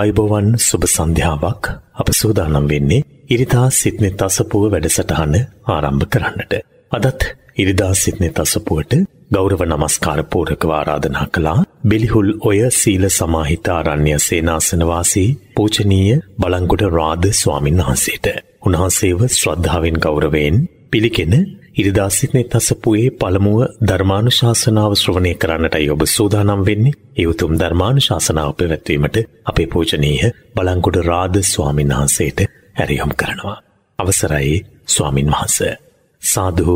අයිබෝවන් සුභ සන්ධ්‍යාවක් අප සූදානම් වෙන්නේ ඉරිදා සිත්නෙ තසපුුව වැඩසටහන ආරම්භ කරන්නට. අදත් ඉරිදා සිත්නෙ තසපුුවට ගෞරව නමස්කාරපූරකව ආරාධනා කළා බෙලිහුල් ඔය සීල සමාහිතාරණ්‍ය සේනාසනවාසී පූචනීය බලංගොඩ රාධ ස්වාමින් වහන්සේට. උන්හන්සේව ශ්‍රද්ධාවෙන් ගෞරවයෙන් පිළිකෙන ඉරිදා සිටින තසපුයේ පළමුව ධර්මානුශාසනාව ශ්‍රවණය කරන්නටයි ඔබ සූදානම් වෙන්නේ. ඒ උතුම් ධර්මානුශාසනාව පැවැත්වීමට අපේ පූජනීය බලංගොඩ රාද ස්වාමීන් වහන්සේට හැරියම් කරනවා. අවසරයි ස්වාමින් වහන්සේ. සාදු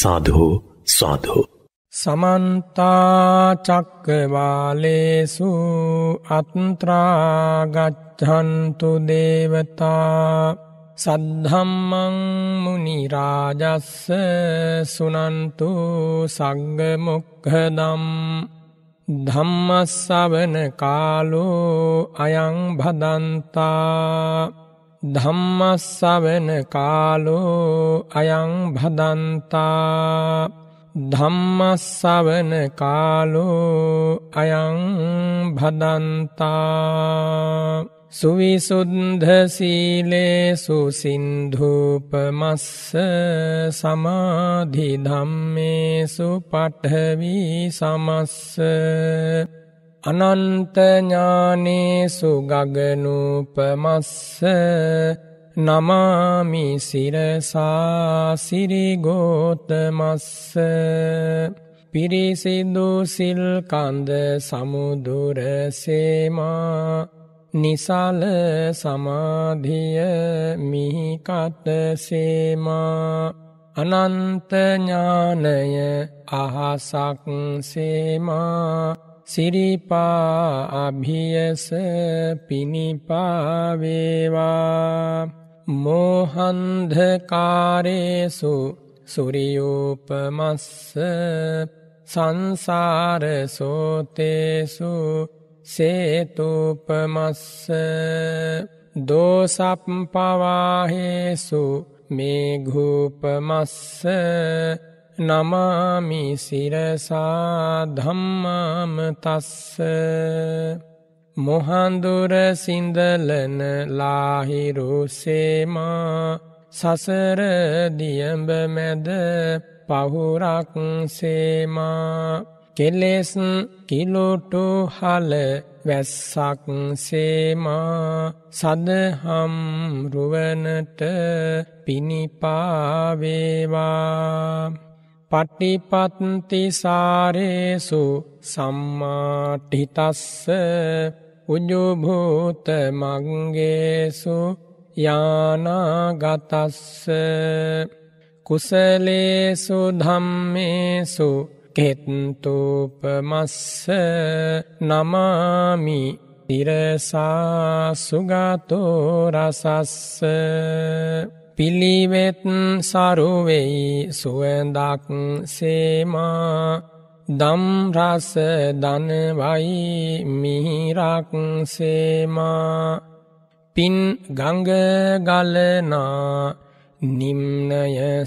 සාදු සාදු සමන්ත චක්කවාලේසු අත්‍රා ගච්ඡන්තු දේවතා සද්ධම්මං මුනිරාජස්ස සුනන්තු සග්ගමොක්හදම් ධම්මස්සවන කාලෝ අයං භදන්තා ධම්මස්සවන කාලෝ අයං භදන්තා ධම්මස්සවන කාලෝ අයං භදන්තා සුවිසුද්ධ සීලේසු සින්ධූපමස්ස සමාධි ධම්මේසු පඨවි සමස්ස අනන්ත ඥානේසු ගගනූපමස්ස නමාමි සිරසා සිරිගෝතමස්ස පිරිසිදු සිල්කන්ද සමුදුර සේමා නිසල සමාධිය මිහිකට සේමා අනන්ත ඥානය අහසක් සේමා සිරිපා අභියස පිනිපා වේවා මෝහන්ධකාරේසු සුරියෝපමස්ස සංසාර සෝතේසු සේතුපමස්ස දෝසප්පවාහේසු මේඝූපමස්ස නමාමිසිරසා ධම්මාමතස්ස මොහන්දුර සිින්දලන ලාහිරුසේමා සසර දියඹ මැද පහුරක් සේමා කෙලෙස් කිලුටු හල වැස්සක් සේමා සදහම් රුවනට පිණිපාවේවා පටිපත්ති සාරේසු සම්මාටිතස්ස උජුභූත මංගේසු යානාගතස්ස කුසලේසු ධම්මේසු කෙත්තූපමස්ස නමාමි තිරසා සුගතෝ රසස්ස පිළිවෙත් සරුවෙයි සුවඳක් සේමා දම් රස දනවයි මිහිරක් සේමා පින් ගංග ගලනා නිම්නය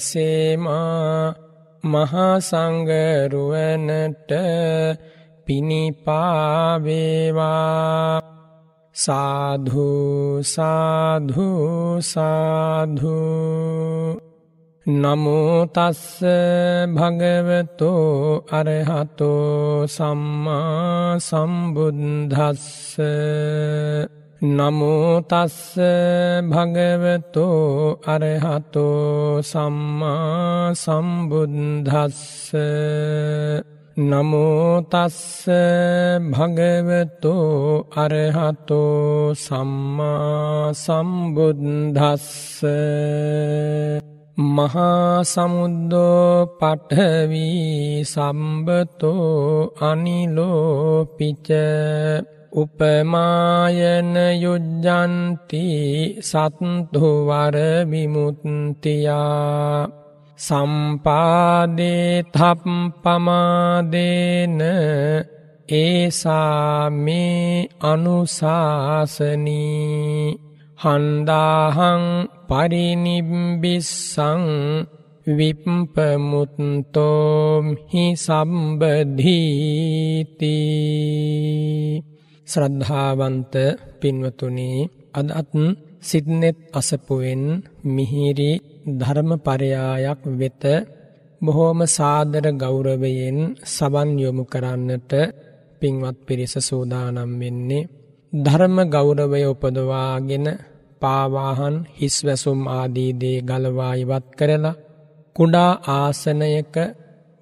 සේමා මහා සංගරුවනට පිණිපාවේවා සාධු සාධු සාධු නමුතස්ස භගවතෝ අරහතෝ සම්මා සම්බුද්ධස්ස නමුතස්ස භගවතු අරහතු සම්මා සම්බුද්ධස්ස නමුතස්ස භගවතු අරහතු සම්මා සම්බුද්ධස්ස මහා සමුද්දෝ පටවී සම්බතෝ අනිලෝපිච උපමායන යුජ්ජන්ති සත්තු වර විමුක්තියා සම්පාදේ තප්පමාදේන ඒසා මේ අනුසාසනී හන්දාහං පරිනිම්බිස්සං විප්පමුත්තෝම් හි සම්බධීතිී ශ්‍රද්ධාවන්ත පින්වතුනී අදත් සිද්නෙත් අසපුවෙන් මිහිරි ධර්මපරයායක් වෙත බොහෝම සාදර ගෞරවයෙන් සවන් යොමු කරන්නට පින්වත් පිරිස සූදානම් වෙන්නේ ධර්ම ගෞරවය උපදවාගෙන පාවාහන් හිස්වැසුම් ආදී දේ ගලවා ඉවත් කරලා කුඩා ආසනයක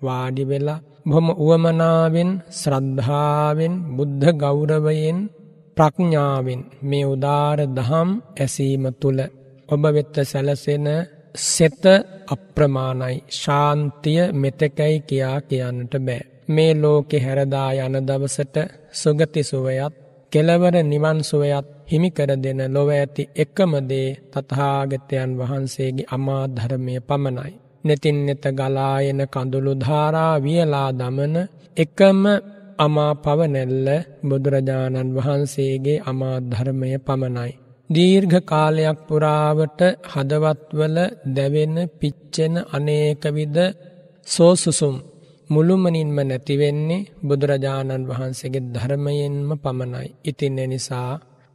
වාඩි වෙලා බොහොම උවමනාවෙන් ශ්‍රද්ධාවෙන් බුද්ධ ගෞරවයෙන් ප්‍රඥාවෙන් මේ උදාර දහම් ඇසීම තුළ ඔබ වෙත්ත සැලසෙන සෙත අප්‍රමාණයි ශාන්තිය මෙතකැයි කියා කියන්නට බෑ. මේ ලෝකෙ හැරදා යන දවසට සුගති සුවයත් කෙලවර නිවන් සුවයත් හිමිකර දෙන ලොව ඇති එකම දේ තථාගතයන් වහන්සේගේ අමා ධර්මය පමණයි. නැතින් නැත ගලායන කඳුළු ධාරා වියලා දමන එකම අමා පවනැල්ල බුදුරජාණන් වහන්සේගේ අමා ධර්මය පමණයි. දීර්ඝ කාලයක් පුරාවට හදවත්වල දැවෙන පිච්චෙන අනේකවිද සෝසුසුම් මුළුමනින්ම නැතිවෙන්නේ බුදුරජාණන් වහන්සේගේ ධර්මයෙන්ම පමණයි. ඉතින් එනිසා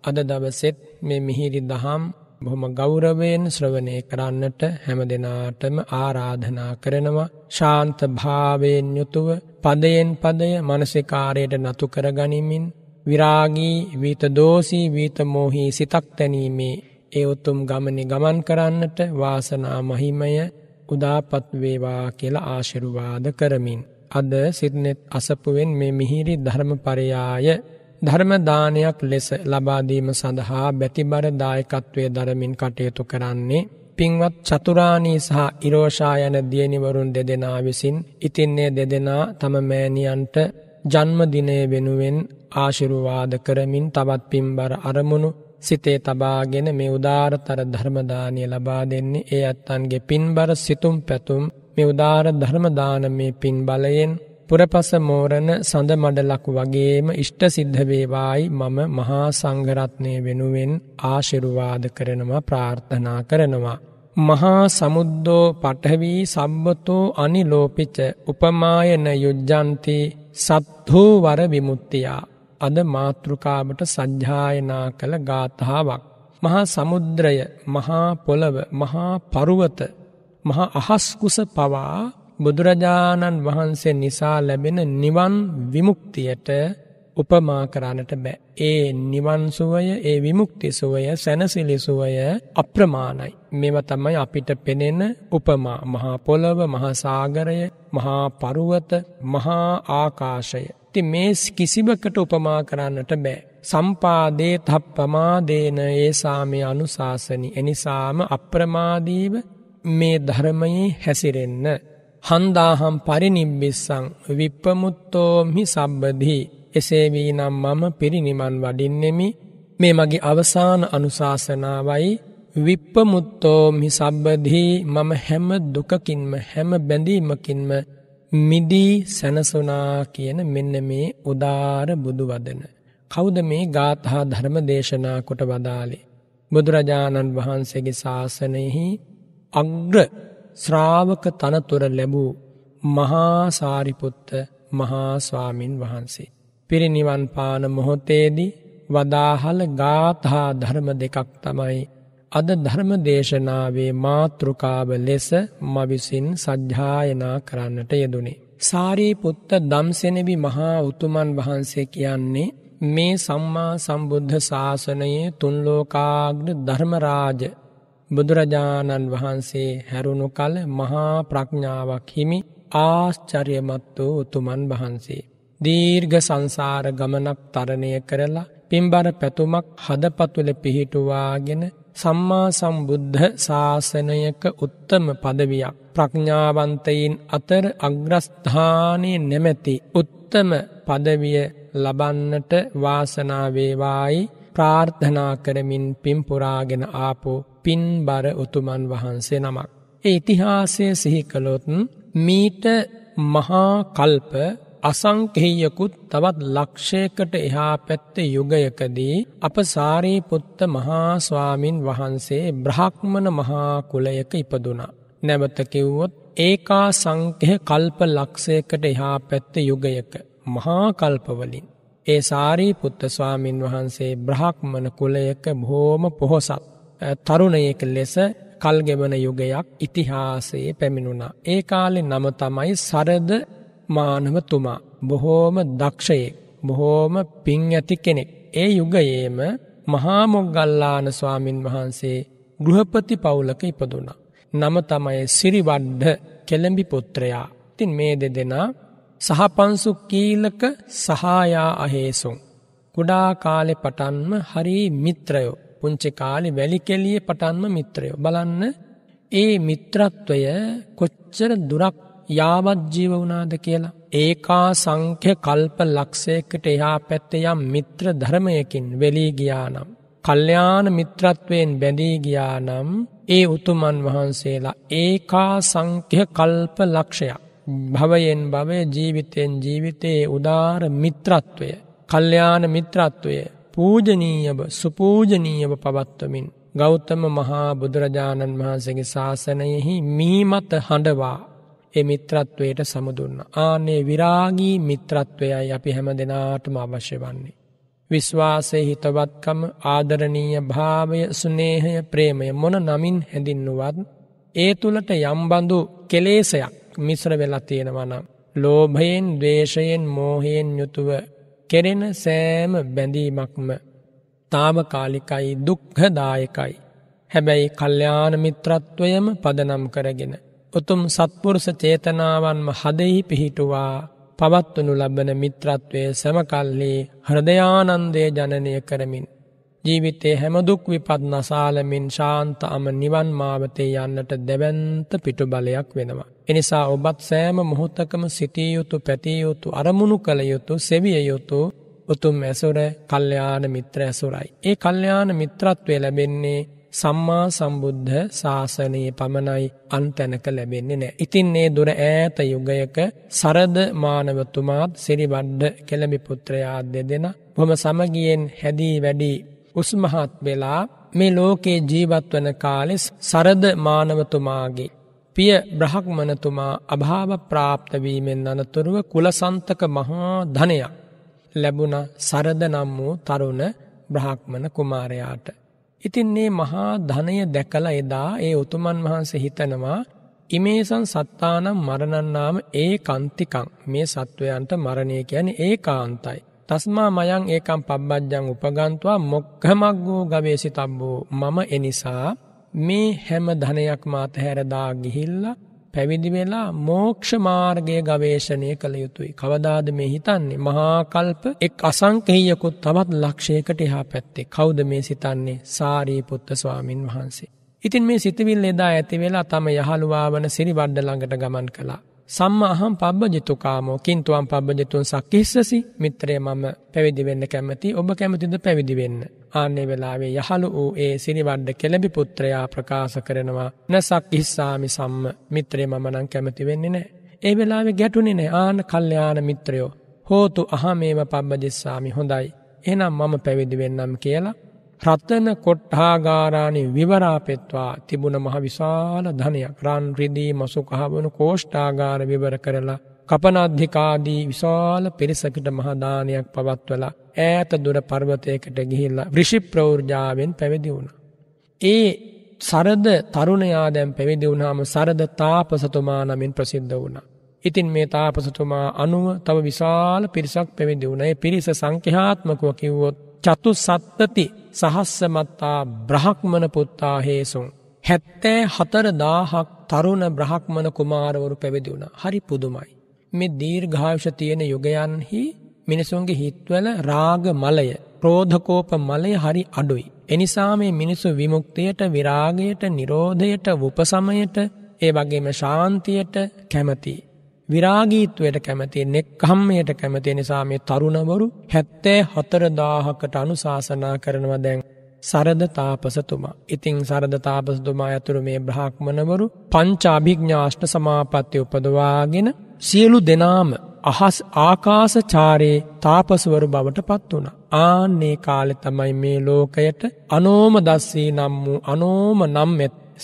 අද දවසෙත් මේ මිහිරි දහම් බොහොම ගෞරවයෙන් ශ්‍රවණය කරන්නට හැම දෙනාටම ආරාධනා කරනවා ශාන්ත භාවයෙන් යුතුව පදයෙන් පදය මානසිකාරයට නතු කර ගනිමින් විරාගී විත දෝසී විත මොහි සිතක් තැනීමේ ඒ උතුම් ගමනේ ගමන් කරන්නට වාසනා මහිමය උදාපත් වේවා කියලා ආශිර්වාද කරමින් අද සිද්නෙත් අසපුවෙන් මේ මිහිරි ධර්මපරයාය ධර්මදානයක් ලෙස ලබාදීම සඳහා බැතිබර දායකත්වය දරමින් කටයුතු කරන්නේ. පින්වත් චතුරාණී සහ ඉරෝෂා යන දියනිවරුන් දෙදෙනා විසින් ඉතින්නේ දෙදෙනා තම මෑණියන්ට ජන්මදිනය වෙනුවෙන් ආශිරුවාද කරමින් තවත් පින්බර අරමුණු සිතේ තබාගෙන මේ උදාරතර ධර්මදානය ලබා දෙන්නේ ඒ අත්තන්ගේ පින්බර සිතුම් පැතුම් මේ උදාර ධර්මදාන මේ පින් බලයෙන් පුරපස මෝරණ සඳ මඩලකු වගේම ඉෂ්ට සිද්ධ වේවායි මම මහා සංඝරත්නය වෙනුවෙන් ආශිර්වාද කරනවා ප්‍රාර්ථනා කරනවා. මහා සමුද්දෝ පටවී සබ්බතෝ අනිලෝපිච උපමායන යුජ්ජන්ති සත්හෝ වර විමුත්තියා අද මාතෘකාවට සජ්ජායනා කළ ගාථාවක්. මහා සමුද්‍රය මහා පොළව මහා පරුවත මහා අහස්කුස පවා බුදුරජාණන් වහන්සේ නිසා ලැබෙන නිවන් විමුක්තියට උපමා කරන්නට බෑ. ඒ නිවන් සුවය, ඒ විමුක්ති සුවය, සැනසිලි සුවය අප්‍රමාණයි. මේව තමයි අපිට පෙනෙන උපමා. මහා පොළව, මහා සාගරය, මහා පර්වත, මහා ආකාශය. ඉතින් මේ කිසිවකට උපමා කරන්නට බෑ. සම්පාදේ තප්පමාදේන ඒසාමේ අනුශාසනි. එනිසාම අප්‍රමාදීව මේ ධර්මයේ හැසිරෙන්න හන්දාහම් පරිනිබ්බිස්සං විප්පමුත්තෝමි සබ්බදී එසේවී නම් මම පිරිනිමන් වඩින්නෙමි මේ මගේ අවසාන අනුශාසනාවයි විප්පමුත්තෝමි සබ්බදී මම හැම දුකකින්ම හැම බැඳීමකින්ම මිදී සැනසුනා කියන මෙන්න මේ උදාර බුදුවදන. කෞද මේ ගාථහා ධර්ම දේශනා කොට වදාලේ. බුදුරජාණන් වහන්සේගේ ශාසනයෙහි අග්‍ර ශ්‍රාවක තනතොර ලැබූ මහාසාරිපුත්ත මහාස්වාමින් වහන්සේ. පිරිනිවන් පාන මොහොතේදී වදාහල ගාථහා ධර්ම දෙකක් තමයි. අද ධර්මදේශනාවේ මාතෘකාව ලෙස මවිසින් සජ්්‍යායනා කරන්නට යෙදුණේ. සාරීපුත්ත දම්සෙනෙවි මහා උතුමන් වහන්සේ කියන්නේ මේ සම්මා සම්බුද්ධ ශාසනයේ තුන්ලෝකාග්න ධර්මරාජ බුදුරජාණන් වහන්සේ හැරුණු කල මහා ප්‍රඥාවක් හිමි ආශ්චර්යමත් වූ උතුමන් වහන්සේ. දීර්ඝ සංසාර ගමනක් තරණය කරලා පින්බර පැතුමක් හදපතුල පිහිටුවාගෙන සම්මා සම්බුද්ධ ශාසනයක උත්තම පදවියක් ප්‍රඥාවන්තයින් අතර අග්‍රස්ථානය නැමැති උත්තම පදවිය ලබන්නට වාසනාවේවායි ප්‍රාර්ථනා කරමින් පිම්පුරාගෙන ආපු පින්බර උතුමන් වහන්සේ නමක්. ඒ ඉතිහාසය සිහිකළොතුන් මීට මහා කල්ප අසංකෙහියකුත් තවත් ලක්ෂයකට එහා පැත්ත යුගයකදී අප සාරීපුත්ත මහාස්වාමින් වහන්සේ බ්‍රහක්්මන මහා කුලයක ඉපදුනා. නැවත කිව්වොත් ඒකා සංකෙහ කල්ප ලක්ෂයකට එහා පැත්ත යුගයක මහාකල්පවලින්. ඒ සාරීපුත්ත ස්වාමින් වහන්සේ බ්‍රහක්මන කුලයක බොහෝම පොහොසත් තරුණයක ලෙස කල්ගෙවන යුගයක් ඉතිහාසයේ පැමිණුණා. ඒ කාලෙ නම තමයි සරද මානවතුමා. බොහෝම දක්ෂයෙක්. බොහෝම පින් ඇති කෙනෙක්. ඒ යුගයේම මහාමොග්ගල්ලාන ස්වාමින් වහන්සේ ගෘහපති පවුලක ඉපදුනා. නම තමයි සිරිවඩ්ඩ කෙළඹි පුත්‍රයා. ඉතින් මේ දෙදෙනා සහපන්සු කීලක සහායා අහේසුන්. කුඩා කාලෙ පටන්ම හරි මිත්‍රයෝ පුංචි කාලෙ වැලි කෙලිය පටන්ම මිත්‍රයෝ බලන්න ඒ මිත්‍රත්වය කොච්චර දුරක් යාවත් ජීව වුණාද කියලා. ඒකා සංඛ්‍ය කල්ප ලක්ෂයකට එහා පැත්තේ යම් මිත්‍ර ධර්මයකින් වෙලී ගියානම්. කල්්‍යාන මිත්‍රත්වයෙන් බැඳී ගියානම් ඒ උතුමන් වහන්සේලා ඒකා සංඛ්‍ය කල්ප ලක්ෂයක්. භවයෙන් භවය ජීවිතයෙන් ජීවිතයේ උදාර මිත්‍රත්වය කල්්‍යයාන මිත්‍රත්වය පූජනීයබ සුපූජනීයබ පවත්වමින් ගෞතම මහා බුදුරජාණන් වහන්සගේ ශාසනයෙහි මීමත හඬවා එ මිත්‍රත්වයට සමුදුන්න. ආනේ විරාගී මිත්‍රත්වයයි අපි හැම දෙනාටම අවශ්‍ය වන්නේ. විශ්වාසය හිතවත්කම ආදරණීය භාවය සුනේහය ප්‍රේමය මොන නමින් හැඳින්නුවත් ඒ තුළට යම්බඳු කෙලේසයක් මිශ්‍ර වෙලා තියෙනවා නම් ලෝභයෙන් ද්වේෂයෙන් මෝහයෙන් යුතුව කෙරෙන සෑම බැඳීමක්ම තාවකාලිකයි දුක්හදායකයි. හැබැයි කල්්‍යාන මිත්‍රත්වයම පදනම් කරගෙන. උතුම් සත්පුරුස චේතනාවන්ම හදෙහි පිහිටුවා පවත්වනු ලබන මිත්‍රත්වය සැමකල්ලි හෘදයානන්දය ජනනය කරමින්. ජීවිතේ හැමදුක් විපත් නසාලමින් ශාන්ත අම නිවන් මාවතේ යන්නට දෙවන්ත පිටු බලයක් වෙනවා. එනිසා ඔබත් සෑම මොහොතකම සිටිය යුතු පැතිය යුතු අරමුණු කළ යුතු සෙවිය යුතු උතුම් ඇසුර කල්්‍යයාන මිත්‍ර ඇසුරයි. ඒ කල්්‍යයාන මිත්‍රත්වය ලැබෙන්නේ සම්මා සම්බුද්ධ ශාසනයේ පමණයි අන්තැනක ලැබෙන්නේ නෑ. ඉතින් ඒ දුර ඈත යුගයක සරද මානවතුමාත් සිරිබණ්ඩ කෙළඹිපුත්‍රයා දෙදෙන බොම සමගියෙන් හැදී වැඩී උස්මහත් වෙලා මේ ලෝකේ ජීවත්වන කාලෙස් සරද මානවතුමාගේ පිය බ්‍රහක්මනතුමා අභාව ප්‍රාප්තවීමෙන් අනතුරුව කුලසන්තක මහා ධනයක් ලැබුණ සරද නම් වූ තරුණ බ්‍රහක්මන කුමාරයාට. ඉතින් මේ මහා ධනය දැකල එදා ඒ උතුමන් වහන්සේ හිතනවා ඉමේසන් සත්තානම් මරණන්නාම ඒ කන්තිකං මේ සත්වයන්ට මරණය කියන ඒ කාන්තයි. තස්මා මයං ඒකම් පබ්බජ්ජං උපගන්තුවා මොක්හමක් වූ ගවේසි තබ්බූ මම එනිසා මේ හැම ධනයක්ම අතහැරදා ගිහිල්ලා පැවිදි වෙලා මෝක්ෂ මාර්ගය ගවේෂණය කළ යුතුයි. කවදාද මේ හිතන්නේ මහා කල්ප එක් අසංකේයකුත් තවත් ලක්ෂයකට එහා පැත්තේ. කවුද මේ සිතන්නේ? සාරිපුත්ත ස්වාමින් වහන්සේ. ඉතින් මේ සිතවිල්ල එදා ඇති වෙලා තම යහළුවා වන සිරිවඩ ළඟට ගමන් කළා. සම්මාහම් පබ්බජිතු කාමෝ කින්තුවම් පබ්බජිතුන් සක්කිස්සසි මිත්‍රය මම පැවිදි වෙන්න කැමති ඔබ කැමතිද පැවිදි වෙන්න. ආන්නේ වෙලාවේ යහළු වූ ඒ සිරිවඩ්ඩ කෙළඹි පුත්‍රයා ප්‍රකාශ කරනවා නැසක් ඉස්සාමි සම්ම මිත්‍රය මම නම් කැමති වෙන්නේ නෑ. ඒ වෙලාවේ ගැටුනේ නෑ ආන කල්යාණ මිත්‍රයෝ හෝතු අහමේව පබ්බජිස්සාමි හොඳයි. එහෙනම් මම පැවිදි වෙන්නම් කියලා ප්‍රත්තන කොට්ඨාගාරානේ විවරාපෙත්වා තිබුණ මහ විශාල ධනයක් රන් රිදී මසු කහවණු කෝෂ්ඨාගාර විවර කරලා කපනාධිකාදී විශාල පිරිසකට මහා දානයක් පවත්වලා ඈත දුර පර්වතයකට ගිහිල්ලා ඍෂි ප්‍රවෘජාවෙන් පැවිදි වුණා. ඒ සරද තරුණයා දැන් පැවිදි වුණාම සරද තාපසතුමා නමින් ප්‍රසිද්ධ වුණා. ඉතින් මේ තාපසතුමා අනුව තව විශාල පිරිසක් පැවිදි වුණා. ඒ පිරිස සංඛ්‍යාත්මකව කිව්වොත් චතු සත්තති සහස්සමත්තා බ්‍රහක්මන පුත්තා හේසුන්. හැත්තෑ හතර දාහක් තරුණ බ්‍රහක්මන කුමාරවරු පැවිදි වුණ හරි පුදුමයි. මෙ දීර්ඝාවෂ තියෙන යුගයන්හි මිනිසුන්ගේ හිත්වල රාග මලය ප්‍රෝධකෝප මලය හරි අඩුයි. එනිසා මේ මිනිසු විමුක්තියට විරාගයට නිරෝධයට උපසමයට ඒ වගේම ශාන්තියට කැමති. විරාගීත්වයට කැමති නෙක්ඛම්මයට කැමති නිසා මේ තරුණවරු 74000කට අනුශාසනා කරනවා දැන් සරද තාපසතුමා. ඉතින් සරද තාපසතුමා ඇතුළු මේ බ්‍රාහ්මණවරු පංචාභිඥාෂ්ට සමාපත්තිය උපදවාගෙන සියලු දෙනාම අහස් ආකාශචාරයේ තාපසවරු බවට පත් වුණා. ආන්නේ කාලෙ තමයි මේ ලෝකයට අනෝම දස්සී නම් වූ අනෝම නම්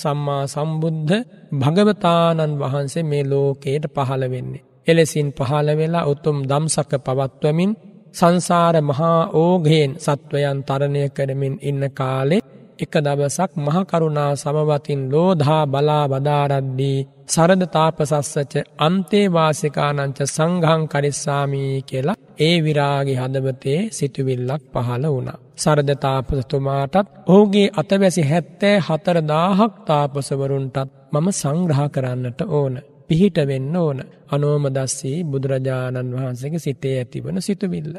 සම්මා සම්බුද්ධ භගවතාණන් වහන්සේ මේ ලෝකයට පහළ වෙන්නේ. එලෙසින් පහළ වෙලා උතුම් දම්සක පවත්වමින් සංසාර මහා ඕගයෙන් සත්වයන් තරණය කරමින් ඉන්න කාලෙ එක දවසක් මහකරුණා සමවතින් ලෝධා බලා වදාරද්දී සරද තාපසස්සච අන්තේවාසිකානංච සංඝං කරිස්සාමී කියලා ඒ විරාගේ හදවතේ සිතුවිල්ලක් පහළ වුණා. සරද තාපසතුමාටත් ඔහුගේ අතවැසි හැත්තෑ හතර දාහක් තාපසවරුන්ටත් මම සංග්‍රහ කරන්නට ඕන. පිහිට වෙන්න ඕන අනෝමදස්සී බුදුරජාණන් වහන්සේගේ සිතේ ඇතිවන සිතුවිල්ල.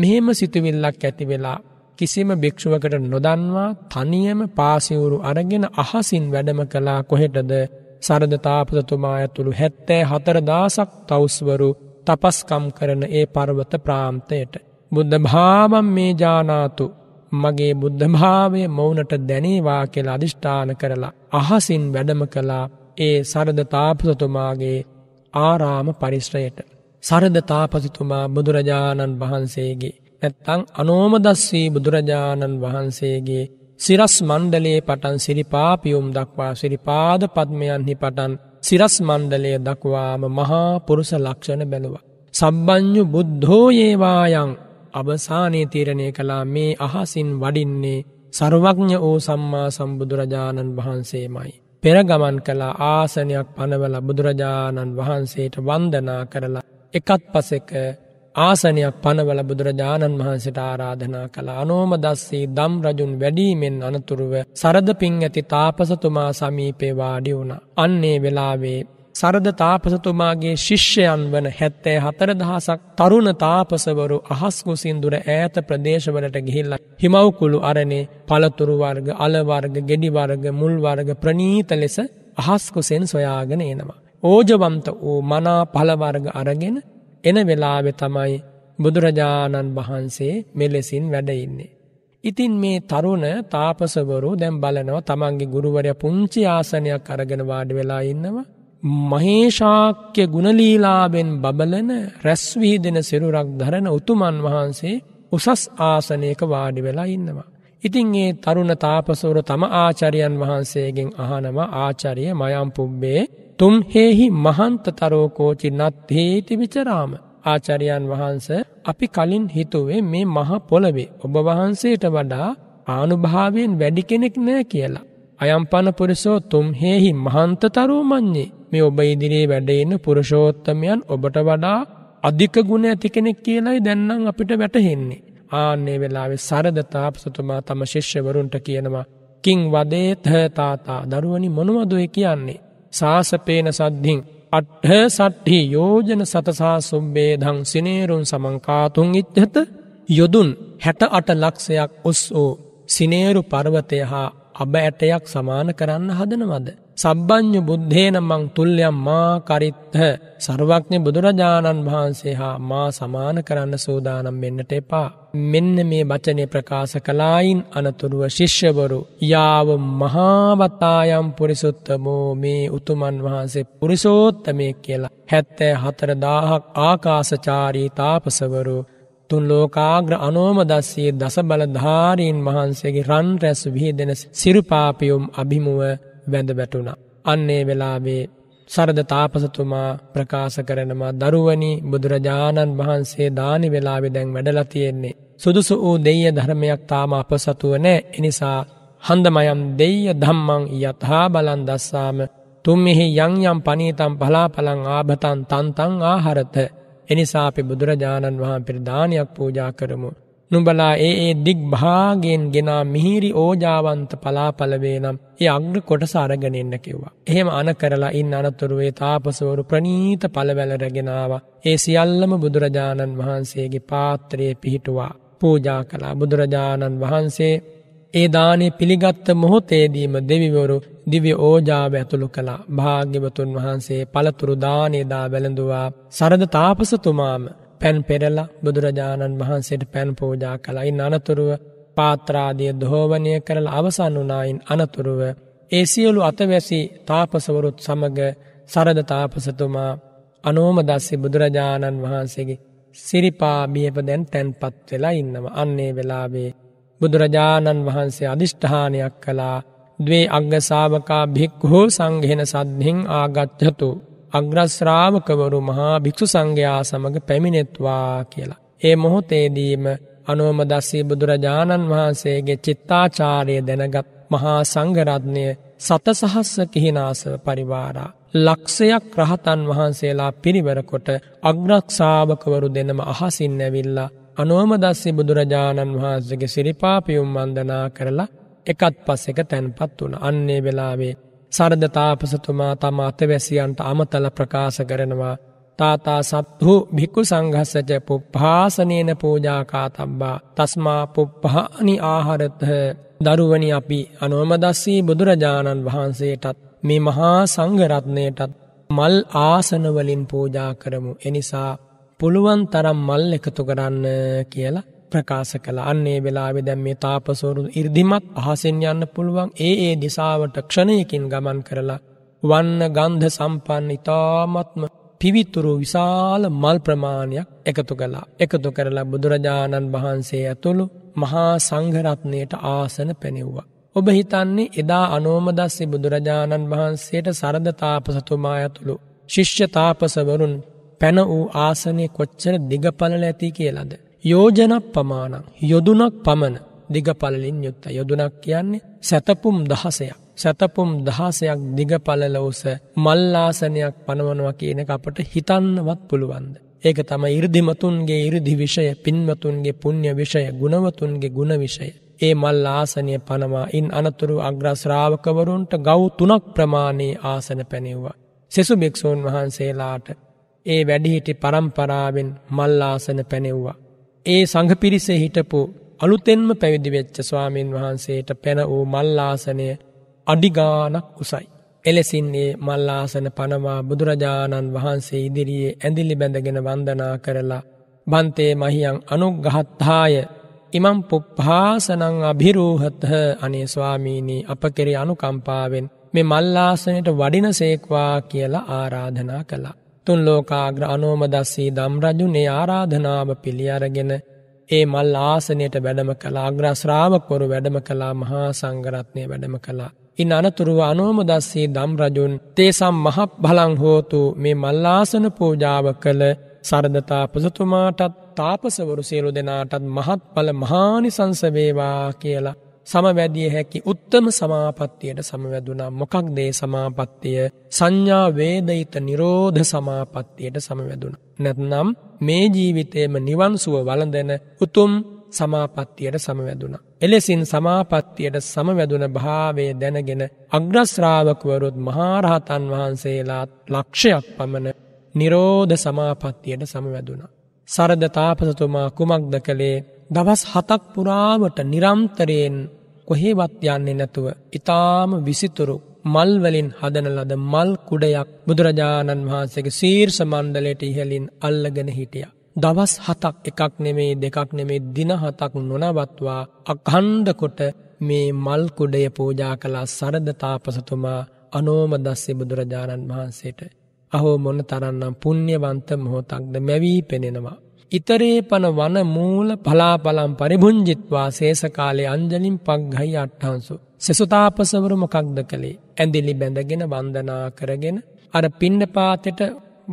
මෙහෙම සිතුවිල්ලක් ඇතිවෙලා කිසිම භික්ෂුවකට නොදන්වා තනියම පාසිවුරු අරගෙන අහසින් වැඩම කලා කොහෙටද සරධතාපතතුමා ඇතුළු හැත්තෑ හතර දාසක් තවස්වරු තපස්කම් කරන ඒ පර්වත ප්‍රාම්තයට. බුද්ධභාවම් මේ ජානාතු මගේ බුද්ධභාවය මවුනට දැනේවා කෙලා අධිෂ්ඨාන කරලා අහසින් වැඩම කලා ඒ සරධතාපසතුමාගේ ආරාම පරිශ්‍රයට. සරධතාපසිතුමා බුදුරජාණන් වහන්සේගේ. ඇත්තං අනෝමදස්සී බුදුරජාණන් වහන්සේගේ සිරස් මණ්ඩලයේ පටන් සිරිපාපියුම් දක්වා සිරිපාද පත්මයන්හි පටන් සිරස් මණ්ඩලය දක්වාම මහා පුරුස ලක්ෂණ බැලවා. සබ්බං්ඥු බුද්ධෝයේවායං අවසානය තීරණය කලා මේ අහසින් වඩින්නේ සරුවඥ ඕ සම්මා සම්බුදුරජාණන් වහන්සේමයි. පෙරගමන් කලා ආසනයක් පනවල බුදුරජාණන් වහන්සේට වන්දනා කරලා එකත් පසෙක ආසනයක් පනවල බුදුරජාණන් වහන්සට ආරාධනා කළ අනෝම දස්සේ දම් රජුන් වැඩීමෙන් අනතුරුව සරද පින් ඇති තාපසතුමා සමීපේ වාඩි වුණ. අන්නේ වෙලාවේ සරද තාපසතුමාගේ ශිෂ්‍යයන් වන හැත්තෑ හතර දහසක් තරුණ තාපසවරු අහස්කුසින්දුර ඈත ප්‍රදේශවලට ගිහිල්ල හිමවකුළු අරණේ පළතුරුවර්ග අලවර්ග ගෙඩිවර්ග මුල්වර්ග ප්‍රනීත ලෙස අහස්කුසෙන් සොයාගෙන එනවා. ඕජවන්ත වූ මනා පළවර්ග අරගෙන එන වෙලාවෙ තමයි බුදුරජාණන් වහන්සේ මෙලෙසින් වැඩඉන්නේ. ඉතින් මේ තරුණ තාපසවරු දැම් බලනව තමන්ගේ ගුරුවරය පුංචි ආසනයක් අරගෙන වාඩි වෙලා ඉන්නවා. මහේෂාක්‍ය ගුණලීලාබෙන් බබලන රැස්වී දෙන සිරුරක් දරන උතුමන් වහන්සේ උසස් ආසනයක වාඩි වෙලා ඉන්නවා. ඉතින් ඒ තරුණ තාපසවරු තම ආචරයන් වහන්සේගෙන් අහනවා ආචරිය මයම් පුබ්බේ තුම් හේහි මහන්තතරෝකෝචි නත්හේති විචරාම. ආචරයන් වහන්ස අපි කලින් හිතුවේ මේ මහ පොළවේ ඔබ වහන්සේට වඩා ආනුභාවයෙන් වැඩි කෙනෙක් නෑ කියලා. අයම්පන පුරුෂෝ තුම් හේහි මහන්තතරෝ මඤ්ඤේ මේ ඔබ ඉදිරියේ වැඩ ඉන්න පුරුෂෝත්තමයන් ඔබට වඩා අධික ගුණ ඇති කෙනෙක් කියලයි දැන්නම් අපිට වැටහෙන්නේ. ආන්නේ වෙලාවේ සරද තාපසතුමා තම ශිෂ්‍යවරුන්ට කියනවා. කිං වදේත තාතා දරුවනි මොනවද ඔය කියන්නේ? සාසපේන සද්ධින්. අට්හ සට්හි යෝජන සතසා සුම්බේදං සිනේරුන් සමංකාතුන් ඉත්හත යොදුන් හැට අට ලක්ෂයක් ඔස් වූ සිනේරු පර්වතය හා අබ ඇටයක් සමාන කරන්න හදනවද. සබ්බං්ඥ බුද්ධේන මං තුල්්‍යම් මා කරිත්හ සර්වඥ බුදුරජාණන් වහන්සේ හා මා සමාන කරන්න සූදානම් වෙන්නට එපා. මෙන්න මේ වචනය ප්‍රකාශ කලායින් අනතුරුව ශිෂ්‍යවරු යාව මහාවතායම් පුරිසුත්තමෝ මේ උතුමන් වහන්සේ පුරිසෝත්තමය කියලා. හැත්තෑ හතර දාහක් ආකාසචාරී තාපසවරු තුන් ලෝකාග්‍ර අනෝමදස්සයේ දස බලධාරීන් වහන්සේගේ රන් රැස් විහිදෙන සිරුපාපියුම් අභිමුව වැඳ බැටුණ. අන්නේ වෙලාවේ සරද තාපසතුමා ප්‍රකාශ කරනවා දරුවනි බුදුරජාණන් වහන්සේ දානි වෙලාවෙ දැන් වැඩලා තියෙන්නේ. සුදුසු වූ දෙය ධර්මයක් තාම අප සතුව නෑ එනිසා හන්දමයම් දෙය ධම්මං යතහා බලන් දස්සාම තුම්මෙහි යං යම් පනීතම් පලාපලං ආභතන් තන්තං ආහරත එනිසා අපි බුදුරජාණන් වහන් පිරිධානයක් පූජා කරමු. නුඹලා ඒ ඒ දිග් භාගෙන් ගෙනා මිහිරි ඕජාවන්ත පලාපලවේ නම් ඒ අග්‍ර කොටස අරගෙනෙන්න කිව්වා. එහෙම අන කරලා ඉන් අනතුරුවේ තාපසවරු ප්‍රනීත පළවැල රැගෙනාව. ඒ සියල්ලම බුදුරජාණන් වහන්සේගේ පාත්‍රයේ පිහිටුවා. පූජා කලා බුදුරජාණන් වහන්සේ ඒ දානේ පිළිගත්ත මොහොතේදීම දෙවිවරු දිව්‍ය ඕජාව ඇතුළු කළා. භාග්‍යවතුන් වහන්සේ පළතුරු දානේදා වැළඳුවා. සරද තාපසතුමාම පැන් පෙරලා බුදුරජාණන් වහන්සේට පැන් පෝජා කළයින් අනතුරුව පාත්‍රාදිය දහෝවනය කරලා අවසන් වනායින් අනතුරුව ඒ සියලු අතවැසි තාපසවරුත් සමග සරද තාපසතුමා අනෝම දස්සි බුදුරජාණන් වහන්සේගේ සිරිපා බියපදැන් තැන්පත් වෙලා ඉන්නම අන්නේ වෙලාවේ බුදුරජාණන් වහන්සේ අධිෂ්ඨානයක් කළා දවේ අග්ගසාාවකා භික්හෝ සංගහෙන සද්ධෙන් ආගච්චතු අග්‍රශ්‍රාවකවරු මහා භික්‍ෂු සංඝයා සමඟ පැමිණෙත්වා කියලා. ඒ මොහොතේදීම අනෝමදස්සී බුදුරජාණන් වහන්සේගේ චිත්තාචාරය දැනගත් මහා සංගරත්නය සතසහස්ස කිහිනාසව පරිවාරා. ලක්ෂයක් රහතන් වහන්සේලා පිරිවරකොට අග්‍රක්ෂාවකවරු දෙනම අහසින් ඇවිල්ලා අනෝමදස්සි බුදුරජාණන් වහන්සගේ සිරිපාපියුම් වන්දනා කරලා එකත් පස් එක තැන්පත් වුණ අන්නේ වෙලාවේ සරධතාපසතුමා තම අතවැසියන්ට අමතල ප්‍රකාශ කරනවා තාතා සත්හු භික්කු සංහස්සජ පුප්පාසනයන පූජාකා තබ්බා තස්මා පුප්පහනි ආහරත දරුවනි අපි අනෝමදස්සී බුදුරජාණන් වහන්සේටත් මේ මහා සංගරත්නයටත් මල් ආසනවලින් පූජා කරමු එනිසා පුළුවන් තරම් මල් එකතු කරන්න කියලා ප්‍රකාශ කළ අන්නේ වෙලාවෙ දැන් මේ තාපසවරු ඉර්ධිමත් අහසෙන් යන්න පුළුවන් ඒ ඒ දිසාවට ක්ෂණයකින් ගමන් කරලා වන්න ගන්ධ සම්පන්න ඉතාමත්ම පිවිතුරු විශාල මල් ප්‍රමාණයක් එකතු කලා එකතු කරලා බුදුරජාණන් වහන්සේ ඇතුළු මහා සංඝරත්නයට ආසන පැනෙව්වා. ඔබ හිතන්නේ එදා අනෝමදස්සේ බුදුරජාණන් වහන්සේට සරද තාපසතුමා ඇතුළු ශිෂ්‍ය තාපසවරුන් පැන වූ ආසනය කොච්චර දිගපලල ඇති කියලද. යෝජනක් පමාණක් යොදුනක් පමණ දිගපලලින් යුත්ත යොදුනක් කියන්නේ සැතපුම් දහසයක්. සැතපුම් දහසයක් දිගපලල උස මල්ලාසනයක් පනවනවා කියන එක අපට හිතන්නවත් පුළුවන්ද. ඒක තම ඉරදිමතුන්ගේ ඉරදි විෂය පින්මතුන්ගේ පුුණ්්‍ය විෂය ගුණවතුන්ගේ ගුණවිෂය. ඒ මල් ආසනය පනවා ඉන් අනතුරු අග්‍රශ්‍රාවකවරුන්ට ගෞ තුනක් ප්‍රමාණයේ ආසන පැනෙව්වා. සෙසු භික්‍ෂූන් වහන්සේලාට ඒ වැඩිහිටි පරම්පරාවෙන් මල්ලාසන පැනෙව්වා. ඒ සංඝ පිරිසේ හිටපු අලුතෙන්ම පැවිදි වෙච්ච ස්වාමීන් වහන්සේට පැන වූ මල්ලාසනය අඩිගානක් උසයි. එලෙසින්නේ මල්ලාසන පනවා බුදුරජාණන් වහන්සේ ඉදිරියේ ඇඳිලි බැඳගෙන වන්දනා කරලා බන්තේ මහියන් අනුග්ගහත්හාය ඉමම් පුප්පාසනං අභිරූහතහ අනේ ස්වාමීනී අප කෙරේ අනුකම්පාවෙන් මේ මල්ලාසනයට වඩිනසේක්වා කියලා ආරාධනා කළා. තුන් ලෝකාග්‍ර අනෝමදස්සී දම්රජුනේ ආරාධනාව පිළියරගෙන ඒ මල් ආසනයට වැඩම කලා ග්‍රශ්‍රාවකොරු වැඩම කලා මහා සංගරත්නය වැඩම කලා. ඉන් අනතුරුව අනෝමදස්සී දම්රජුන් තේසම් මහප් බලං හෝතු මේ මල්ලාසන පූජාව කළ සරධතා පුසතුමාටත් තාපසවරු සියලු දෙනාටත් මහත් පල මහානිසංසවේවා කියලා සමවැදිය හැකි උත්තම සමාපත්තියට සමවැදුනා මොකක්දේ සමාපත්තිය සංඥා වේදයිත නිරෝධ සමාපත්තියට සමවැදුණ. නැත්නම් මේ ජීවිතයම නිවන්සුව වලඳන උතුම් සමාපත්තියට සමවැදුණ. එලෙසින් සමාපත්තියට සමවැදුන භාවය දැනගෙන අග්‍රස්්‍රාවකවරුත් මහාරහතන් වහන්සේලාත් ලක්ෂයක් පමණ නිරෝධ සමාපත්තියට සමවැදුණ. සරද තාපසතුමා කුමක්ද කළේ දවස් හතක් පුරාවට නිරම්තරයෙන් කොහේවත් යන්නේ නැතුව ඉතාම විසිතුරු මල්වලින් හදන ලද මල් කුඩයක් බුදුරජාණන් වහන්සේගේ සීර්ෂ මණ්ඩලයට ඉහලින් අල්ලගෙන හිටිය. දවස් හතක් එකක් නෙමේ දෙකක් නෙමේ දින හතක් නොනවත්වා අකණ්ඩකොට මේ මල්කුඩය පූජා කලා සරද තාපසතුමා අනෝමදස්සේ බුදුරජාණන් වහන්සේට. අහෝ මොන තරන්නම් පුුණ්්‍යවන්ත මොහොතක්ද මැවී පෙනෙනවා. ඉතරේපන වන මූල පලාපලම් පරිභුංජිත්වා සේසකාලේ අන්ජලින් පක්ගහි අට්ටහන්සු. සෙසුතාපසවරු මොකක්ද කළේ ඇඳිලි බැඳගෙන වන්දනා කරගෙන අර පින්න පාතෙට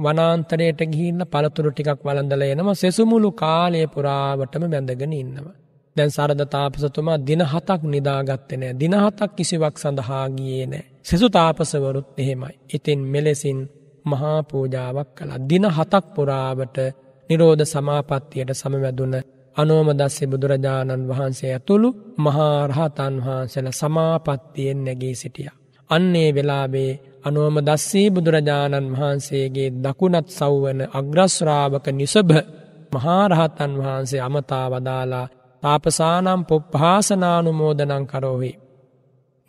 වනාන්තරයට ගිහින්න පළතුරු ටිකක් වලඳල එනවා සෙසුමුළු කාලය පුරාවටම බැඳගෙන ඉන්නවා. දැන් සරද තාපසතුමා දින හතක් නිදාගත්තේ නෑ දින හතක් කිසිවක් සඳහා ගියේ නෑ සෙසු තාපසවරුත් එහෙමයි. ඉතින් මෙලෙසින් මහා පූජාවක් කළා. දින හතක් පුරාවට නිරෝධ සමාපත්තියට සමවැදුන අනෝමදස්සේ බුදුරජාණන් වහන්සේ ඇතුළු මහාරහතන් වහන්සල සමාපත්තියෙන් නැගී සිටිය. අන්නේ වෙලාබේ අනුවම දස්සී බුදුරජාණන් වහන්සේගේ දකුණත් සව්වන අග්‍රස්්‍රාවක නිසභ මහාරහතන් වහන්සේ අමතා වදාලා තාපසානම් පොප්පාසනානුමෝදනං කරෝහි.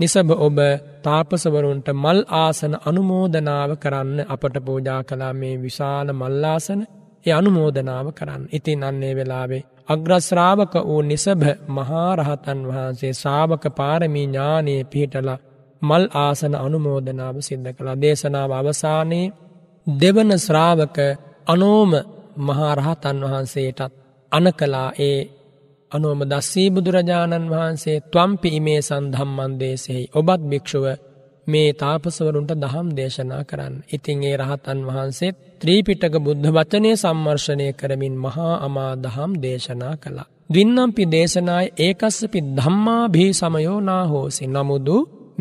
නිසභ ඔබ තාපසවරුන්ට මල් ආසන අනුමෝදනාව කරන්න අපට පෝජා කලා මේ විශාල මල්ලාසන ඒ අනුමෝදනාව කරන්න. ඉතින් අන්නේ වෙලාවේ අග්‍රශ්‍රාවක වූ නිසභ මහාරහතන් වහන්සේ ශාවක පාරමී ඥානයේ පිහිටලා මල් ආසන අනුමෝදනාව සිද්ධ කළා. දේශනාව අවසානයේ දෙවන ශ්‍රාවක අනෝම මහාරහතන් වහන්සේටත් අනකලා ඒ අනෝම දස්සී බුදුරජාණන් වහන්සේ ත්වම්පි ඉමේ සන්ධම්මන් දේශෙහි ඔබත් භික්ෂුව මේ තාපසවරුන්ට දහම් දේශනා කරන්න. ඉතින් ඒ රහතන් වහන්සේත් ත්‍රීපිටක බුද්ධ වචනය සම්මර්ශනය කරමින් මහා අමා දහම් දේශනා කළා. දින්නම්පි දේශනාය ඒකස්සපි ධම්මා භී සමයෝනා හෝසි නමුදු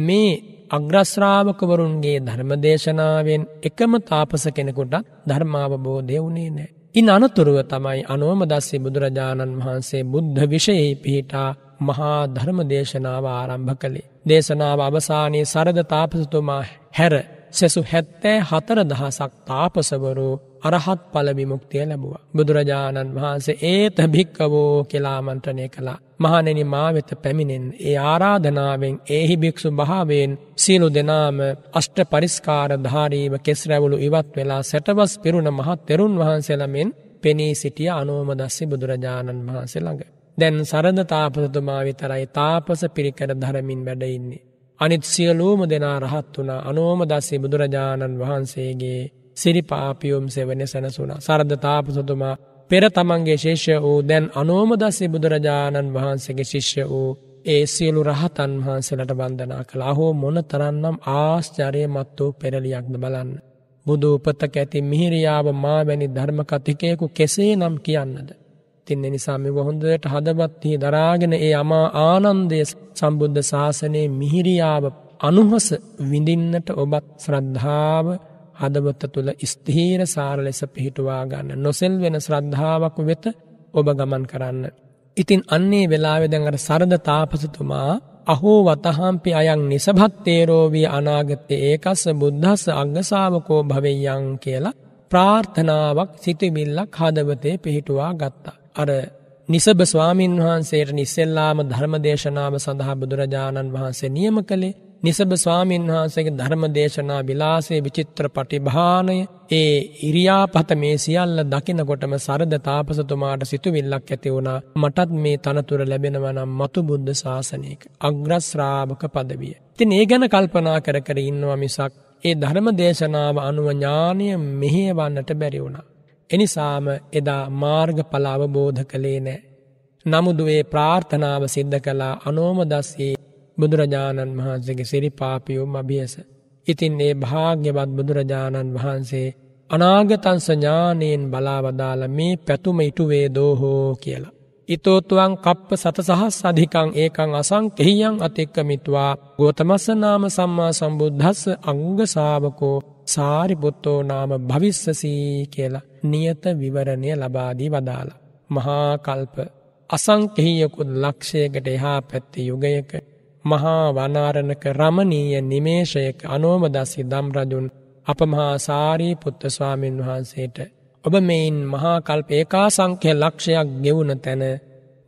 මේ අග්‍රශ්‍රාවකවරුන්ගේ ධර්මදේශනාවෙන් එකම තාපස කෙනෙකුට ධර්මාවබෝධය වුණේ නෑ. ඉන් අනතුරුව තමයි අනෝමදස්සේ බුදුරජාණන් වහන්සේ බුද්ධ විෂයෙහි පිහිටා මහා ධර්මදේශනාව ආරම්භ කළේ. දේශනාව අවසානයේ සරද තාපසතුමා හැර සැසු හැත්තෑ හතර දහසක් තාපසවරු අරහත් පලබිමුක්තිය ලැබවා. බුදුරජාණන් වහන්සේ ඒත භික්කවෝ කෙලාමන්ත්‍රණය කළා. මහනෙනි මාවෙත පැමිණෙන් ඒ ආරාධනාවෙන් ඒහි භික්‍ෂු භාවෙන් සියලු දෙනාම අෂ්ට පරිස්කාර ධාරීව කෙස්රැවලු ඉවත් වෙලා සැටවස් පිරුණ මහත් තෙරුන් වහන්සේලමෙන් පෙනී සිටිය අනෝමදස්සි බුදුරජාණන් වහන්සේ ළඟ. දැන් සරධ තාපසතුමා විතරයි තාපස පිරිකර ධරමින් වැඩඉන්නේ. අනිත් සියලූම දෙනා රහත් වුණ අනෝම දස්සේ බුදුරජාණන් වහන්සේගේ සිරිපාපියුම් සෙවන සැනසුනා. සරද තාපසතුමා පෙර තමන්ගේ ශේෂ්‍ය වූ දැන් අනෝම දස්සේ බුදුරජාණන් වහන්සේගේ ශිෂ්‍ය වූ ඒ සියලු රහතන් වහන්සේලට බන්ධනා කළ හෝ මොන තරන්නම් ආශ්චරය මත්වූ පෙරලියක්ද බලන්න. බුදු උපතක ඇති මිහිරියාව මාවැනි ධර්මකතිකයකු කෙසේ නම් කියන්නද. තින්නේ නිසා මෙව හොඳට හදවත්හි දරාගෙන ඒ අමා ආනන්දය සම්බුද්ධ ශාසනයේ මිහිරියාව අනුහස විඳින්නට ඔබත් ශ්‍රද්ධාව හදවත තුළ ස්ථීර සාර ලෙස පිහිටුවා ගන්න නොසෙල් වෙන ශ්‍රද්ධාවක් වෙත ඔබ ගමන් කරන්න. ඉතින් අන්නේ වෙලාවෙ දැඟට සරද තාපසතුමා අහෝ වතහම්පි අයං නිසභත්තේරෝවී අනාගත්තේ ඒකස්ස බුද්ධස්ස අංගසාාවකෝ භවෙයන් කියලා ප්‍රාර්ථනාවක් සිතිමිල්ලක් හදවතේ පිහිටුවා ගත්තා. අර නිසබ ස්වාමීන් වහන්සේට නිස්සෙල්ලාම ධර්මදේශනාව සඳහා බුදුරජාණන් වහන්සේ නියම කළේ නිසබ ස්වාමීන් වහන්සේගේ ධර්මදේශනා විලාසේ විචිත්‍ර පටිභානය ඒ ඉරියාපත මේ සියල්ල දකිනකොටම සරද තාපසතුමාට සිතුවිල්ලක් ඇති වුණා මටත් මේ තනතුර ලැබෙනවා නම් මතු බුද්ධ ශාසනයක අග්‍රශ්‍රාවක පදවිය. ඉතින් ඒ ගැන කල්පනා කර කර ඉන්නවා මිසක් ඒ ධර්මදේශනාව අනුව ඥානීය මෙහෙයවන්නට බැරි වුණා. එනිසාම එදා මාර්ගඵලාව බෝධ කළේ නෑ. නමුදුවේ ප්‍රාර්ථනාව සිද්ධ කලා අනෝමදස්සේ බුදුරජාණන් වහන්සේගේ සිරිපාපියුම් අභියස. ඉතින් ඒ භාග්‍යවත් බුදුරජාණන් වහන්සේ අනාගතන්සඥානයෙන් බලාවදාල මේ පැතුම ඉටුවේ දෝහෝ කියලා. ඉතෝතුවන් කප්ප සත සහස් අධිකං ඒකං අසං කෙහියන් අතෙක්කමිත්වා ගෝතමස්සනාම සම්මා සම්බුද්ධස්ස අංගසාාවකෝ සාරිපුත්තෝ නාම භවිස්සසී කියලා නියත විවරණය ලබාදී වදාලා. මහා කල්ප අසංකෙහියකුත් ලක්ෂයකට එහා පැත්ති යුගයක මහා වනාරණක රමණීය නිමේෂයක අනෝමදස්සි දම්රජුන් අපමහා සාරීපුත්ත ස්වාමීන් වහන්සේට ඔබ මෙයින් මහා කල්ප ඒකා සංඛ්‍ය ලක්ෂයක් ගෙවුණ තැන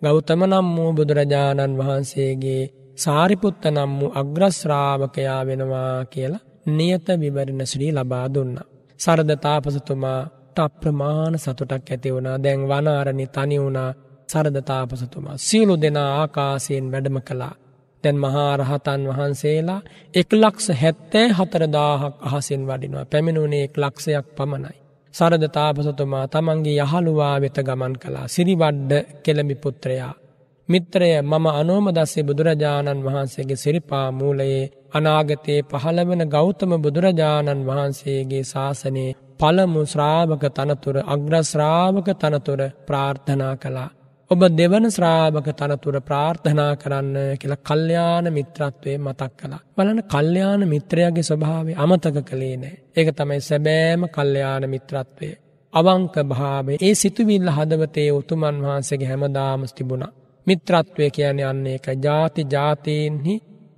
ගෞතම නම් වූ බුදුරජාණන් වහන්සේගේ සාරිපුත්ත නම් වූ අග්‍රශ්‍රාවකයා වෙනවා කියලා නියත විවරණශ්‍රී ලබා දුන්න. සරද තාපසතුමාට අප්‍රමාණ සතුටක් ඇතිවුණා දැන් වනාරණි තනිවුණා සරද තාපසතුමා සියලු දෙනා ආකාසයෙන් වැඩම කලා. දැන් මහාරහතන් වහන්සේලා එක් ලක්ෂ හැත්තෑ හතරදාහක් අහසින් වඩිනවා පැමිණුණේ එක් ලක්ෂයක් පමණයි. සරද තාපසතුමා තමන්ගේ යහළුවා වෙත ගමන් කලා සිරිවඩ්ඩ කෙළමි පුත්‍රයා. මිත්‍රය මම අනෝම දස්සේ බුදුරජාණන් වහන්සේගේ සිරිපා මූලයේ අනාගතයේ පහළවන ගෞතම බුදුරජාණන් වහන්සේගේ ශාසනයේ පළමු ශ්‍රාභක තනතුර අග්‍රශ්‍රාභක තනතුර ප්‍රාර්ථනා කළා. ඔබ දෙවන ශ්‍රාභක තනතුර ප්‍රාර්ථනා කරන්න කියලා කල්්‍යාන මිත්‍රත්වය මතක් කලා. බලන කල්්‍යාන මිත්‍රයාගේ ස්වභාවේ අමතක කළේ නෑ. ඒක තමයි සැබෑම කල්්‍යාන මිත්‍රත්වය. අවංක භාවේ ඒ සිතුවිල්ල හදවතේ උතුමන් වහන්සේගේ හැමදාමස් තිබුණා. මිත්‍රත්වය කියන්නේ අන්නේ එක ජාති ජාතීන්හි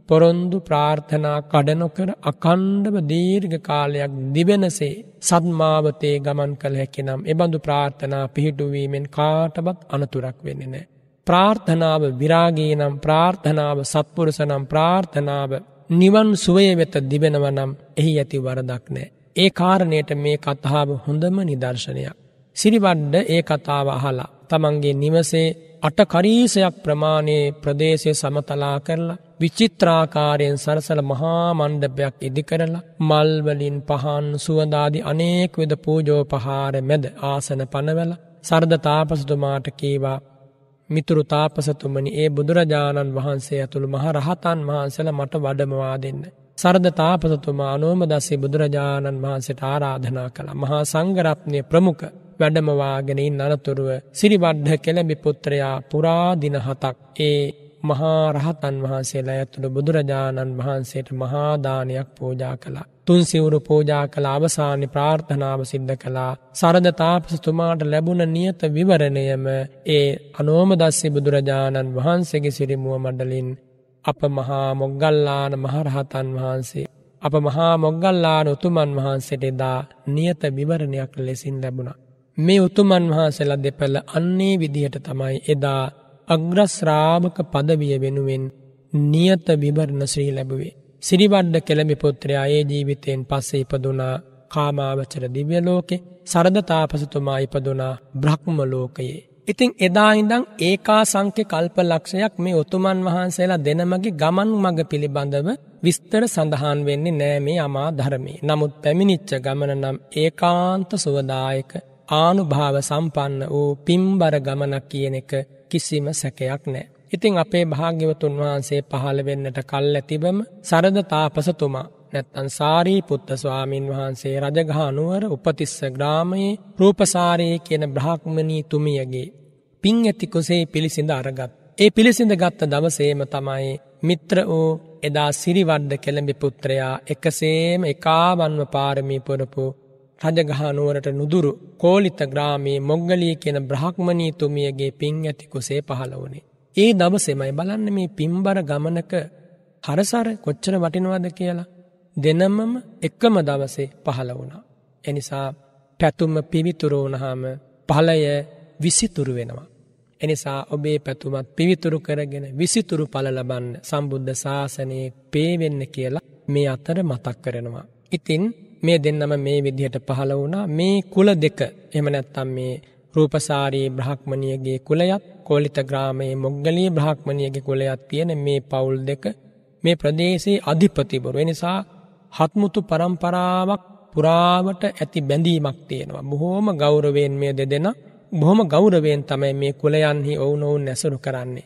පොරොන්දු ප්‍රාර්ථනා කඩනොකර අකණ්ඩව දීර්ඝ කාලයක් දිවෙනසේ සත්මාවතයේ ගමන් කළ හැකි නම් එබඳු ප්‍රාර්ථනා පිහිටුවීමෙන් කාටවත් අනතුරක් වෙන්නේ නෑ. ප්‍රාර්ථනාව විරාගී නම් ප්‍රාර්ථනාව සත්පුරුස නම් ප්‍රාර්ථනාව නිවන් සුවය වෙත දිවෙනව නම් එහි ඇති වරදක් නෑ. ඒ කාරණයට මේ කතාව හොඳම නිදර්ශනයක්. සිරිවඩ්ඩ ඒ කතාව අහලා තමන්ගේ නිවසේ අටකරීසයක් ප්‍රමාණයේ ප්‍රදේශය සමතලා කරලා විචිත්‍රාකාරයෙන් සරසල මහා මණ්ඩපයක් ඉදි කරලා මල්වලින් පහන් සුවදාදි අනේක විද පූජෝපහාර මැද ආසන පනවල සරද තාපසතුමාට කීවා මිතුරු තාපසතුමනි ඒ බුදුරජාණන් වහන්සේ ඇතුළු මහ රහතන් වහන්සේලා මට වඩමවා දෙන්න සරද තාපසතුමා නෝමදස්සේ බුදුරජාණන් වහන්සට ආරාධනා කළ මහා සංගරත්නය ප්‍රමුඛ වැඩමවාගෙනින් අනතුරුව සිරිබඩ්ඩ කෙළඹි පුත්‍රයා පුරාදින හතක් ඒ මහා රහතන් වහන්සේලා ඇතුළු බුදුරජාණන් වහන්සේට මහාදානයක් පෝජා කළා. තුන් සිවුරු පෝජා කළ අවසාන්‍ය ප්‍රාර්ථනාව සිද්ධ කළා සරද තාපසතුමාට ලැබුණ නියත විවරණයම ඒ අනෝමදස්සි බුදුරජාණන් වහන්සේගේ සිරිමුව මඩලින් අප මහා මොග්ගල්ලාන මහරහතන් වහන්සේ අප මහා මොග්ගල්ලාන උතුමන් වහන්සේට එදා නියත විවරණයක් ලෙසින් ලැබුණා. මේ උතුමන් වහන්සේලා දෙපළ අන්නේ විදිහට තමයි එදා අග්‍රශ්‍රාමක පදවිය වෙනුවෙන් නියත විවරණ ශ්‍රී ලැබුවේ. සිරිවඩ්ඩ කෙළමි පුත්‍රයා ඒ ජීවිතයෙන් පස්සේ ඉපදුනා කාමාවචර දිව්‍ය ලෝකේ සරදතාපසතුමා ඉපදුනා බ්‍රහ්ම ලෝකයේ ඉතින් එදා ඉඳන් ඒකා සංඛ්‍ය කල්පලක්ෂයක් මේ ඔතුමන් වහන්සේලා දෙනමගේ ගමන් මඟ පිළිබඳව විස්තර සඳහන් වෙන්නේ නෑ මේ අමා ධර්මයේ. නමුත් පැමිණිච්ච ගමන නම් ඒකාන්ත සුවදායක ආනුභාව සම්පන්න වූ පිම්බර ගමනක් කියන එක කිසිම සැකයක් නෑ. ඉතිං අපේ භාග්‍යවතුන් වහන්සේ පහළ වෙන්නට කල් ඇතිබම සරද තාපසතුමා නැත්තන් සාරී පුත්ත ස්වාමීන් වහන්සේ රජගානුවර උපතිස්ස ග්‍රාමයේ රූපසාරයේ කියන බ්‍රාහ්මණී තුමියගේ. පිං ඇති කුසේ පිළිසිඳ අරගත්. ඒ පිළිසිඳ ගත්ත දවසේම තමයි මිත්‍ර වූ එදා සිරිවඩ්ඩ කෙළඹි පුත්‍රයා එකසේම එකාවන්ව පාරමී පොරපු රජගහනුවරට නුදුරු කෝලිත ග්‍රාමී මොග්ගලී කියන බ්‍රහක්්මණී තුමියගේ පින් ඇති කුසේ පහළ වනේ. ඒ දවසෙමයි බලන්න මේ පිම්බර ගමනක හරසර කොච්චර වටිනවද කියලා දෙනම්මම එක්කම දවසේ පහළ වුණා. එනිසා පැතුම පිවිතුරු වනහාම පලය විසිතුරු වෙනවා. එනිසා ඔබේ පැතුමත් පිවිතුරු කරගෙන විසිතුරු පල ලබන්න සම්බුද්ධ ශාසනයේ පේවෙන්න කියලා මේ අතර මතක් කරනවා. ඉතින් මේ දෙන්නම මේ විදිහට පහළ වුණා මේ කුල දෙක එම නැත්තම් මේ රූපසාරී බ්‍රහ්මණියගේ කුලයත් කෝලිත ග්‍රාමයේ මොග්ගලී බ්‍රහ්මණියගේ කුලයත් තියෙන මේ පවුල් දෙක මේ ප්‍රදේශයේ අධිපතිවරු එනිසා හත්මුතු පරම්පරාවක් පුරාවට ඇති බැඳීමක් තියෙනවා. බොහෝම ගෞරවෙන් මේ දෙදෙන බොහොම ගෞරවෙන් තමයි මේ කුලයන්හි ඔවුනොවුන් නැසුරු කරන්නේ.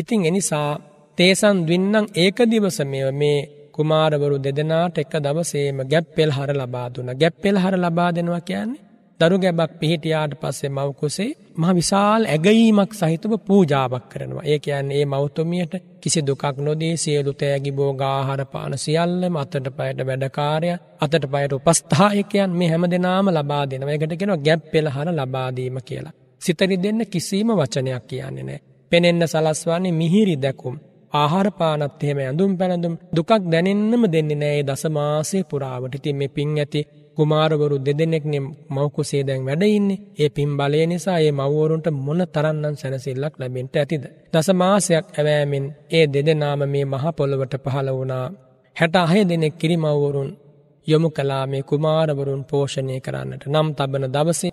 ඉතිං එනිසා තේසන් දවින්නම් ඒක දිවසමය මේ කුමාරවරු දෙදෙනට එක දවසේම ගැප්පෙල් හර ලබා දුන ගැප්පෙල් හර ලබා දෙනවා කියන්නේ දරු ගැබක් පිහිටියාට පස්සේ මව කුසේ මහ විශාල ඇගීමක් සහිතව පූජාවක් කරනවා. ඒ කියන්නේ මේ මෞතුමියට කිසි දුකක් නොදී සියලු තෑගි භෝග ආහාර පාන සියල්ලම අතට පයට වැඩකාරය, අතට පයට උපස්ථායකයන් මේ හැමදෙනාම ලබා දෙනවා. ඒකට කියනවා ගැප් පෙළහර ලබා දීම කියලා. සිතරි දෙන්න කිසිම වචනයක් කියන්නේ නැහැ. පෙනෙන්න සලස්වන්නේ මිහිරි දැකුම්. ආහාර පානත් එහෙම ඇඳුම් පැළඳුම් දුකක් දැනෙන්නම දෙන්නේ නෑ ඒ දස මාසයේ පුරාවට. ඉතින් මේ පින් ඇති කුමාරවරු දෙදෙනෙක්නේ මවකුසේ දැන් වැඩඉන්නේ ඒ පින් බලය නිසා ඒ මවෝරුන්ට මොන තරන්නන් සැනසිල්ලක් ලැබෙන්ට ඇතිද. දස මාසයක් ඇවෑමෙන් ඒ දෙදෙනාම මේ මහපොළොවට පහළ වුණා. හැට අහය දෙනෙක් කිරිමවුරුන් යොමු කලා මේ කුමාරවරුන් පෝෂණය කරන්නට නම් තබන දවසි.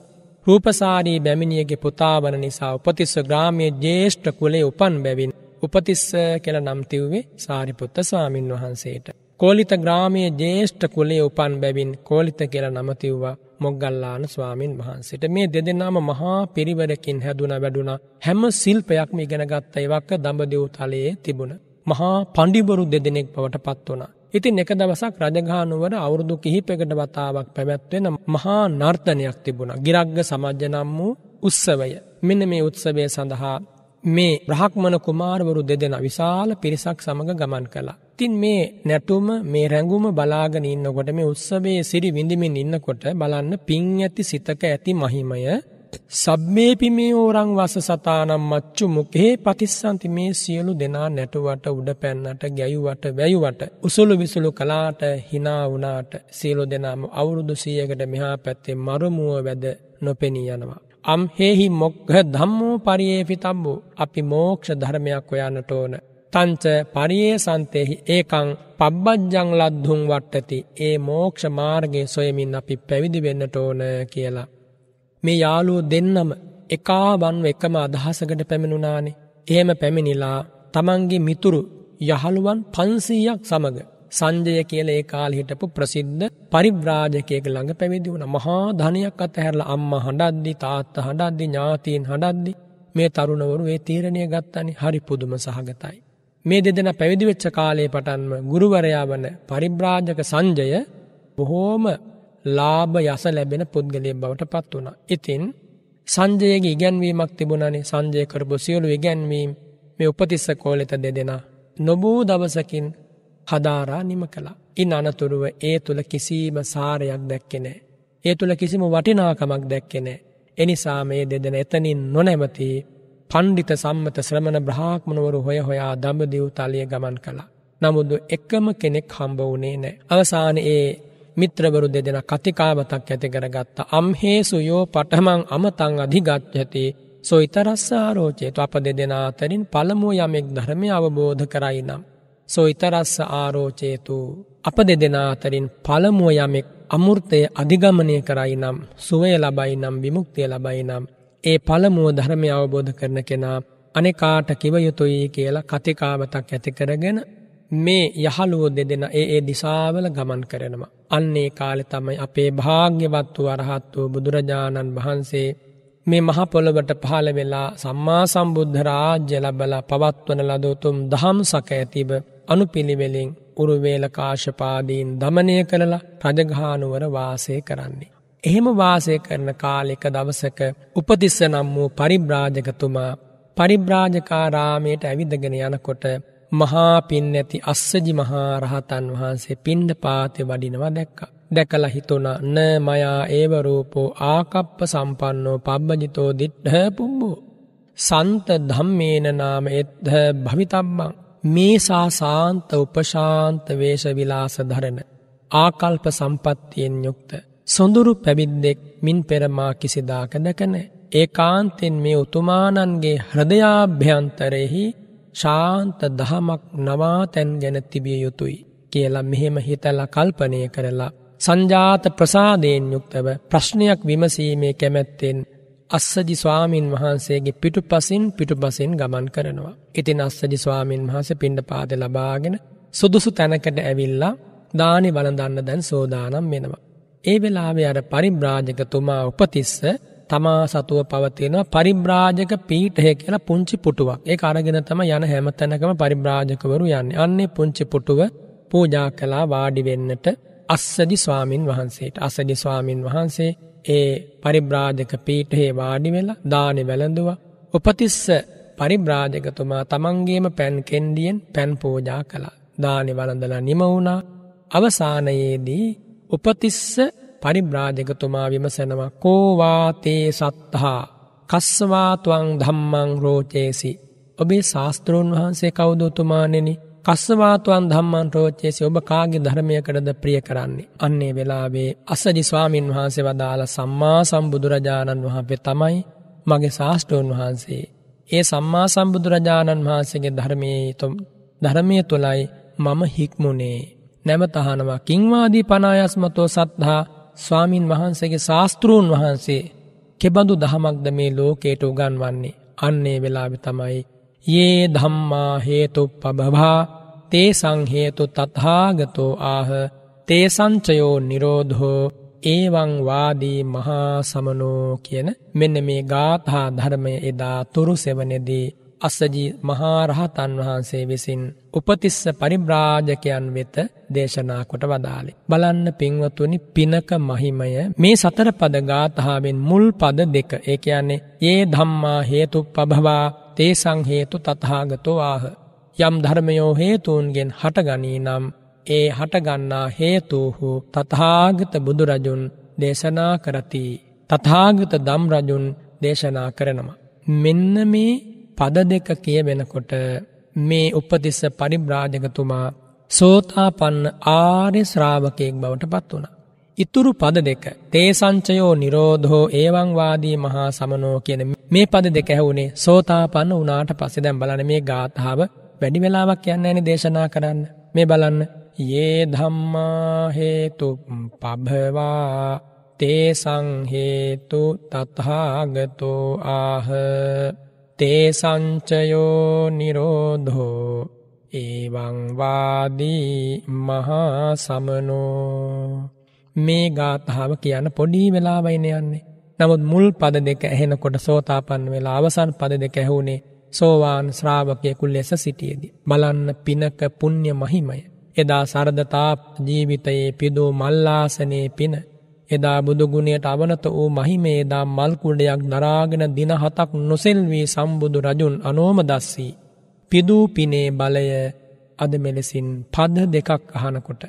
රූපසාරී බැමිණියගේ පුතාවන නිසා උපතිස්ස ග්‍රාමය ජේෂ්ඨ කුලේ උපන් බැවින්. උපතිස්ස කෙල නම්තිව්වේ සාරිපුත්ත ස්වාමින් වහන්සේට. කෝලිත ග්‍රාමයේ ජේෂ්ඨ කුලේ උපන් බැවින් කෝලිත කියලා නම තිව්වා මොග්ගල්ලාන ස්වාමින් වහන්සේට මේ දෙදෙනාම මහා පිරිවරකින් හැදුන වැඩුණ හැම සිල්පයක්ම ඉගෙනගත්ත එවක්ක දඹදෙව් තලයේ තිබුණ මහා පණ්ඩිබරු දෙදෙනෙක් බවට පත් වුණා. ඉතින් එක දවසක් රජගහනුවර අවුරුදු කිහිපයකට වතාවක් පැවැත්වෙන මහා නර්තනයක් තිබුණා. ගිරග්ග සමජ්‍ය නම් වූ උත්සවය. මෙන්න මේ උත්සවය සඳහා මේ බ්‍රහ්මණ කුමාරවරු දෙදෙන විශාල පිරිසක් සමග ගමන් කළා. ඉතින් මේ නැටුම මේ රැඟුම බලාගෙන ඉන්නකොට මේ උත්සවයේ සිරි විඳිමින් ඉන්නකොට බලන්න පිං ඇති සිතක ඇති මහිමය සබ්මේ පිමියෝරං වස සතානම් මච්චු මුකේ පටිස්සන්ති මේ සියලු දෙනා නැටුවට උඩ පැන්නට ගැයුවට වැයුවට උසුළු විසුළු කලාට hina වුණාට සියලු දෙනාම අවුරුදු 100කට මෙහා පැත්තේ මරුමුව වැද නොපෙනී යනවා අම් හේහි මොග්ග ධම්මෝ පරියේපිතම්බෝ අපි මෝක්ෂ ධර්මයක් හොයන්නට ඕන තංච පරියේ සන්තයෙහි ඒකං පබ්බජ්ජං ලද්දුන් වට්ටති ඒ මෝක්ෂ මාර්ගය සොයමින් අපි පැවිදි වෙන්නට ඕන කියලා. මේ යාලුව දෙන්නම එකාබන්ව එකම අදහසකට පැමිණුනානේ. එහෙම පැමිණිලා තමන්ගේ මිතුරු යහළුවන් පන්සීයක් සමඟ සංජය කියල ඒ කාල හිටපු ප්‍රසිද්ධ පරිබ්‍රාජකයක ළඟ පැවිදි වුණ මහා ධනයක් අතහැරලා අම්මා හඬද්දි තාත්ත හඬද්දි ඥාතීන් හඬද්දි මේ තරුණවරු ඒ තීරණය ගත්තනි හරි පුදුම සහගතයි. මේ දෙදෙන පැවිදිවෙච්ච කාලයේ පටන්ම ගුරුවරයා වන පරිබ්‍රාජක සංජය බොහෝම ලාභ යස ලැබෙන පුද්ගලය බවට පත් වුණ. ඉතින් සංජයගේ ඉගැන්වීමක් තිබුණනේ සංජය කරපු සියලු ඉගැන්වීම් මේ උපතිස්ස කෝලෙත දෙදෙන. නොබූ දවසකින් හදාරා නිම කලා. ඉන් අනතුරුව ඒ තුළ කිසිීම සාරයක් දැක්කෙනෑ. ඒ තුළ කිසිම වටිනාකමක් දැක්කෙනෑ. එනිසා මේ දෙදෙන එතනින් නොනැමතිී පණ්ඩිත සම්මත ශ්‍රමණ බ්‍රහාක්මනවරු හොය හොයා දඹදිව් තලිය ගමන් කළා. නමුදු එක්කම කෙනෙක් හම්බ වුණේ නෑ. අවසාන ඒ මිත්‍රවරු දෙදෙන කතිකාවතක් ඇති කරගත්ත අම්හේසුයෝ පටමං අමතං අධිගත්්‍යති සොයිතරස්සාරෝචේතු අප දෙදෙනා අතරින් පළමුුව යමෙක් ධර්මය අවබෝධ කරයි නම්. සොයිතරස්ස ආරෝචේතු අප දෙදෙනා අතරින් පළමුුව යමෙක් අමුෘතය අධිගමනය කරයි නම් සුවය ලබයි නම් විමුක්තිය ලබයි නම් ඒ පළමුුව ධර්මය අවබෝධ කරන කෙනා අනෙකාට කිවයුතුයි කියලා කතිකාවතක් ඇති කරගෙන මේ යහළුවෝ දෙදෙන ඒ ඒ දිසාවල ගමන් කරනවා. අන්නේ කාලෙ තමයි අපේ භාග්‍යවත් වූ අරහත් වූ බුදුරජාණන් වහන්සේ මේ මහපොළවට පහළ වෙලා සම්මා සම්බුද්ධ රාජ්‍ය ලබලා පවත්වන ලද උතුම් දහම් සක ඇතිව අනුපිළිවෙලින් උරුවේල කාශපාදීන් দমনය කරලා රජගහනුවර වාසය කරන්නේ. එහෙම වාසය කරන කාලෙක දවසක උපතිස්ස නම් වූ පරිබ්‍රාජකතුමා පරිබ්‍රාජකාරාමයට ඇවිදගෙන යනකොට මහා පින් ඇති අස්සජි මහා රහතන් වහන්සේ පින්ඩ පාතය වඩිනවා දැක්ක. දැකල හිතුනා න මයා ඒවරූපෝ ආකප්ප සම්පන්නෝ පබ්බජිතෝ දිට්හ පුම්බෝ. සන්ත ධම්මේන නාම එත්හ භවිතම්බං. මේසා සාන්ත උපශාන්ත වේශවිලාස දරන. ආකල්ප සම්පත්තියෙන් යුක්ත. සොඳුරු පැවිද්දෙක් මින් පෙරමා කිසිදාක දැකන. ඒ කාන්තෙන් මේ උතුමාණන්ගේ හ්‍රදයාභ්‍යන්තරයෙහි ශාන්ත දහමක් නවාතැන් ගැන තිබිය යුතුයි කියලා මෙහෙම හිතල කල්පනය කරලා. සංජාත ප්‍රසාදයෙන් යුක්තව ප්‍රශ්නයක් විමසීමේ කැමැත්තෙන් අස්සජි ස්වාමීන් වහන්සේගේ පිටු පසින් පිටු පසින් ගමන් කරනවා. ඉතින් අස්සජි ස්වාමීන් වහස පිණ්ඩ පාද ලබාගෙන සුදුසු තැනකට ඇවිල්ලා දානි බලඳන්න දැන් සෝදානම් වෙනවා. ඒ වෙලාවේ අර පරිබ්‍රාජකතුමා උපතිස්ස තමා සතුව පවතිනවා පරිබ්‍රාජක පීඨය කියලා පුංචි පුටුවක්. ඒක අරගෙන තමයි යන හැම තැනකම පරිබ්‍රාජකවරු යන්නේ. අන්නේ පුංචි පුටුව පූජා කළා වාඩි වෙන්නට අස්සදි ස්වාමින් වහන්සේට. අස්සදි ස්වාමින් වහන්සේ ඒ පරිබ්‍රාජක පීඨයේ වාඩි වෙලා දානි වැළඳුවා. උපතිස්ස පරිබ්‍රාජකතුමා තමන්ගේම පැන් කෙන්ඩියෙන් පැන් පූජා කළා. දානි වළඳලා නිම වුණා. අවසානයේදී උපතිස්ස පරිබ්‍රාජකතුමා විමසනවා කෝවාතේ සත්හා කස්සවාතුවං ධම්මං රෝචේසි. ඔබේ ශාස්තෘන් වහන්සේ කවුද උතුමානෙනි කස්සවාතුවන් ධම්මන් රෝච්චේසි ඔබ කාගේ ධර්මයකටද ප්‍රිය කරන්නේ. අන්නේ වෙලාවේ අසජි ස්වාමීන් වහන්සේ වදාළ සම්මා සම්බුදුරජාණන් වහන්සේ තමයි මගේ ශාස්ටෝන් වහන්සේ. ඒ සම්මා සම්බුදුරජාණන් වහන්සේගේ ධර්මයේ ධර්මය තුළයි මම හික්මුණේ. නැම තහනවා කිංවාදී පනායස්මතෝ සත්හා ස්වාමීන් වහන්සේගේ ශාස්තෘූන් වහන්සේ කෙබඳු දහමක්ද මේ ලෝකේට උගන්වන්නේ අන්නේ වෙලාවෙ තමයි ඒ ධම්මා හේතු පබභා තේ සංහේතු තත්හාගතෝ ආහ තේ සංචයෝ නිරෝධෝ ඒවං වාදී මහා සමනෝ කියන මෙන්න මේ ගාථා ධර්මය එදා තුරු සෙවනෙදී අස්සජී මහාරහතන් වහන්සේ විසින් උපතිස්ස පරිබ්‍රාජකයන් වෙත දේශනා කොට වදාළේ. බලන්න පින්වතුනි පිනක මහිමය මේ සතර පද ගාථාවෙන් මුල් පද දෙක. ඒ කියන්නේ ඒ ධම්මා හේතු පභවා තේ සංහේතු තතහාගතෝ ආහ. යම් ධර්මයෝ හේතුන්ගෙන් හටගනී නම් ඒ හටගන්නා හේතුහු තතහාගත බුදුරජුන් දේශනා කරති. තතහාගත දම්රජුන් දේශනා කරනවා. මෙන්න මේ පද දෙක කියවෙනකොට මේ උපතිස්ස පරිබ්‍රාජකතුමා සෝතාපන්න ආර්ය ශ්‍රාවකයෙක් බවට පත් වුණ. ඉතුරු පද දෙක තේසංචයෝ නිරෝධෝ ඒවංවාදී මහා සමනෝ කියන මේ පද දෙක ඇහුුණේ සෝතාපන්න වනාට පසෙ දැම් බලන මේ ගාථාව වැඩි වෙලාවක් යන්න ඇනි දේශනා කරන්න මේ බලන්න ඒ ධම්මා හේතු පබවා තේසංහේතු තත්හාගතෝ ආහ තේසංචයෝ නිරෝධෝ ඒවංවාදී මහා සමනෝ මේ ගාථාව කියන්න පොඩි වෙලාවයින යන්නේ. නමුත් මුල් පද දෙක ඇහෙනකොට සෝතාපන්න වෙලා අවසන් පද දෙක ඇහුුණේ සෝවාන් ශ්‍රාවකයකුල් ලෙස සිටියදී. බලන්න පිනක පුුණ්්‍ය මහිමය. එදා සරධතා ජීවිතයේ පිදූ මල්ලාසනයේ පින එදා බුදුගුණයට අවනත වූ මහිමේදා මල්කුඩයක් දරාගෙන දින හතක් නොසෙල්වී සම්බුදු රජුන් අනෝම දස්සී. පිදූ පිනේ බලය අද මෙලෙසින් පද දෙකක් අහනකොට.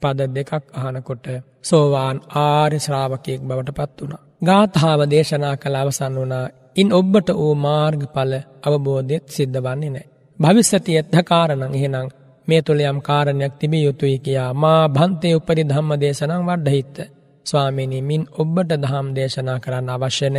පද දෙකක් අහනකොට සෝවාන් ආර්ය ශ්‍රාවකයෙක් බවට පත් වුණ. ගාථාව දේශනා කළ අවසන් වනා ඉන් ඔබ්බට වූ මාර්ගඵල අවබෝධයත් සිද්ධ වන්නේ නෑ. භවිස්සති එත්හකාරණං එහෙනම් මේ තුළ යම් කාරණයක් තිබිය යුතුයි කියා මා භන්තය උපරි ධම්ම දේශනං වඩ්ඩහිත්ත. ස්වාමිනිමින් ඔබ්බට දහම් දේශනා කරන්න අවශ්‍යනය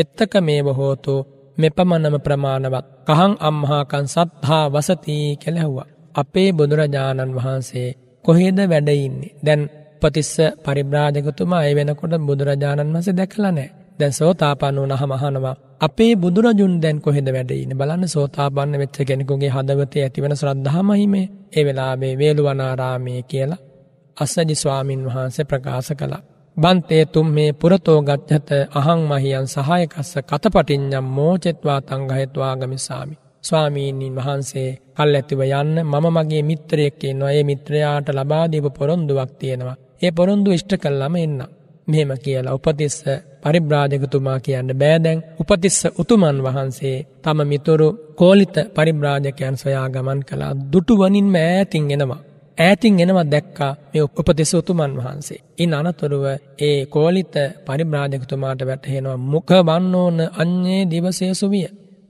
එත්තක මේ බොහෝතු මෙපමණම ප්‍රමාණවත් කහං අම්හාකන් සත්හා වසතිී කෙළැහ්වා. අපේ බුදුරජාණන් වහන්සේ කොහේද වැඩඉන්නේ දැන් පතිස්ස පරිබ්‍රාජකතුමා අය වෙනකොට බුදුරජාණන් වස දැකලනෑ දැ සෝතාපන්නු නහමහනවා. අපේ බුදුරජුන් දැන් කොහෙද වැඩයින බලන්න සෝතාපන්න වෙච්ච කෙනෙකුගේ හදවතේ ඇතිවන ශ්‍රද්ධහමහිමේ ඒ වෙලාබේ වේළුවනාරාමය කියලා අස්සජි ස්වාමීන් වහන්සේ ප්‍රකාශ කලා. බන්තේතුම් මේ පුරතෝ ගච්ඡත අහං මහියන් සහායකස්ස කතපටිඤ්ඤම් මෝචෙත්වා තංඝයත්වා ගමිසාමි. ස්වාමීන් වහන්සේ කල්ැතිව යන්න මම මගේ මිත්‍රයෙක් ඉන්නවා. ඒ මිත්‍රයාට ලබා දීපු පොරොන්දුවක් තියෙනවා. ඒ පොරොන්දු ඉෂ්ට කළාම එන්න. මෙහෙම කියලා උපතිස්ස පරිබ්‍රාජකතුමා කියන්න බෑ දැන් උපතිස්ස උතුමන් වහන්සේ තම මිතුරු කෝලිත පරිබ්‍රාජකයන් සොයා ගමන් කළා. දුටු වනින්ම ඈතින් එනවා. ඈතින් එනව දැක්කා මේ උපදෙස උතුමන් වහන්සේ. ඉන් අනතුරුව ඒ කෝලිත පරිබ්‍රාජකතුමාට වැටහෙනවා මුඛ බන්නෝන අඤ්ඤේ දිවසේසුවිය.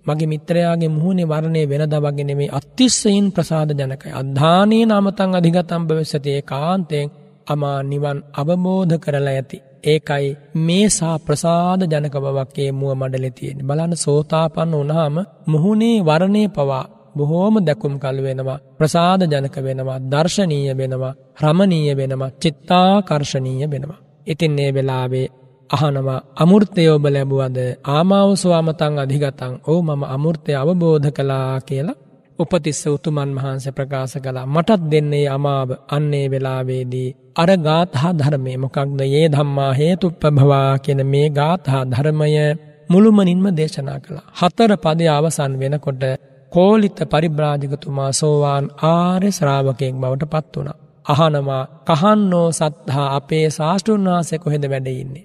මගේ මිත්‍රයාගේ මුහුණේ වර්ණය වෙනදා වගේ නෙමේ අතිශයින් ප්‍රසාද ජනකයි. අධානී නාමතං අධිගතම් භවිෂති ඒකාන්තයෙන් අමා නිවන් අවබෝධ කරලා ඇති. ඒකයි මේසා ප්‍රසාද ජනක බවක් ඒ මුව මඩලේ තියෙන්නේ. බලන්න සෝතාපන්න වුණාම මුහුණේ වර්ණේ පවා බොහෝම දැකුම් කල් වෙනවා ප්‍රසාද ජනක වෙනවා දර්ශනීය වෙනවා රමණීය වෙනවා චිත්තාකර්ශණීය වෙනවා. ඉතින් ඒ වෙලාවේ අහනවා අමුෘතය ඔබ ලැබුවද ආමාවස්වාමතන් අධිගතන් ඕ මම අමුෘතය අවබෝධ කලා කියලා උපතිස්ස උතුමන් වහන්ස ප්‍රකාශ කලා මටත් දෙන්නේ අමාව අන්නේ වෙලාවේදී. අර ගාතහා ධර්මය මොකක්ද ඒ ධම්මා හේතුප්පභවා කියෙන මේ ගාතහා ධර්මය මුළුමනින්ම දේශනා කළ. හතර පද අවසන් වෙනකොට කෝලිත පරිබ්‍රාජිකතුමා සෝවාන් ආර්ය ශ්‍රාවකයෙක් බවට පත් වුණ. අහනවා කහන්නෝ සත්හා අපේ ශාෂ්ටෘන්වාසය කොහෙද වැඩඉන්නේ.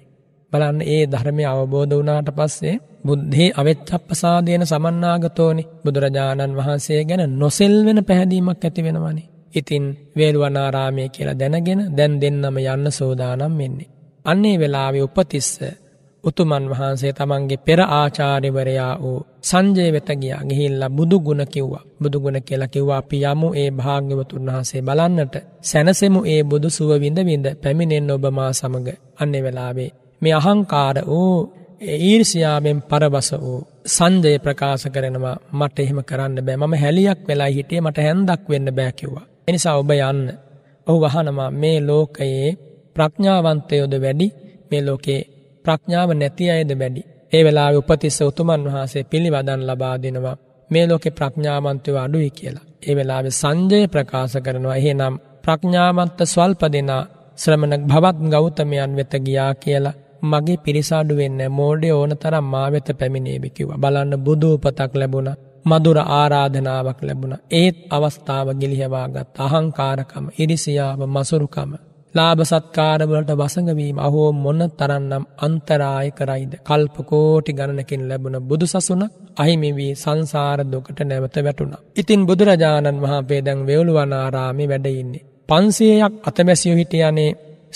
බලන්න ඒ ධර්මය අවබෝධ වනාට පස්සේ බුද්ධේ අවෙච්චප්පසාදයන සමන්නාගතෝනි බුදුරජාණන් වහන්සේ ගැන නොසෙල් වෙන පැහැදීමක් ඇති වෙනවනි. ඉතින් වේල්වනාරාමය කියලා දැනගෙන දැන් දෙන්නම යන්න සෝදානම් වෙන්නේ. අන්නේ වෙලාවේ උපතිස්ස උතුමන් වහන්සේ තමන්ගේ පෙර ආචාරිවරයා වූ සංජය වෙත ගියා ගිහිල්ලා බුදු ගුණ කිව්වා. බුදු ගුණ කියලා කිව්වා අපි යමු ඒ භාග්‍යවතුන් වහන්සේ බලන්නට. සැනසෙමු ඒ බුදු සුව විඳ විඳ පැමිණෙන්න ඔබ මා සමග. අන්නේ වෙලාවේ මේ අහංකාර වූ ඊර්ෂියාවෙන් පරබස වූ සංජය ප්‍රකාශ කරනවා මට එහෙම කරන්න බෑ. මම හැලියක් වෙලා හිටියේ මට හැන්දක් වෙන්න බෑ කිව්වා. එනිසා ඔබ යන්න. ඔහු වහනවා මේ ලෝකයේ ප්‍රඥාවන්තයෝද වැඩි මේ ලෝකේ ප්‍රඥාව නැති අයද වැඩි. ඒ වෙලා උපතිස්ස උතුමන් වහන්සේ පිළිවදන් ලබා දෙනවා මේ ලෝකෙ ප්‍රඥාමන්තව අඩුයි කියලා. ඒ වෙලාවෙ සංජය ප්‍රකාශ කරනවා එහෙනම් ප්‍රඥාමන්ත ස්වල්ප දෙනා ශ්‍රමණ භවත් ගෞතමයන් වෙත ගියා කියලා මගේ පිරිසාඩු වෙන්න මෝඩය ඕන තරම් මා වෙත පැමිණේවි කිව්වා. බලන්න බුදු උපතක් ලැබුණා. මధుර ආරාධනාවක් ලැබුණා. ඒත් අවස්ථාව ගිලිහවා ගත් අහංකාරකම, ඉරිසියාව, මසුරුකම ලාභ සත්කාරවලට වසඟවීම අහෝ මොන්න තරන්නම් අන්තරාය කරයිද. කල්පකෝටි ගණනකින් ලැබුණ බුදු සසුන අහිමිවී සංසාර දුකට නැවත වැටුණ. ඉතින් බුදුරජාණන් වහා පේදැන් වෙවලුවනාරාමි වැඩඉන්නේ. පන්සියයක් අතමැසියෝ හිටියනේ